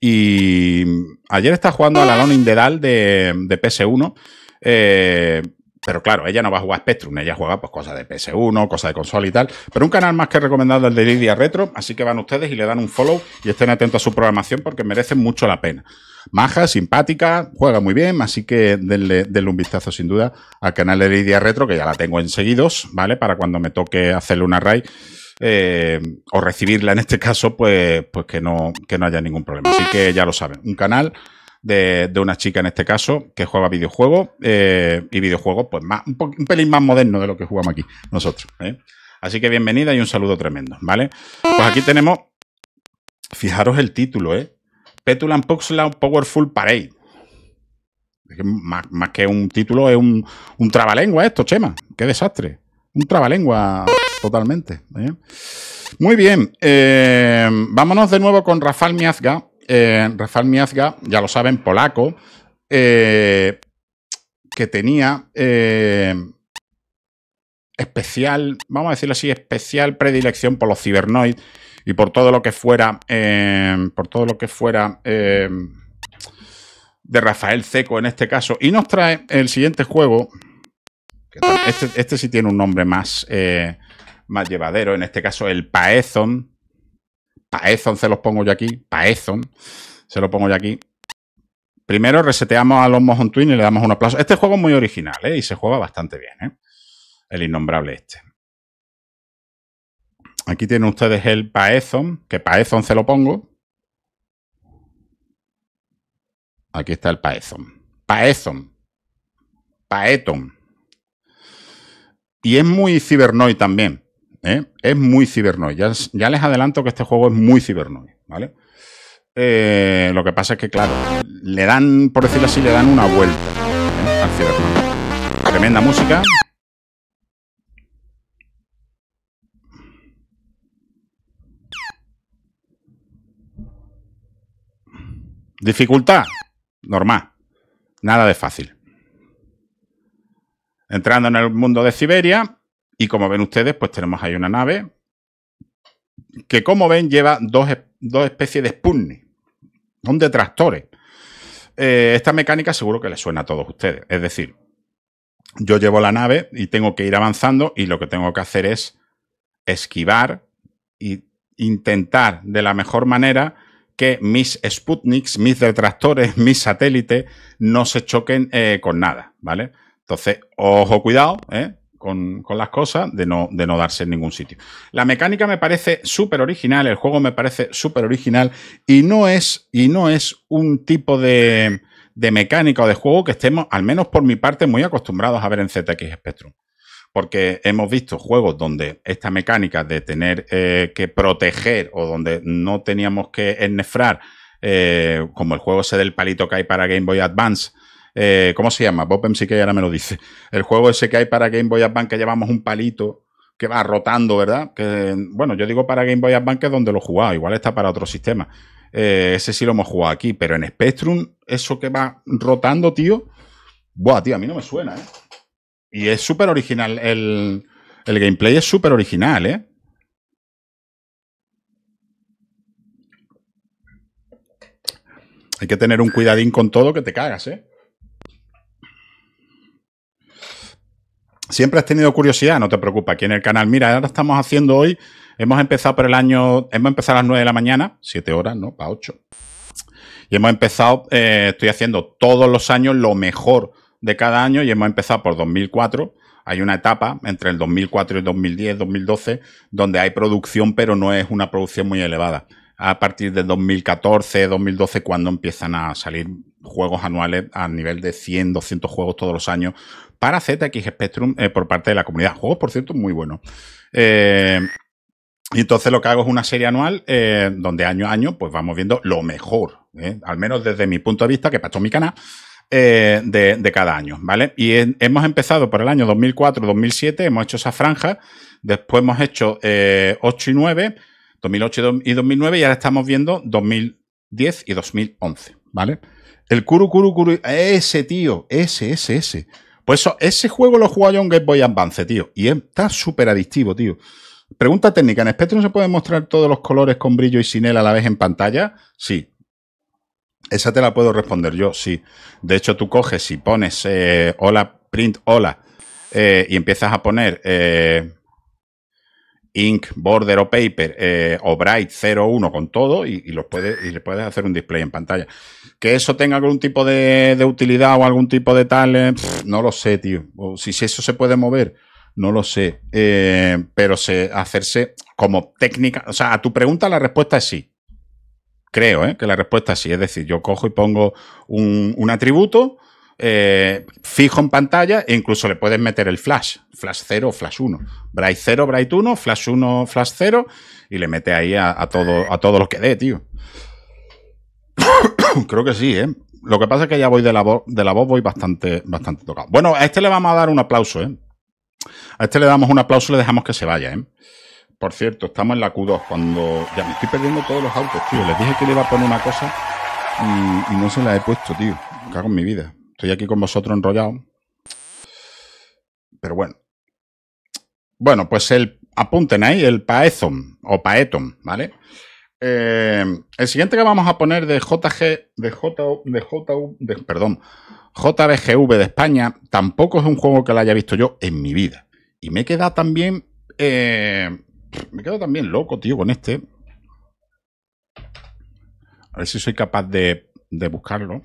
y ayer estaba jugando a la In de Dal de, de PS1. Eh, pero claro, ella no va a jugar Spectrum, ella juega pues cosas de PS1, cosas de consola y tal. Pero un canal más que recomendado es el de Lidia Retro, así que van ustedes y le dan un follow y estén atentos a su programación porque merece mucho la pena. Maja, simpática, juega muy bien, así que denle, un vistazo sin duda al canal de Lidia Retro, que ya la tengo en seguidos, ¿vale? Para cuando me toque hacerle una raid. Eh, o recibirla en este caso, pues, pues que, no, que no haya ningún problema. Así que ya lo saben, un canal de, una chica en este caso que juega videojuegos eh, y videojuegos pues más, un, pelín más moderno de lo que jugamos aquí nosotros. ¿eh? Así que bienvenida y un saludo tremendo, ¿vale? Pues aquí tenemos, fijaros el título, ¿eh? Petulant Puxla Powerful Parade. Más, que un título, es un, trabalengua esto, Chema. Qué desastre. Un trabalengua totalmente. ¿eh? Muy bien. vámonos de nuevo con Rafael Miazga, Rafael Miazga, ya lo saben, polaco, eh, que tenía eh, especial, vamos a decirlo así, especial predilección por los cibernoids y por todo lo que fuera, em, por todo lo que fuera em, de Rafael Seco en este caso. Y nos trae el siguiente juego. Este, este, sí tiene un nombre más, eh, más llevadero, en este caso el Paezon Paezon se los pongo yo aquí. Paezon. Se lo pongo yo aquí. Primero reseteamos a los Mojon Twin y le damos un aplauso. Este juego es muy original, ¿eh? Y se juega bastante bien, ¿eh? El innombrable este. Aquí tienen ustedes el Paezon, que Paezon se lo pongo. Aquí está el Paezon. Paezon. Paeton. Y es muy cibernoid también. ¿eh? Es muy cibernoid. Ya, les adelanto que este juego es muy cibernoid, ¿vale? Eh, lo que pasa es que, claro, le dan, por decirlo así, le dan una vuelta ¿eh? Tremenda música. Dificultad, normal. Nada de fácil. Entrando en el mundo de Siberia, y como ven ustedes, pues tenemos ahí una nave que como ven lleva dos, especies de sputnik, son detractores. Eh, esta mecánica seguro que le suena a todos ustedes. Es decir, yo llevo la nave y tengo que ir avanzando y lo que tengo que hacer es esquivar e intentar de la mejor manera que mis Sputniks, mis detractores, mis satélites no se choquen eh, con nada, ¿vale? Entonces, ojo, cuidado, ¿eh? con, las cosas de no, de no darse en ningún sitio. La mecánica me parece súper original, el juego me parece súper original y no es, y no es un tipo de, mecánica o de juego que estemos, al menos por mi parte, muy acostumbrados a ver en ZX Spectrum. Porque hemos visto juegos donde esta mecánica de tener eh, que proteger o donde no teníamos que ennefrar, eh, como el juego ese del palito que hay para Game Boy Advance, eh, ¿Cómo se llama? sí que ahora me lo dice. El juego ese que hay para Game Boy Advance que llevamos un palito que va rotando, ¿verdad? bueno, yo digo para Game Boy Advance es donde lo jugaba, igual está para otro sistema. Eh, ese sí lo hemos jugado aquí, pero en Spectrum, eso que va rotando, tío. Buah, tío, a mí no me suena, ¿eh? Y es súper original. El, el gameplay es súper original, ¿eh? Hay que tener un cuidadín con todo que te cagas, ¿eh? siempre has tenido curiosidad, no te preocupes, aquí en el canal, mira, ahora estamos haciendo hoy, hemos empezado por el año, hemos empezado a las 9 de la mañana, 7 horas, ¿no? Para 8. Y hemos empezado, eh, estoy haciendo todos los años lo mejor de cada año y hemos empezado por 2004. Hay una etapa entre el 2004 y el 2010, 2012, donde hay producción, pero no es una producción muy elevada. A partir del 2014, 2012, cuando empiezan a salir juegos anuales a nivel de 100, 200 juegos todos los años para ZX Spectrum eh, por parte de la comunidad. Juegos, por cierto, muy buenos. Eh, y entonces lo que hago es una serie anual eh, donde año a año pues vamos viendo lo mejor, al menos desde mi punto de vista, que pasó mi canal, de, cada año, ¿vale? Y hemos empezado por el año 2004-2007, hemos hecho esa franja, después hemos hecho 8 y 9, 2008 y 2009 y ahora estamos viendo 2010 y 2011, ¿vale? El Kuru Kuru Kuru. Ese, tío. Ese, ese, ese. Pues eso, ese juego lo juega yo en Game Boy Advance, tío. Y está súper adictivo, tío. Pregunta técnica. ¿En Spectrum se pueden mostrar todos los colores con brillo y sin él a la vez en pantalla? Sí. Esa te la puedo responder yo, sí. De hecho, tú coges y pones eh, hola, print, hola, eh, y empiezas a poner eh, Ink, Border o Paper eh, o Bright 01 con todo y, los puedes, y le puedes hacer un display en pantalla. Que eso tenga algún tipo de, utilidad o algún tipo de tal, eh, no lo sé, tío. O si, eso se puede mover, no lo sé. Eh, pero hacerse como técnica. O sea, a tu pregunta la respuesta es sí. Creo que la respuesta es sí. Es decir, yo cojo y pongo un atributo eh, fijo en pantalla e incluso le puedes meter el flash, flash 0 flash 1. Bright 0, Bright 1, flash 1, flash 0 y le mete ahí a, todos todo, a lo que dé, tío. Creo que sí, ¿eh? Lo que pasa es que ya voy de la, voz, de la voz, voy bastante, bastante tocado. Bueno, a este le vamos a dar un aplauso, ¿eh? A este le damos un aplauso y le dejamos que se vaya, ¿eh? Por cierto, estamos en la Q2 cuando... Ya me estoy perdiendo todos los autos, tío. Les dije que le iba a poner una cosa y, mm, y no se la he puesto, tío. Cago en mi vida. Estoy aquí con vosotros enrollado. Pero bueno. Bueno, pues el, apunten ahí, el Paethon o Paeton, ¿vale? Eh, el siguiente que vamos a poner de JG, de J, de J, de, perdón, JBGV de España, tampoco es un juego que lo haya visto yo en mi vida. Y me he quedado también, eh, me quedo también loco, tío, con este. A ver si soy capaz de, de buscarlo.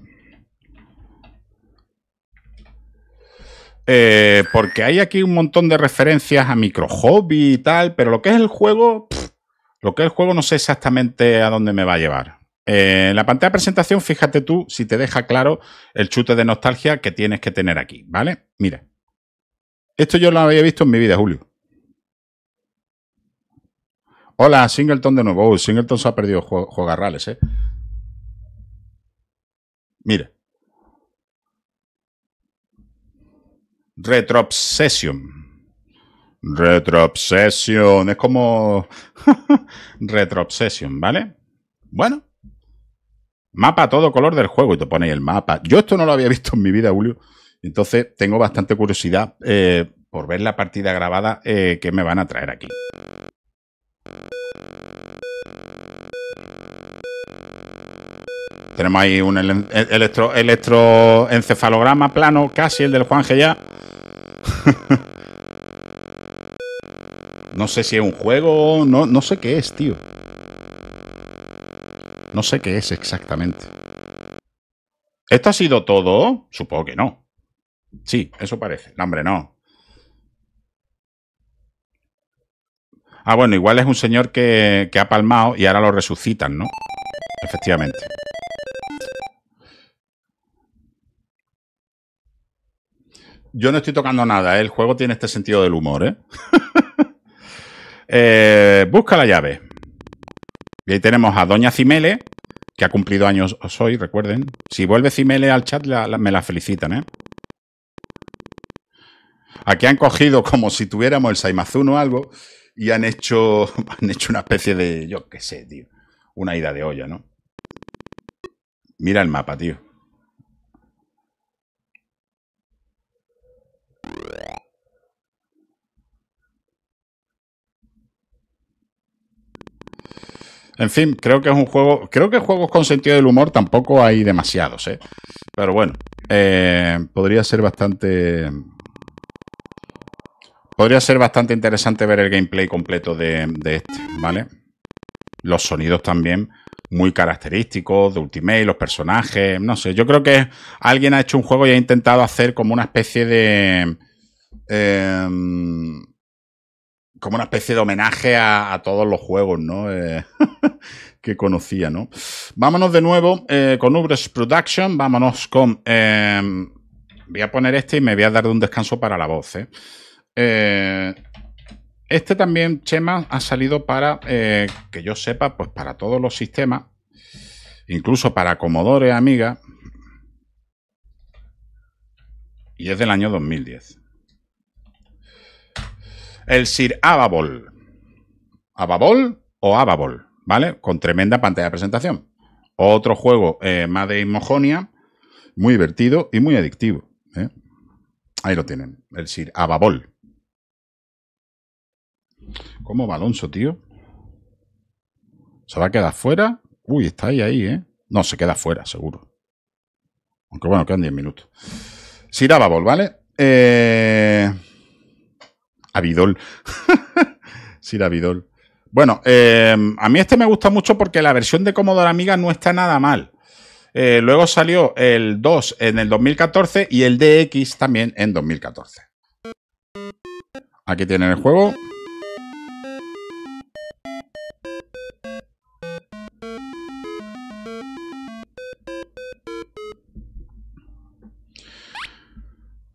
Eh, porque hay aquí un montón de referencias a micro hobby y tal, pero lo que es el juego, lo que es el juego no sé exactamente a dónde me va a llevar. Eh, en la pantalla de presentación, fíjate tú si te deja claro el chute de nostalgia que tienes que tener aquí, ¿vale? Mira, esto yo lo había visto en mi vida, Julio. Hola, Singleton de nuevo. Uy, Singleton se ha perdido juegarrales, ¿eh? Mira. Retro Obsession. Es como Obsession, ¿vale? Bueno. Mapa todo color del juego y te ponéis el mapa. Yo esto no lo había visto en mi vida, Julio. Entonces tengo bastante curiosidad eh, por ver la partida grabada eh, que me van a traer aquí. Tenemos ahí un electro, electroencefalograma plano, casi el del Juan G. ya. no sé si es un juego, no, no sé qué es, tío. No sé qué es exactamente. ¿Esto ha sido todo? Supongo que no. Sí, eso parece. No, hombre, no. Ah, bueno, igual es un señor que, que ha palmado y ahora lo resucitan, ¿no? Efectivamente. yo no estoy tocando nada, ¿eh? el juego tiene este sentido del humor, ¿eh? ¿eh? busca la llave. Y ahí tenemos a Doña Cimele, que ha cumplido años hoy, recuerden. Si vuelve Cimele al chat, me la felicitan, ¿eh? Aquí han cogido como si tuviéramos el Saimazuno o algo y han hecho, han hecho una especie de, yo qué sé, tío, una ida de olla, ¿no? Mira el mapa, tío. En fin, creo que es un juego. Creo que juegos con sentido del humor tampoco hay demasiados, ¿eh? Pero bueno, eh, podría ser bastante. Podría ser bastante interesante ver el gameplay completo de, este, ¿vale? Los sonidos también muy característicos de Ultimate, los personajes, no sé. Yo creo que alguien ha hecho un juego y ha intentado hacer como una especie de. Eh, como una especie de homenaje a, todos los juegos, ¿no? Eh, que conocía, ¿no? Vámonos de nuevo eh, con Ubres Production, vámonos con... Em, voy a poner este y me voy a dar de un descanso para la voz, ¿eh? este también, Chema, ha salido para, que yo sepa, pues para todos los sistemas, incluso para Commodore Amiga, y es del año 2010. El Sir Ababol. Ababol o Ababol, ¿vale? Con tremenda pantalla de presentación. Otro juego eh, más de Mojonia, muy divertido y muy adictivo. ¿eh? Ahí lo tienen, el Sir Ababol. ¿Cómo va tío? ¿Se va a quedar fuera? Uy, está ahí, ahí, ¿eh? No, se queda fuera, seguro. Aunque bueno, quedan 10 minutos. Sir Ababol, ¿vale? Eh, Avidol. sí Abidol. Bueno, eh, a mí este me gusta mucho porque la versión de Commodore Amiga no está nada mal. Eh, luego salió el 2 en el 2014 y el DX también en 2014. Aquí tienen el juego.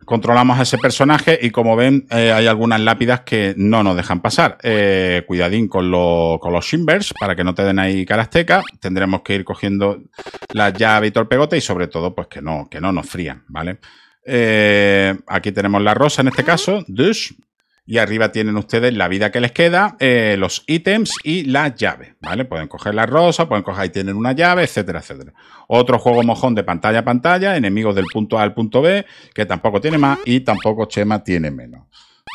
controlamos a ese personaje y como ven eh, hay algunas lápidas que no nos dejan pasar. Eh, cuidadín con, los shimbers para que no te den ahí carasteca. Tendremos que ir cogiendo la llave y pegote y sobre todo pues que no, que no nos frían, ¿vale? Eh, aquí tenemos la rosa en este caso, y arriba tienen ustedes la vida que les queda, eh, los ítems y las llaves, ¿vale? Pueden coger la rosa, pueden coger, ahí tienen una llave, etcétera, etcétera. Otro juego mojón de pantalla a pantalla, enemigos del punto A al punto B, que tampoco tiene más y tampoco Chema tiene menos,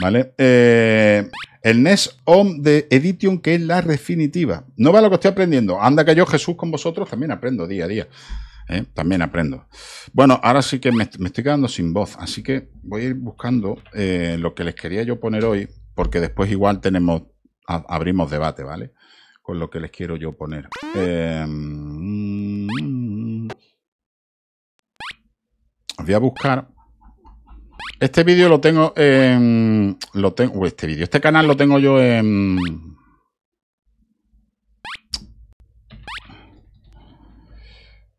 ¿vale? Eh, el NES Home de Edition, que es la definitiva. No va lo que estoy aprendiendo. Anda que yo, Jesús, con vosotros también aprendo día a día. ¿eh? También aprendo. Bueno, ahora sí que me, estoy quedando sin voz, así que voy a ir buscando eh, lo que les quería yo poner hoy, porque después igual tenemos, abrimos debate, ¿vale? Con lo que les quiero yo poner. Em, voy a buscar. Este vídeo lo tengo en. Lo tengo. Este vídeo. Este canal lo tengo yo en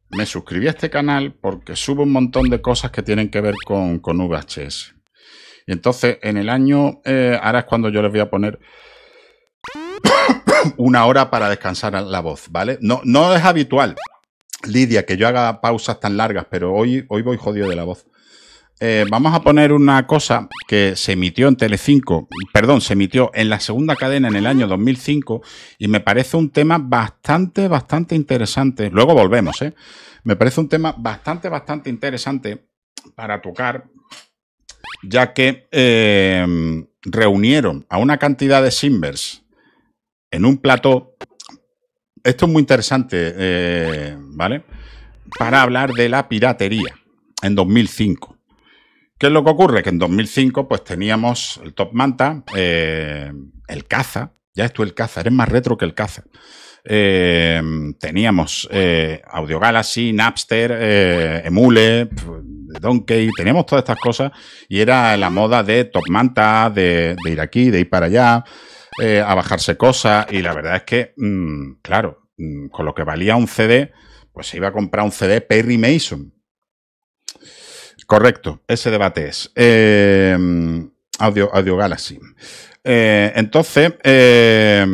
me suscribí a este canal porque subo un montón de cosas que tienen que ver con, VHS. Y entonces en el año, eh, ahora es cuando yo les voy a poner una hora para descansar la voz, ¿vale? No, no es habitual, Lidia, que yo haga pausas tan largas, pero hoy, hoy voy jodido de la voz. Eh, vamos a poner una cosa que se emitió en Telecinco, perdón, se emitió en la segunda cadena en el año 2005 y me parece un tema bastante, bastante interesante. Luego volvemos, ¿eh? Me parece un tema bastante, bastante interesante para tocar, ya que eh, reunieron a una cantidad de Simbers en un plató. Esto es muy interesante, eh, ¿vale? Para hablar de la piratería en 2005. ¿Qué es lo que ocurre? Que en 2005 pues teníamos el Top Manta, eh, el Caza, ya esto el Caza, eres más retro que el Caza. Eh, teníamos eh, Audio Galaxy, Napster, Emule, Donkey, teníamos todas estas cosas y era la moda de Top Manta, de, ir aquí, de ir para allá, a bajarse cosas y la verdad es que, mm, claro, mm, con lo que valía un CD, pues se iba a comprar un CD Perry Mason. Correcto, ese debate es. Eh, audio, audio Galaxy. Eh, entonces, eh,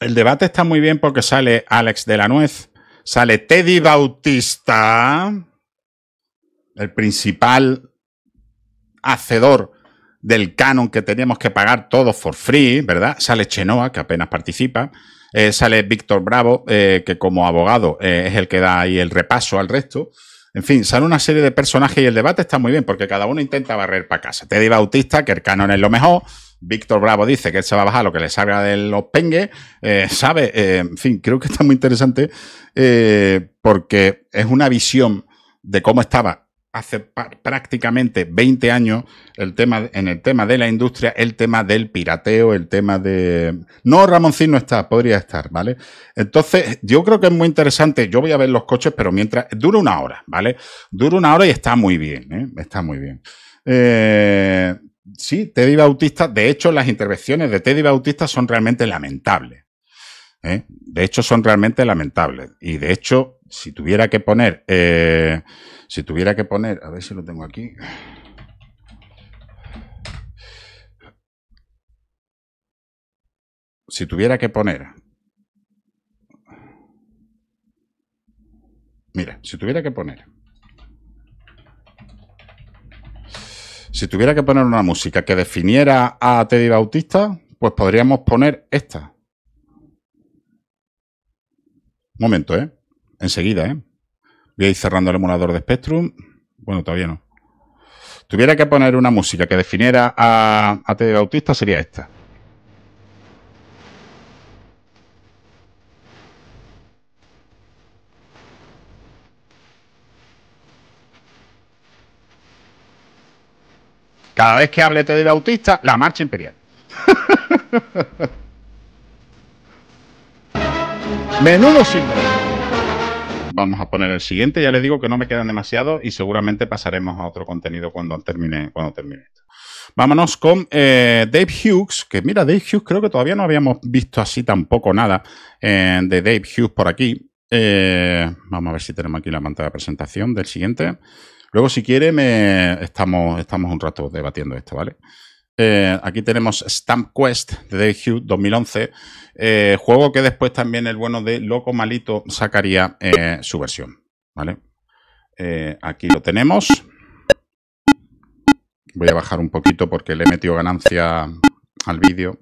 el debate está muy bien porque sale Alex de la Nuez, sale Teddy Bautista, el principal hacedor del canon que teníamos que pagar todos for free, ¿verdad? Sale Chenoa, que apenas participa. sale Víctor Bravo, que como abogado es el que da ahí el repaso al resto. En fin, sale una serie de personajes y el debate está muy bien porque cada uno intenta barrer para casa. Teddy Bautista, que el canon es lo mejor. Víctor Bravo dice que él se va a bajar lo que le salga de los pengues. Eh, ¿Sabe? Eh, en fin, creo que está muy interesante eh, porque es una visión de cómo estaba hace prácticamente 20 años el tema, en el tema de la industria, el tema del pirateo, el tema de... No, Ramoncín no está, podría estar, ¿vale? Entonces, yo creo que es muy interesante, yo voy a ver los coches, pero mientras... Dura una hora, ¿vale? Dura una hora y está muy bien, ¿eh? Está muy bien. Eh, sí, Teddy Bautista, de hecho las intervenciones de Teddy Bautista son realmente lamentables. ¿eh? De hecho son realmente lamentables. Y de hecho, si tuviera que poner... Eh, si tuviera que poner, a ver si lo tengo aquí. Si tuviera que poner... Mira, si tuviera que poner... Si tuviera que poner una música que definiera a Teddy Bautista, pues podríamos poner esta. momento, ¿eh? Enseguida, ¿eh? Voy a ir cerrando el emulador de Spectrum. Bueno, todavía no. Tuviera que poner una música que definiera a, a Teddy Bautista sería esta. Cada vez que hable Teddy Bautista, la marcha imperial. Menudo símbolo vamos a poner el siguiente. Ya les digo que no me quedan demasiado y seguramente pasaremos a otro contenido cuando termine, cuando termine esto. Vámonos con eh, Dave Hughes, que mira, Dave Hughes creo que todavía no habíamos visto así tampoco nada eh, de Dave Hughes por aquí. Eh, vamos a ver si tenemos aquí la pantalla de presentación del siguiente. Luego, si quiere, estamos, estamos un rato debatiendo esto, ¿vale? Eh, aquí tenemos Stamp Quest de Day 2011, eh, juego que después también el bueno de Loco Malito sacaría eh, su versión. ¿vale? aquí lo tenemos. Voy a bajar un poquito porque le he metido ganancia al vídeo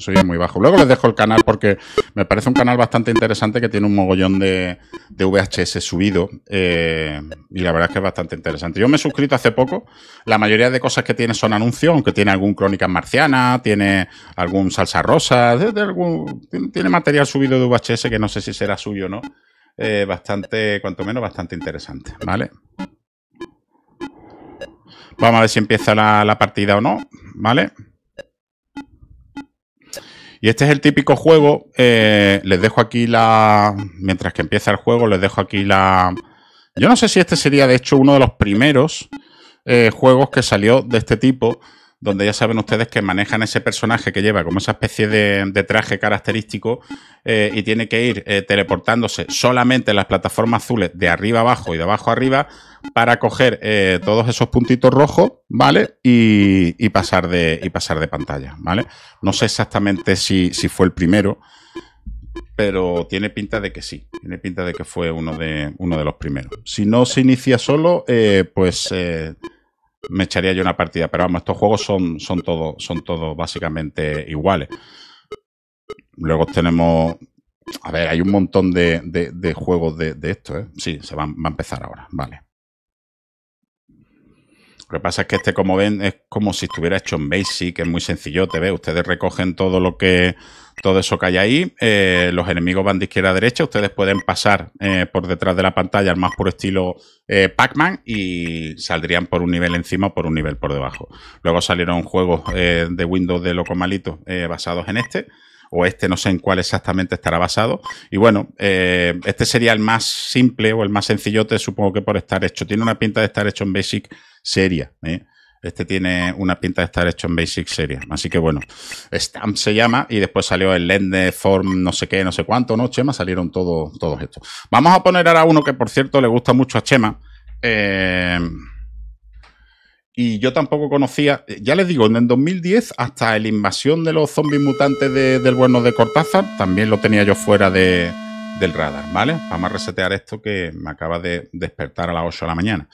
soy muy bajo. Luego les dejo el canal porque me parece un canal bastante interesante que tiene un mogollón de, VHS subido eh, y la verdad es que es bastante interesante. Yo me he suscrito hace poco, la mayoría de cosas que tiene son anuncios, aunque tiene algún crónica Marciana, tiene algún Salsa Rosa, algún, tiene material subido de VHS que no sé si será suyo no. Eh, bastante, cuanto menos, bastante interesante, ¿vale? Vamos a ver si empieza la, la partida o no, ¿vale? vale y este es el típico juego. Eh, les dejo aquí la. Mientras que empieza el juego, les dejo aquí la. Yo no sé si este sería, de hecho, uno de los primeros eh, juegos que salió de este tipo donde ya saben ustedes que manejan ese personaje que lleva como esa especie de, traje característico eh, y tiene que ir eh, teleportándose solamente en las plataformas azules de arriba abajo y de abajo arriba para coger eh, todos esos puntitos rojos, ¿vale? Y, pasar de, pasar de pantalla, ¿vale? No sé exactamente si, fue el primero pero tiene pinta de que sí. Tiene pinta de que fue uno de, uno de los primeros. Si no se inicia solo, pues me echaría yo una partida. Pero vamos, estos juegos son, son todos son básicamente iguales. Luego tenemos. A ver, hay un montón de, juegos de, esto, ¿eh? Sí, se va, a empezar ahora, vale. Lo que pasa es que este, como ven, es como si estuviera hecho en Basic, es muy sencillo, ¿te ¿ves? Ustedes recogen todo lo que todo eso que hay ahí. Eh, los enemigos van de izquierda a derecha. Ustedes pueden pasar eh, por detrás de la pantalla al más puro estilo eh, Pac-Man y saldrían por un nivel encima o por un nivel por debajo. Luego salieron juegos de Windows de loco malito basados en este. O este, no sé en cuál exactamente estará basado. Y bueno, este sería el más simple o el más sencillote, supongo que por estar hecho. Tiene una pinta de estar hecho en Basic seria. Este tiene una pinta de estar hecho en Basic Series. Así que bueno, Stamp se llama y después salió el lend Form, no sé qué, no sé cuánto, ¿no? Chema, salieron todos todos estos. Vamos a poner ahora uno que, por cierto, le gusta mucho a Chema. Eh, y yo tampoco conocía, ya les digo, en el 2010, hasta la invasión de los zombies mutantes del bueno de Cortázar, también lo tenía yo fuera de, del radar, ¿vale? Vamos a resetear esto que me acaba de despertar a las 8 de la mañana.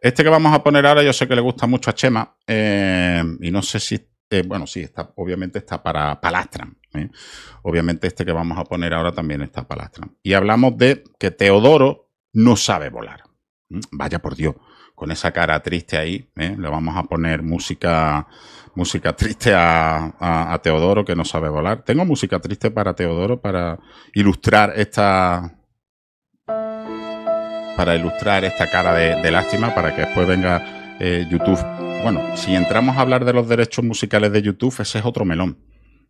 Este que vamos a poner ahora, yo sé que le gusta mucho a Chema. Eh, y no sé si. Eh, bueno, sí, está, obviamente está para Palastran. ¿eh? Obviamente este que vamos a poner ahora también está para Palastran. Y hablamos de que Teodoro no sabe volar. Vaya por Dios, con esa cara triste ahí, le vamos a poner música, música triste a, Teodoro que no sabe volar. Tengo música triste para Teodoro para ilustrar esta, para ilustrar esta cara de, lástima, para que después venga eh, YouTube. Bueno, si entramos a hablar de los derechos musicales de YouTube, ese es otro melón,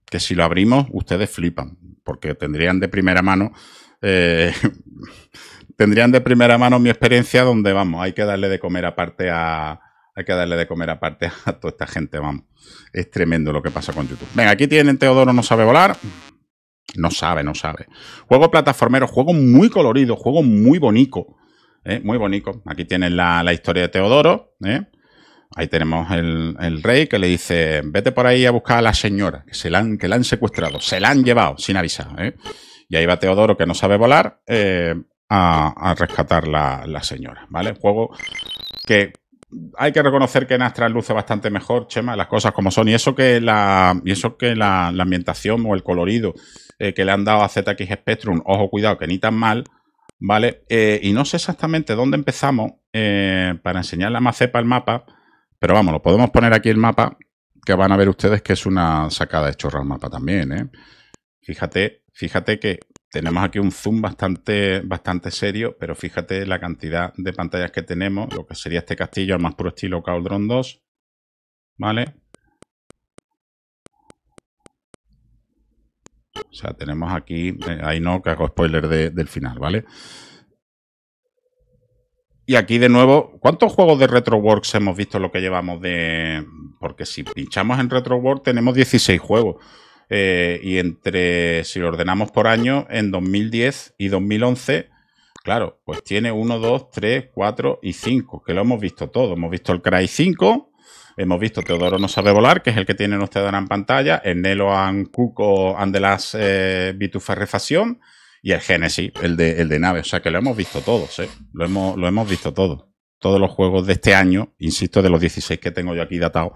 que si lo abrimos, ustedes flipan, porque tendrían de primera mano... Eh, tendrían de primera mano mi experiencia donde vamos, hay que darle de comer aparte a hay que darle de comer aparte a toda esta gente, vamos. Es tremendo lo que pasa con YouTube. Venga, aquí tienen Teodoro no sabe volar. No sabe, no sabe. Juego plataformero, juego muy colorido, juego muy bonito. ¿eh? muy bonito. Aquí tienen la, historia de Teodoro. ¿eh? Ahí tenemos el, rey que le dice, vete por ahí a buscar a la señora, que, se la han, que la han secuestrado, se la han llevado sin avisar. ¿eh? Y ahí va Teodoro, que no sabe volar, a, rescatar la, la señora. ¿vale? juego que hay que reconocer que Nastran luce bastante mejor, Chema, las cosas como son. Y eso que la, y que la, ambientación o el colorido que le han dado a ZX Spectrum, ojo, cuidado, que ni tan mal, ¿vale? Eh, y no sé exactamente dónde empezamos eh, para enseñar la macepa el mapa, pero vamos, lo podemos poner aquí el mapa, que van a ver ustedes que es una sacada de chorro al mapa también, ¿eh? Fíjate, fíjate que tenemos aquí un zoom bastante, bastante serio, pero fíjate la cantidad de pantallas que tenemos, lo que sería este castillo al más puro estilo Cauldron 2, ¿vale? O sea, tenemos aquí, eh, ahí no, que hago spoiler del final, ¿vale? Y aquí de nuevo, ¿cuántos juegos de RetroWorks hemos visto lo que llevamos de...? Porque si pinchamos en RetroWorks tenemos 16 juegos. Eh, y entre, si lo ordenamos por año, en 2010 y 2011, claro, pues tiene 1, 2, 3, 4 y 5, que lo hemos visto todo. Hemos visto el Cry 5, Hemos visto Teodoro no sabe volar, que es el que tienen ustedes en pantalla, el and Cuco and the Last eh, y el Genesis, el de, el de nave. O sea que lo hemos visto todos, ¿eh? Lo hemos, lo hemos visto todos. Todos los juegos de este año, insisto, de los 16 que tengo yo aquí datados,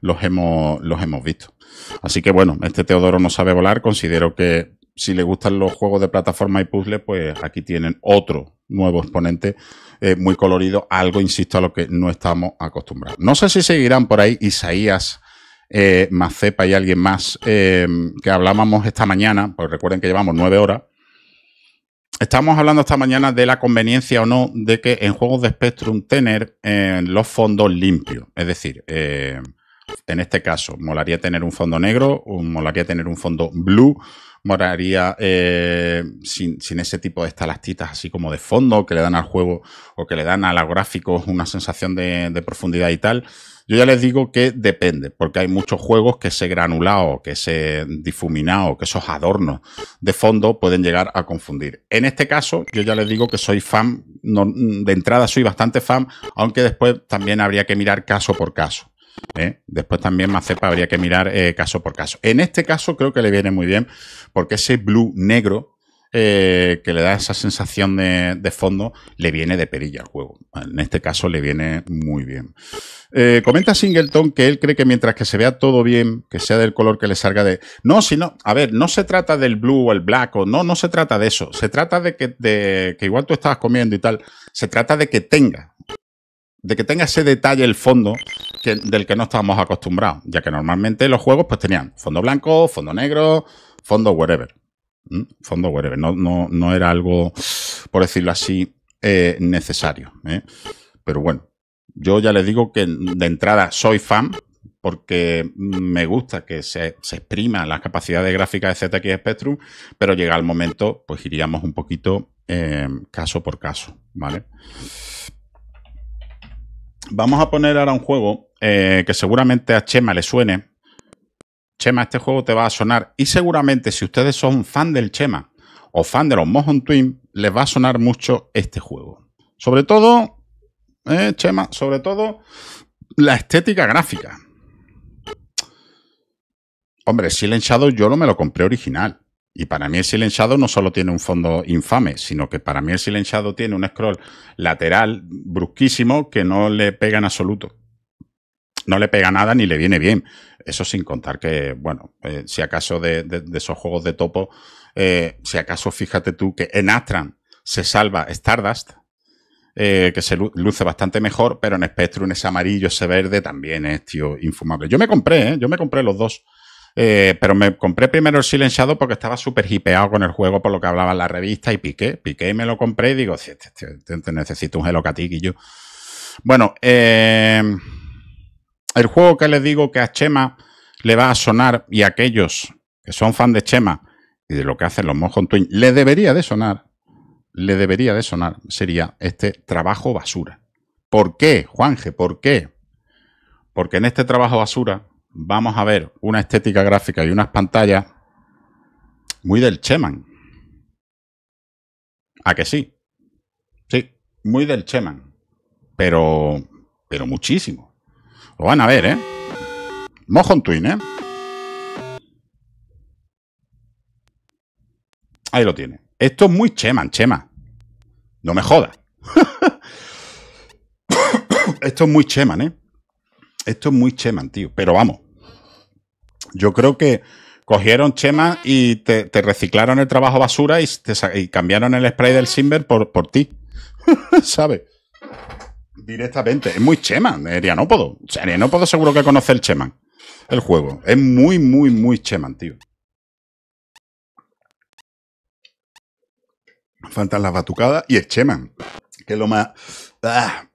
los hemos, los hemos visto. Así que bueno, este Teodoro no sabe volar, considero que si le gustan los juegos de plataforma y puzzle, pues aquí tienen otro nuevo exponente eh, muy colorido, algo, insisto, a lo que no estamos acostumbrados. No sé si seguirán por ahí Isaías. Eh, Macepa y alguien más eh, que hablábamos esta mañana, pues recuerden que llevamos nueve horas, Estamos hablando esta mañana de la conveniencia o no de que en juegos de Spectrum tener los fondos limpios. Es decir, en este caso, molaría tener un fondo negro, un, molaría tener un fondo blue, moraría eh, sin, sin, ese tipo de estalactitas así como de fondo que le dan al juego o que le dan a los gráficos una sensación de, de profundidad y tal. Yo ya les digo que depende, porque hay muchos juegos que ese granulado, que ese difuminado, que esos adornos de fondo pueden llegar a confundir. En este caso, yo ya les digo que soy fan, no, de entrada soy bastante fan, aunque después también habría que mirar caso por caso. ¿eh? Después también Macepa habría que mirar eh, caso por caso. En este caso creo que le viene muy bien porque ese blue negro eh, que le da esa sensación de, fondo, le viene de perilla al juego. En este caso le viene muy bien. comenta Singleton que él cree que mientras que se vea todo bien, que sea del color que le salga de... No, sino, a ver, no se trata del blue o el black, no, no se trata de eso. Se trata de que, de, que igual tú estabas comiendo y tal, se trata de que tenga de que tenga ese detalle el fondo del que no estábamos acostumbrados, ya que normalmente los juegos pues tenían fondo blanco, fondo negro, fondo whatever Fondo whatever no, no, era algo, por decirlo así, eh, necesario. ¿eh? Pero bueno, yo ya les digo que de entrada soy fan porque me gusta que se, se exprima las capacidades gráficas de ZX Spectrum, pero llega el momento, pues iríamos un poquito eh, caso por caso, ¿vale? Vamos a poner ahora un juego eh, que seguramente a Chema le suene. Chema, este juego te va a sonar. Y seguramente si ustedes son fan del Chema o fan de los Mojon Twin, les va a sonar mucho este juego. Sobre todo, eh, Chema, sobre todo la estética gráfica. Hombre, Silent Shadow yo no me lo compré original. Y para mí el silenciado no solo tiene un fondo infame, sino que para mí el silenciado tiene un scroll lateral brusquísimo que no le pega en absoluto. No le pega nada ni le viene bien. Eso sin contar que, bueno, eh, si acaso de, esos juegos de topo, eh, si acaso fíjate tú que en Astran se salva Stardust, eh, que se luce bastante mejor, pero en Spectrum ese amarillo, ese verde también es, tío, infumable. Yo me compré, ¿eh? yo me compré los dos eh, pero me compré primero el silenciado porque estaba súper hipeado con el juego por lo que hablaba en la revista y piqué, piqué y me lo compré y digo, este, este, este, necesito un Hello y yo. Bueno, eh, el juego que les digo que a Chema le va a sonar y a aquellos que son fan de Chema y de lo que hacen los Mojon Twin, le debería de sonar, le debería de sonar, sería este trabajo basura. ¿Por qué, Juanje? ¿Por qué? Porque en este trabajo basura vamos a ver una estética gráfica y unas pantallas muy del Cheman. ¿A que sí? Sí, muy del Cheman. Pero, pero muchísimo. Lo van a ver, ¿eh? Mojon Twin, ¿eh? Ahí lo tiene. Esto es muy Cheman, Chema. No me jodas. Esto es muy Cheman, ¿eh? Esto es muy Cheman, tío. Pero vamos. Yo creo que cogieron Chema y te, reciclaron el trabajo basura y, cambiaron el spray del Simber por, por ti. ¿Sabes? Directamente. Es muy Chema, Arianópodo. O sea, puedo seguro que conoce el Cheman. El juego. Es muy, muy, muy Cheman, tío. Faltan las batucadas y el Cheman. Que es lo más. Ah,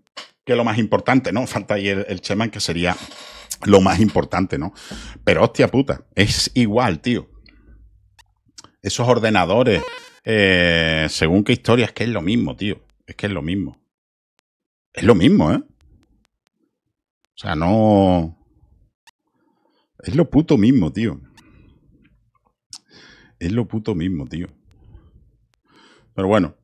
que es lo más importante, ¿no? Falta ahí el, el Cheman, que sería lo más importante, ¿no? Pero hostia puta, es igual, tío. Esos ordenadores, eh, según qué historia, es que es lo mismo, tío. Es que es lo mismo. Es lo mismo, ¿eh? O sea, no... Es lo puto mismo, tío. Es lo puto mismo, tío. Pero bueno,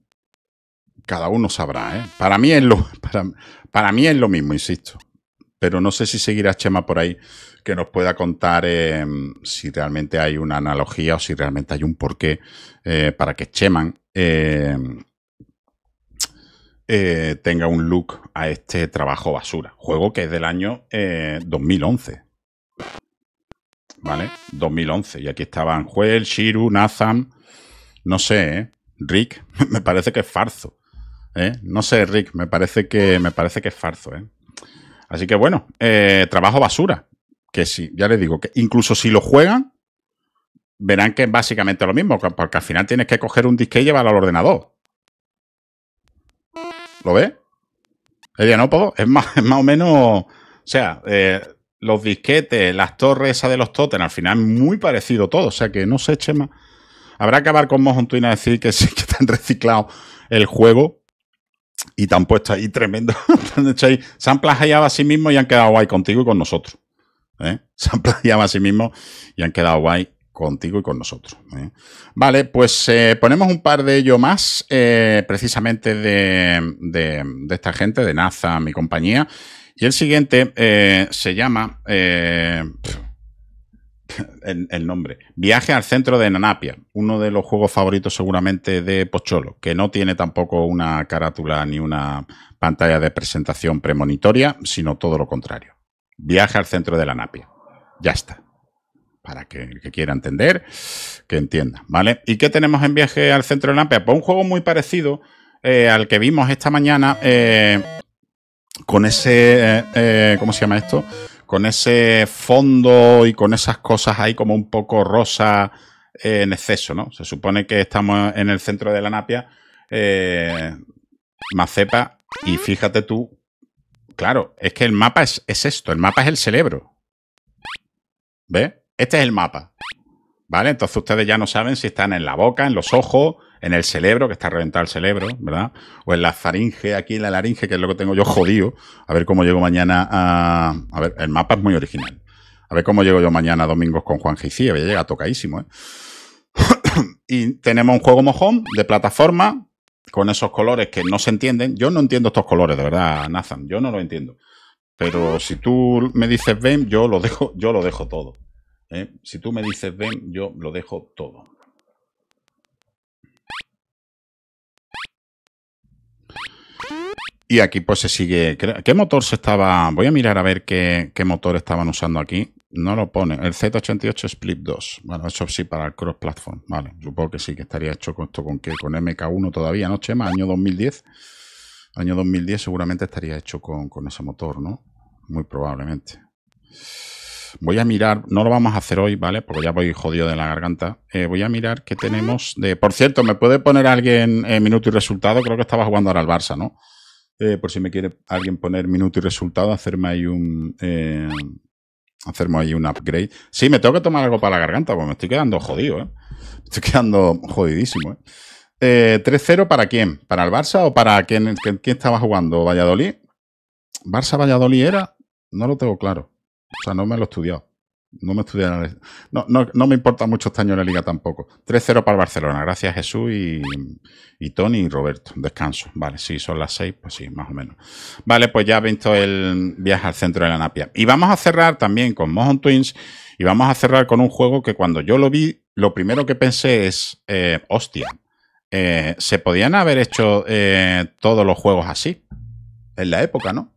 cada uno sabrá, ¿eh? Para mí es lo, para mí es lo mismo, insisto pero no sé si seguirá Chema por ahí que nos pueda contar eh, si realmente hay una analogía o si realmente hay un porqué eh, para que Cheman eh, tenga un look a este trabajo basura. Juego que es del año 2011. ¿Vale? 2011. Y aquí estaban Joel, Shiru, Nathan, No sé, Rick. me parece que es farzo. No sé, Rick. Me parece que, me parece que es farzo, ¿eh? Así que bueno, eh, trabajo basura. Que sí, ya les digo, que incluso si lo juegan, verán que es básicamente lo mismo, porque al final tienes que coger un disquete y llevarlo al ordenador. ¿Lo ves? El puedo. es más, es más o menos. O sea, eh, los disquetes, las torres esas de los totem, al final muy parecido todo. O sea que no sé, Chema. Habrá que acabar con Twin a decir que sí que están reciclado el juego y tan puesta ahí tremendo. se han plagiado a sí mismos y han quedado guay contigo y con nosotros. ¿eh? Se han plagiado a sí mismos y han quedado guay contigo y con nosotros. ¿eh? Vale, pues eh, ponemos un par de ellos más, precisamente de, esta gente, de NASA, mi compañía. Y el siguiente se llama... el, nombre. Viaje al centro de Nanapia, uno de los juegos favoritos seguramente de Pocholo, que no tiene tampoco una carátula ni una pantalla de presentación premonitoria, sino todo lo contrario. Viaje al centro de la Napia. Ya está. Para que el que quiera entender, que entienda, ¿vale? ¿Y qué tenemos en Viaje al centro de la Napia? Pues un juego muy parecido eh, al que vimos esta mañana eh, con ese... Eh, ¿Cómo se llama esto? con ese fondo y con esas cosas ahí como un poco rosa eh, en exceso, ¿no? Se supone que estamos en el centro de la napia, eh, Macepa, y fíjate tú, claro, es que el mapa es, es esto, el mapa es el cerebro. ¿Ves? Este es el mapa. ¿Vale? Entonces ustedes ya no saben si están en la boca, en los ojos, en el cerebro, que está reventado el cerebro, ¿verdad? O en la faringe, aquí en la laringe, que es lo que tengo yo jodido. A ver cómo llego mañana a... A ver, el mapa es muy original. A ver cómo llego yo mañana domingos con Juan Gicía, Voy a tocaísimo ¿eh? y tenemos un juego mojón de plataforma con esos colores que no se entienden. Yo no entiendo estos colores, de verdad, Nathan. Yo no lo entiendo. Pero si tú me dices ven, yo lo dejo, yo lo dejo todo. ¿eh? Si tú me dices ven, yo lo dejo todo. Y aquí pues se sigue. ¿Qué motor se estaba.? Voy a mirar a ver qué, motor estaban usando aquí. No lo pone. El Z88 Split 2. Bueno, eso sí para el cross platform. Vale, supongo que sí, que estaría hecho con esto con qué? con MK1 todavía, ¿no, Chema? Año 2010. Año 2010 seguramente estaría hecho con, ese motor, ¿no? Muy probablemente. Voy a mirar, no lo vamos a hacer hoy, ¿vale? Porque ya voy jodido de la garganta. Eh, voy a mirar qué tenemos de... Por cierto, ¿me puede poner alguien en eh, minuto y resultado? Creo que estaba jugando ahora al Barça, ¿no? Eh, por si me quiere alguien poner minuto y resultado, hacerme ahí un. Eh, hacerme ahí un upgrade. Sí, me tengo que tomar algo para la garganta, porque me estoy quedando jodido, ¿eh? estoy quedando jodidísimo, ¿eh? 3 0 para quién? ¿Para el Barça o para quién, quién, quién estaba jugando? ¿Valladolid? ¿Barça-Valladolid era? No lo tengo claro. O sea, no me lo he estudiado. No me no, me importa mucho este año en la liga tampoco. 3-0 para Barcelona. Gracias Jesús y, Tony y Roberto. Descanso. Vale, si son las 6, pues sí, más o menos. Vale, pues ya ha visto el viaje al centro de la Napia. Y vamos a cerrar también con Mojon Twins y vamos a cerrar con un juego que cuando yo lo vi, lo primero que pensé es, eh, hostia, eh, se podían haber hecho eh, todos los juegos así en la época, ¿no?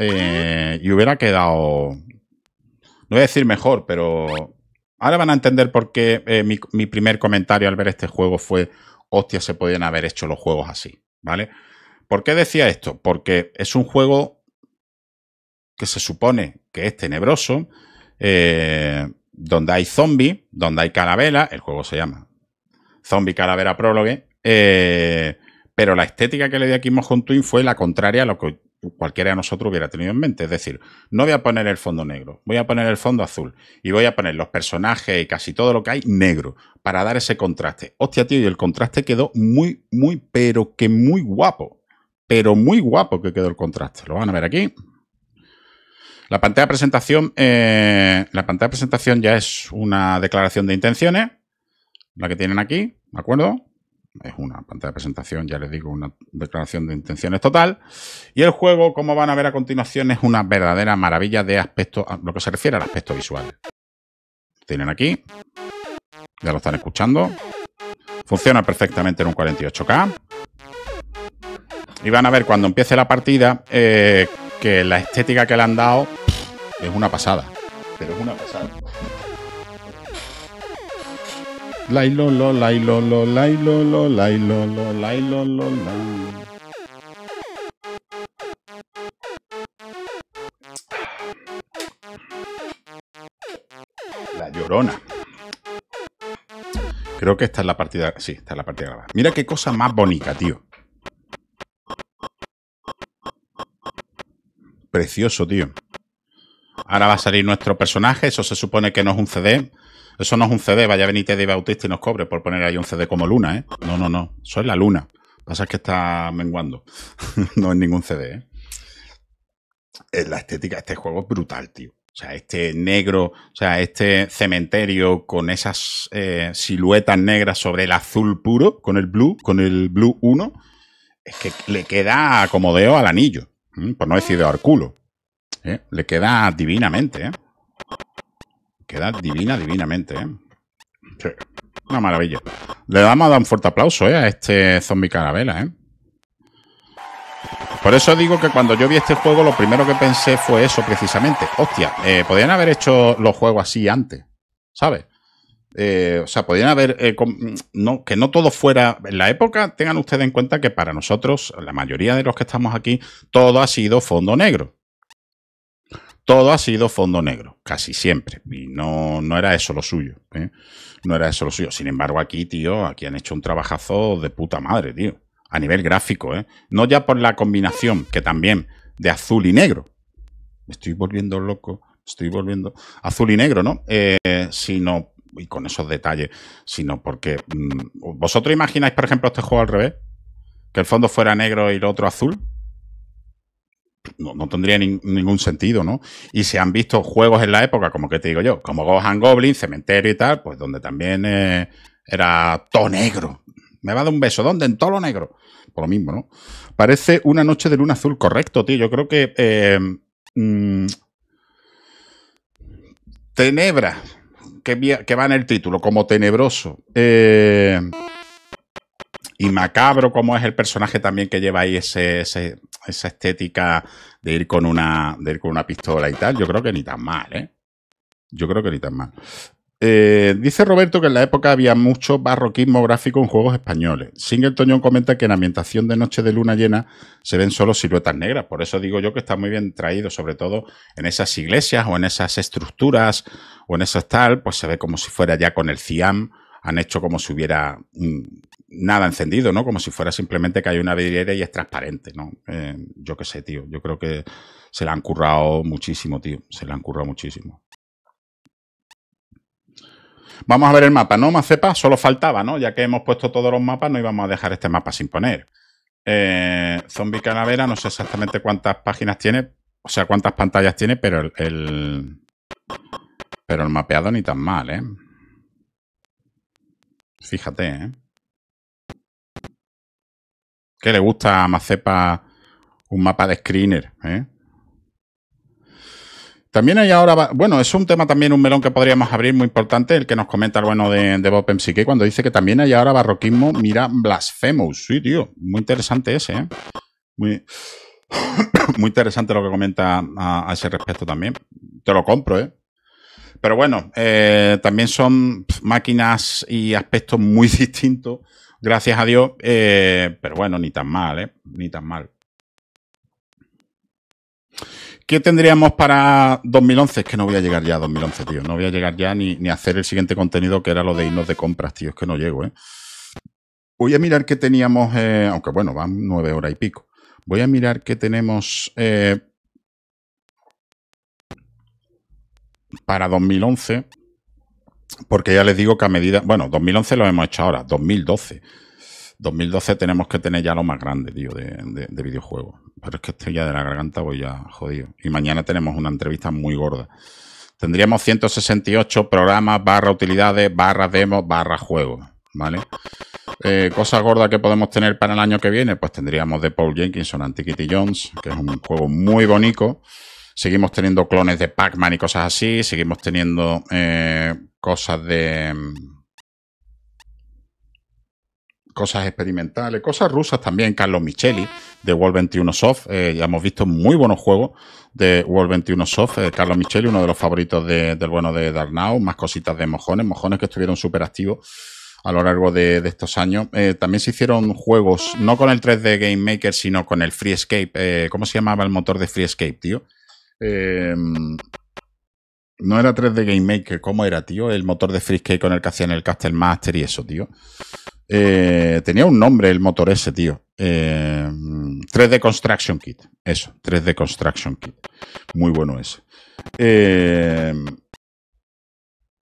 y hubiera quedado no voy a decir mejor, pero ahora van a entender por qué eh, mi, primer comentario al ver este juego fue, hostia, se podían haber hecho los juegos así, ¿vale? ¿Por qué decía esto? Porque es un juego que se supone que es tenebroso, eh, donde hay zombies, donde hay calavera, el juego se llama Zombie Calavera Prologue, eh, pero la estética que le di aquí Moscon Twin fue la contraria a lo que cualquiera de nosotros hubiera tenido en mente. Es decir, no voy a poner el fondo negro, voy a poner el fondo azul y voy a poner los personajes y casi todo lo que hay negro para dar ese contraste. Hostia, tío, y el contraste quedó muy, muy, pero que muy guapo. Pero muy guapo que quedó el contraste. Lo van a ver aquí. La pantalla de presentación, eh, la pantalla de presentación ya es una declaración de intenciones, la que tienen aquí, ¿de acuerdo? es una pantalla de presentación, ya les digo, una declaración de intenciones total. Y el juego, como van a ver a continuación, es una verdadera maravilla de aspecto, lo que se refiere al aspecto visual. Tienen aquí, ya lo están escuchando. Funciona perfectamente en un 48K. Y van a ver cuando empiece la partida eh, que la estética que le han dado es una pasada. Pero es una pasada. Lailo, lo, lailo, lo, lo, lo, lo, la. La llorona. Creo que esta es la partida. Sí, esta es la partida grabada. Mira qué cosa más bonita, tío. Precioso, tío. Ahora va a salir nuestro personaje. Eso se supone que no es un CD. Eso no es un CD, vaya a de Bautista y nos cobre por poner ahí un CD como Luna, ¿eh? No, no, no, eso es la Luna. Lo que pasa es que está menguando. no es ningún CD, ¿eh? ¿eh? La estética de este juego es brutal, tío. O sea, este negro, o sea, este cementerio con esas eh, siluetas negras sobre el azul puro, con el blue, con el blue 1, es que le queda como acomodeo al anillo, por no decir de al culo. ¿eh? Le queda divinamente, ¿eh? Queda divina, divinamente, ¿eh? Una maravilla. Le damos un fuerte aplauso, ¿eh? A este zombie carabela, ¿eh? Por eso digo que cuando yo vi este juego, lo primero que pensé fue eso, precisamente. Hostia, eh, haber hecho los juegos así antes, ¿sabes? Eh, o sea, podrían haber. Eh, no, que no todo fuera. En la época, tengan ustedes en cuenta que para nosotros, la mayoría de los que estamos aquí, todo ha sido fondo negro todo ha sido fondo negro, casi siempre. Y no, no era eso lo suyo. ¿eh? No era eso lo suyo. Sin embargo, aquí, tío, aquí han hecho un trabajazo de puta madre, tío. A nivel gráfico, ¿eh? No ya por la combinación, que también, de azul y negro. Me estoy volviendo loco. Estoy volviendo. Azul y negro, ¿no? Eh, sino. Y con esos detalles. Sino porque. Mm, ¿Vosotros imagináis, por ejemplo, este juego al revés? Que el fondo fuera negro y el otro azul no, tendría ningún sentido, ¿no? Y se han visto juegos en la época, como que te digo yo, como Gohan Goblin, Cementerio y tal, pues donde también eh, era todo negro. Me va a dar un beso, ¿dónde? En todo lo negro. Por lo mismo, ¿no? Parece una noche de luna azul, correcto, tío. Yo creo que. Eh, mm, tenebra, que, que va en el título, como tenebroso. Eh y macabro como es el personaje también que lleva ahí esa estética de ir, con una, con una pistola y tal, yo creo que ni tan mal, ¿eh? Yo creo que ni tan mal. Eh, dice Roberto que en la época había mucho barroquismo gráfico en juegos españoles. Singleton comenta que en ambientación de noche de luna llena se ven solo siluetas negras. Por eso digo yo que está muy bien traído, sobre todo en esas iglesias o en esas estructuras o en esas tal, pues se ve como si fuera ya con el CIAM, han hecho como si hubiera un, nada encendido, ¿no? Como si fuera simplemente que hay una vidriera y es transparente, ¿no? Eh, yo qué sé, tío. Yo creo que se la han currado muchísimo, tío. Se la han currado muchísimo. Vamos a ver el mapa, ¿no? Macepa solo faltaba, ¿no? Ya que hemos puesto todos los mapas, no íbamos a dejar este mapa sin poner. Eh, Zombie Canavera, no sé exactamente cuántas páginas tiene, o sea, cuántas pantallas tiene, pero el, el pero el mapeado ni tan mal, ¿eh? Fíjate, ¿eh? ¿Qué le gusta a Mazepa un mapa de screener? ¿eh? También hay ahora, bueno, es un tema también, un melón que podríamos abrir muy importante, el que nos comenta el bueno de, de Bob que cuando dice que también hay ahora barroquismo, mira, blasfemos. Sí, tío, muy interesante ese, ¿eh? Muy, muy interesante lo que comenta a, ese respecto también. Te lo compro, ¿eh? Pero bueno, eh, también son máquinas y aspectos muy distintos Gracias a Dios, eh, pero bueno, ni tan mal, ¿eh? Ni tan mal. ¿Qué tendríamos para 2011? Es que no voy a llegar ya a 2011, tío. No voy a llegar ya ni, a hacer el siguiente contenido que era lo de irnos de compras, tío. Es que no llego, ¿eh? Voy a mirar qué teníamos, eh, aunque bueno, van nueve horas y pico. Voy a mirar qué tenemos eh, para 2011 porque ya les digo que a medida, bueno, 2011 lo hemos hecho ahora, 2012. 2012 tenemos que tener ya lo más grande, tío, de, de, videojuegos. Pero es que estoy ya de la garganta, voy ya jodido. Y mañana tenemos una entrevista muy gorda. Tendríamos 168 programas, barra utilidades, barra demos, barra juegos, ¿vale? Eh, cosa gorda que podemos tener para el año que viene, pues tendríamos de Paul Jenkinson Antiquity Jones, que es un juego muy bonito Seguimos teniendo clones de Pac-Man y cosas así. Seguimos teniendo eh, cosas de... Mm, cosas experimentales, cosas rusas también. Carlos Michelli de World 21 Soft. Eh, ya hemos visto muy buenos juegos de World 21 Soft. Eh, Carlos Micheli, uno de los favoritos del bueno de Darnau. Más cositas de mojones. Mojones que estuvieron súper activos a lo largo de, estos años. también se hicieron juegos, no con el 3D Game Maker, sino con el FreeScape. Escape. ¿Cómo se llamaba el motor de Free Escape, tío? Em, no era 3D Game Maker, ¿cómo era, tío? El motor de Frisky con el que hacían el Castle Master y eso, tío. Eh, tenía un nombre el motor ese, tío. 3D em, Construction Kit. Eso, 3D Construction Kit. Muy bueno ese. Em,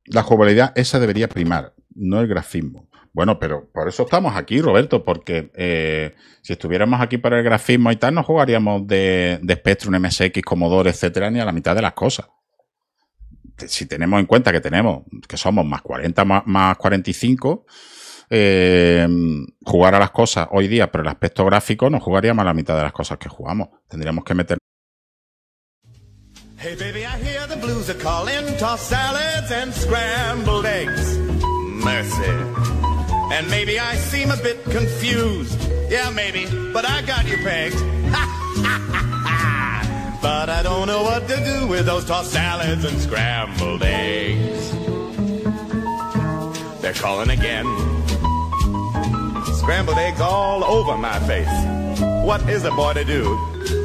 la jugabilidad esa debería primar, no el grafismo. Bueno, pero por eso estamos aquí, Roberto, porque eh, si estuviéramos aquí para el grafismo y tal, no jugaríamos de, Spectrum, MSX, Commodore, etcétera, ni a la mitad de las cosas si tenemos en cuenta que tenemos, que somos más 40 más, 45, eh, jugar a las cosas hoy día pero el aspecto gráfico no jugaríamos a la mitad de las cosas que jugamos. Tendríamos que meter. Hey baby, I the blues calling, salads and eggs. And maybe I seem a bit confused. Yeah, maybe, but I got you pegged. but I don't know what to do with those tossed salads and scrambled eggs. They're calling again. Scrambled eggs all over my face. What is a boy to do?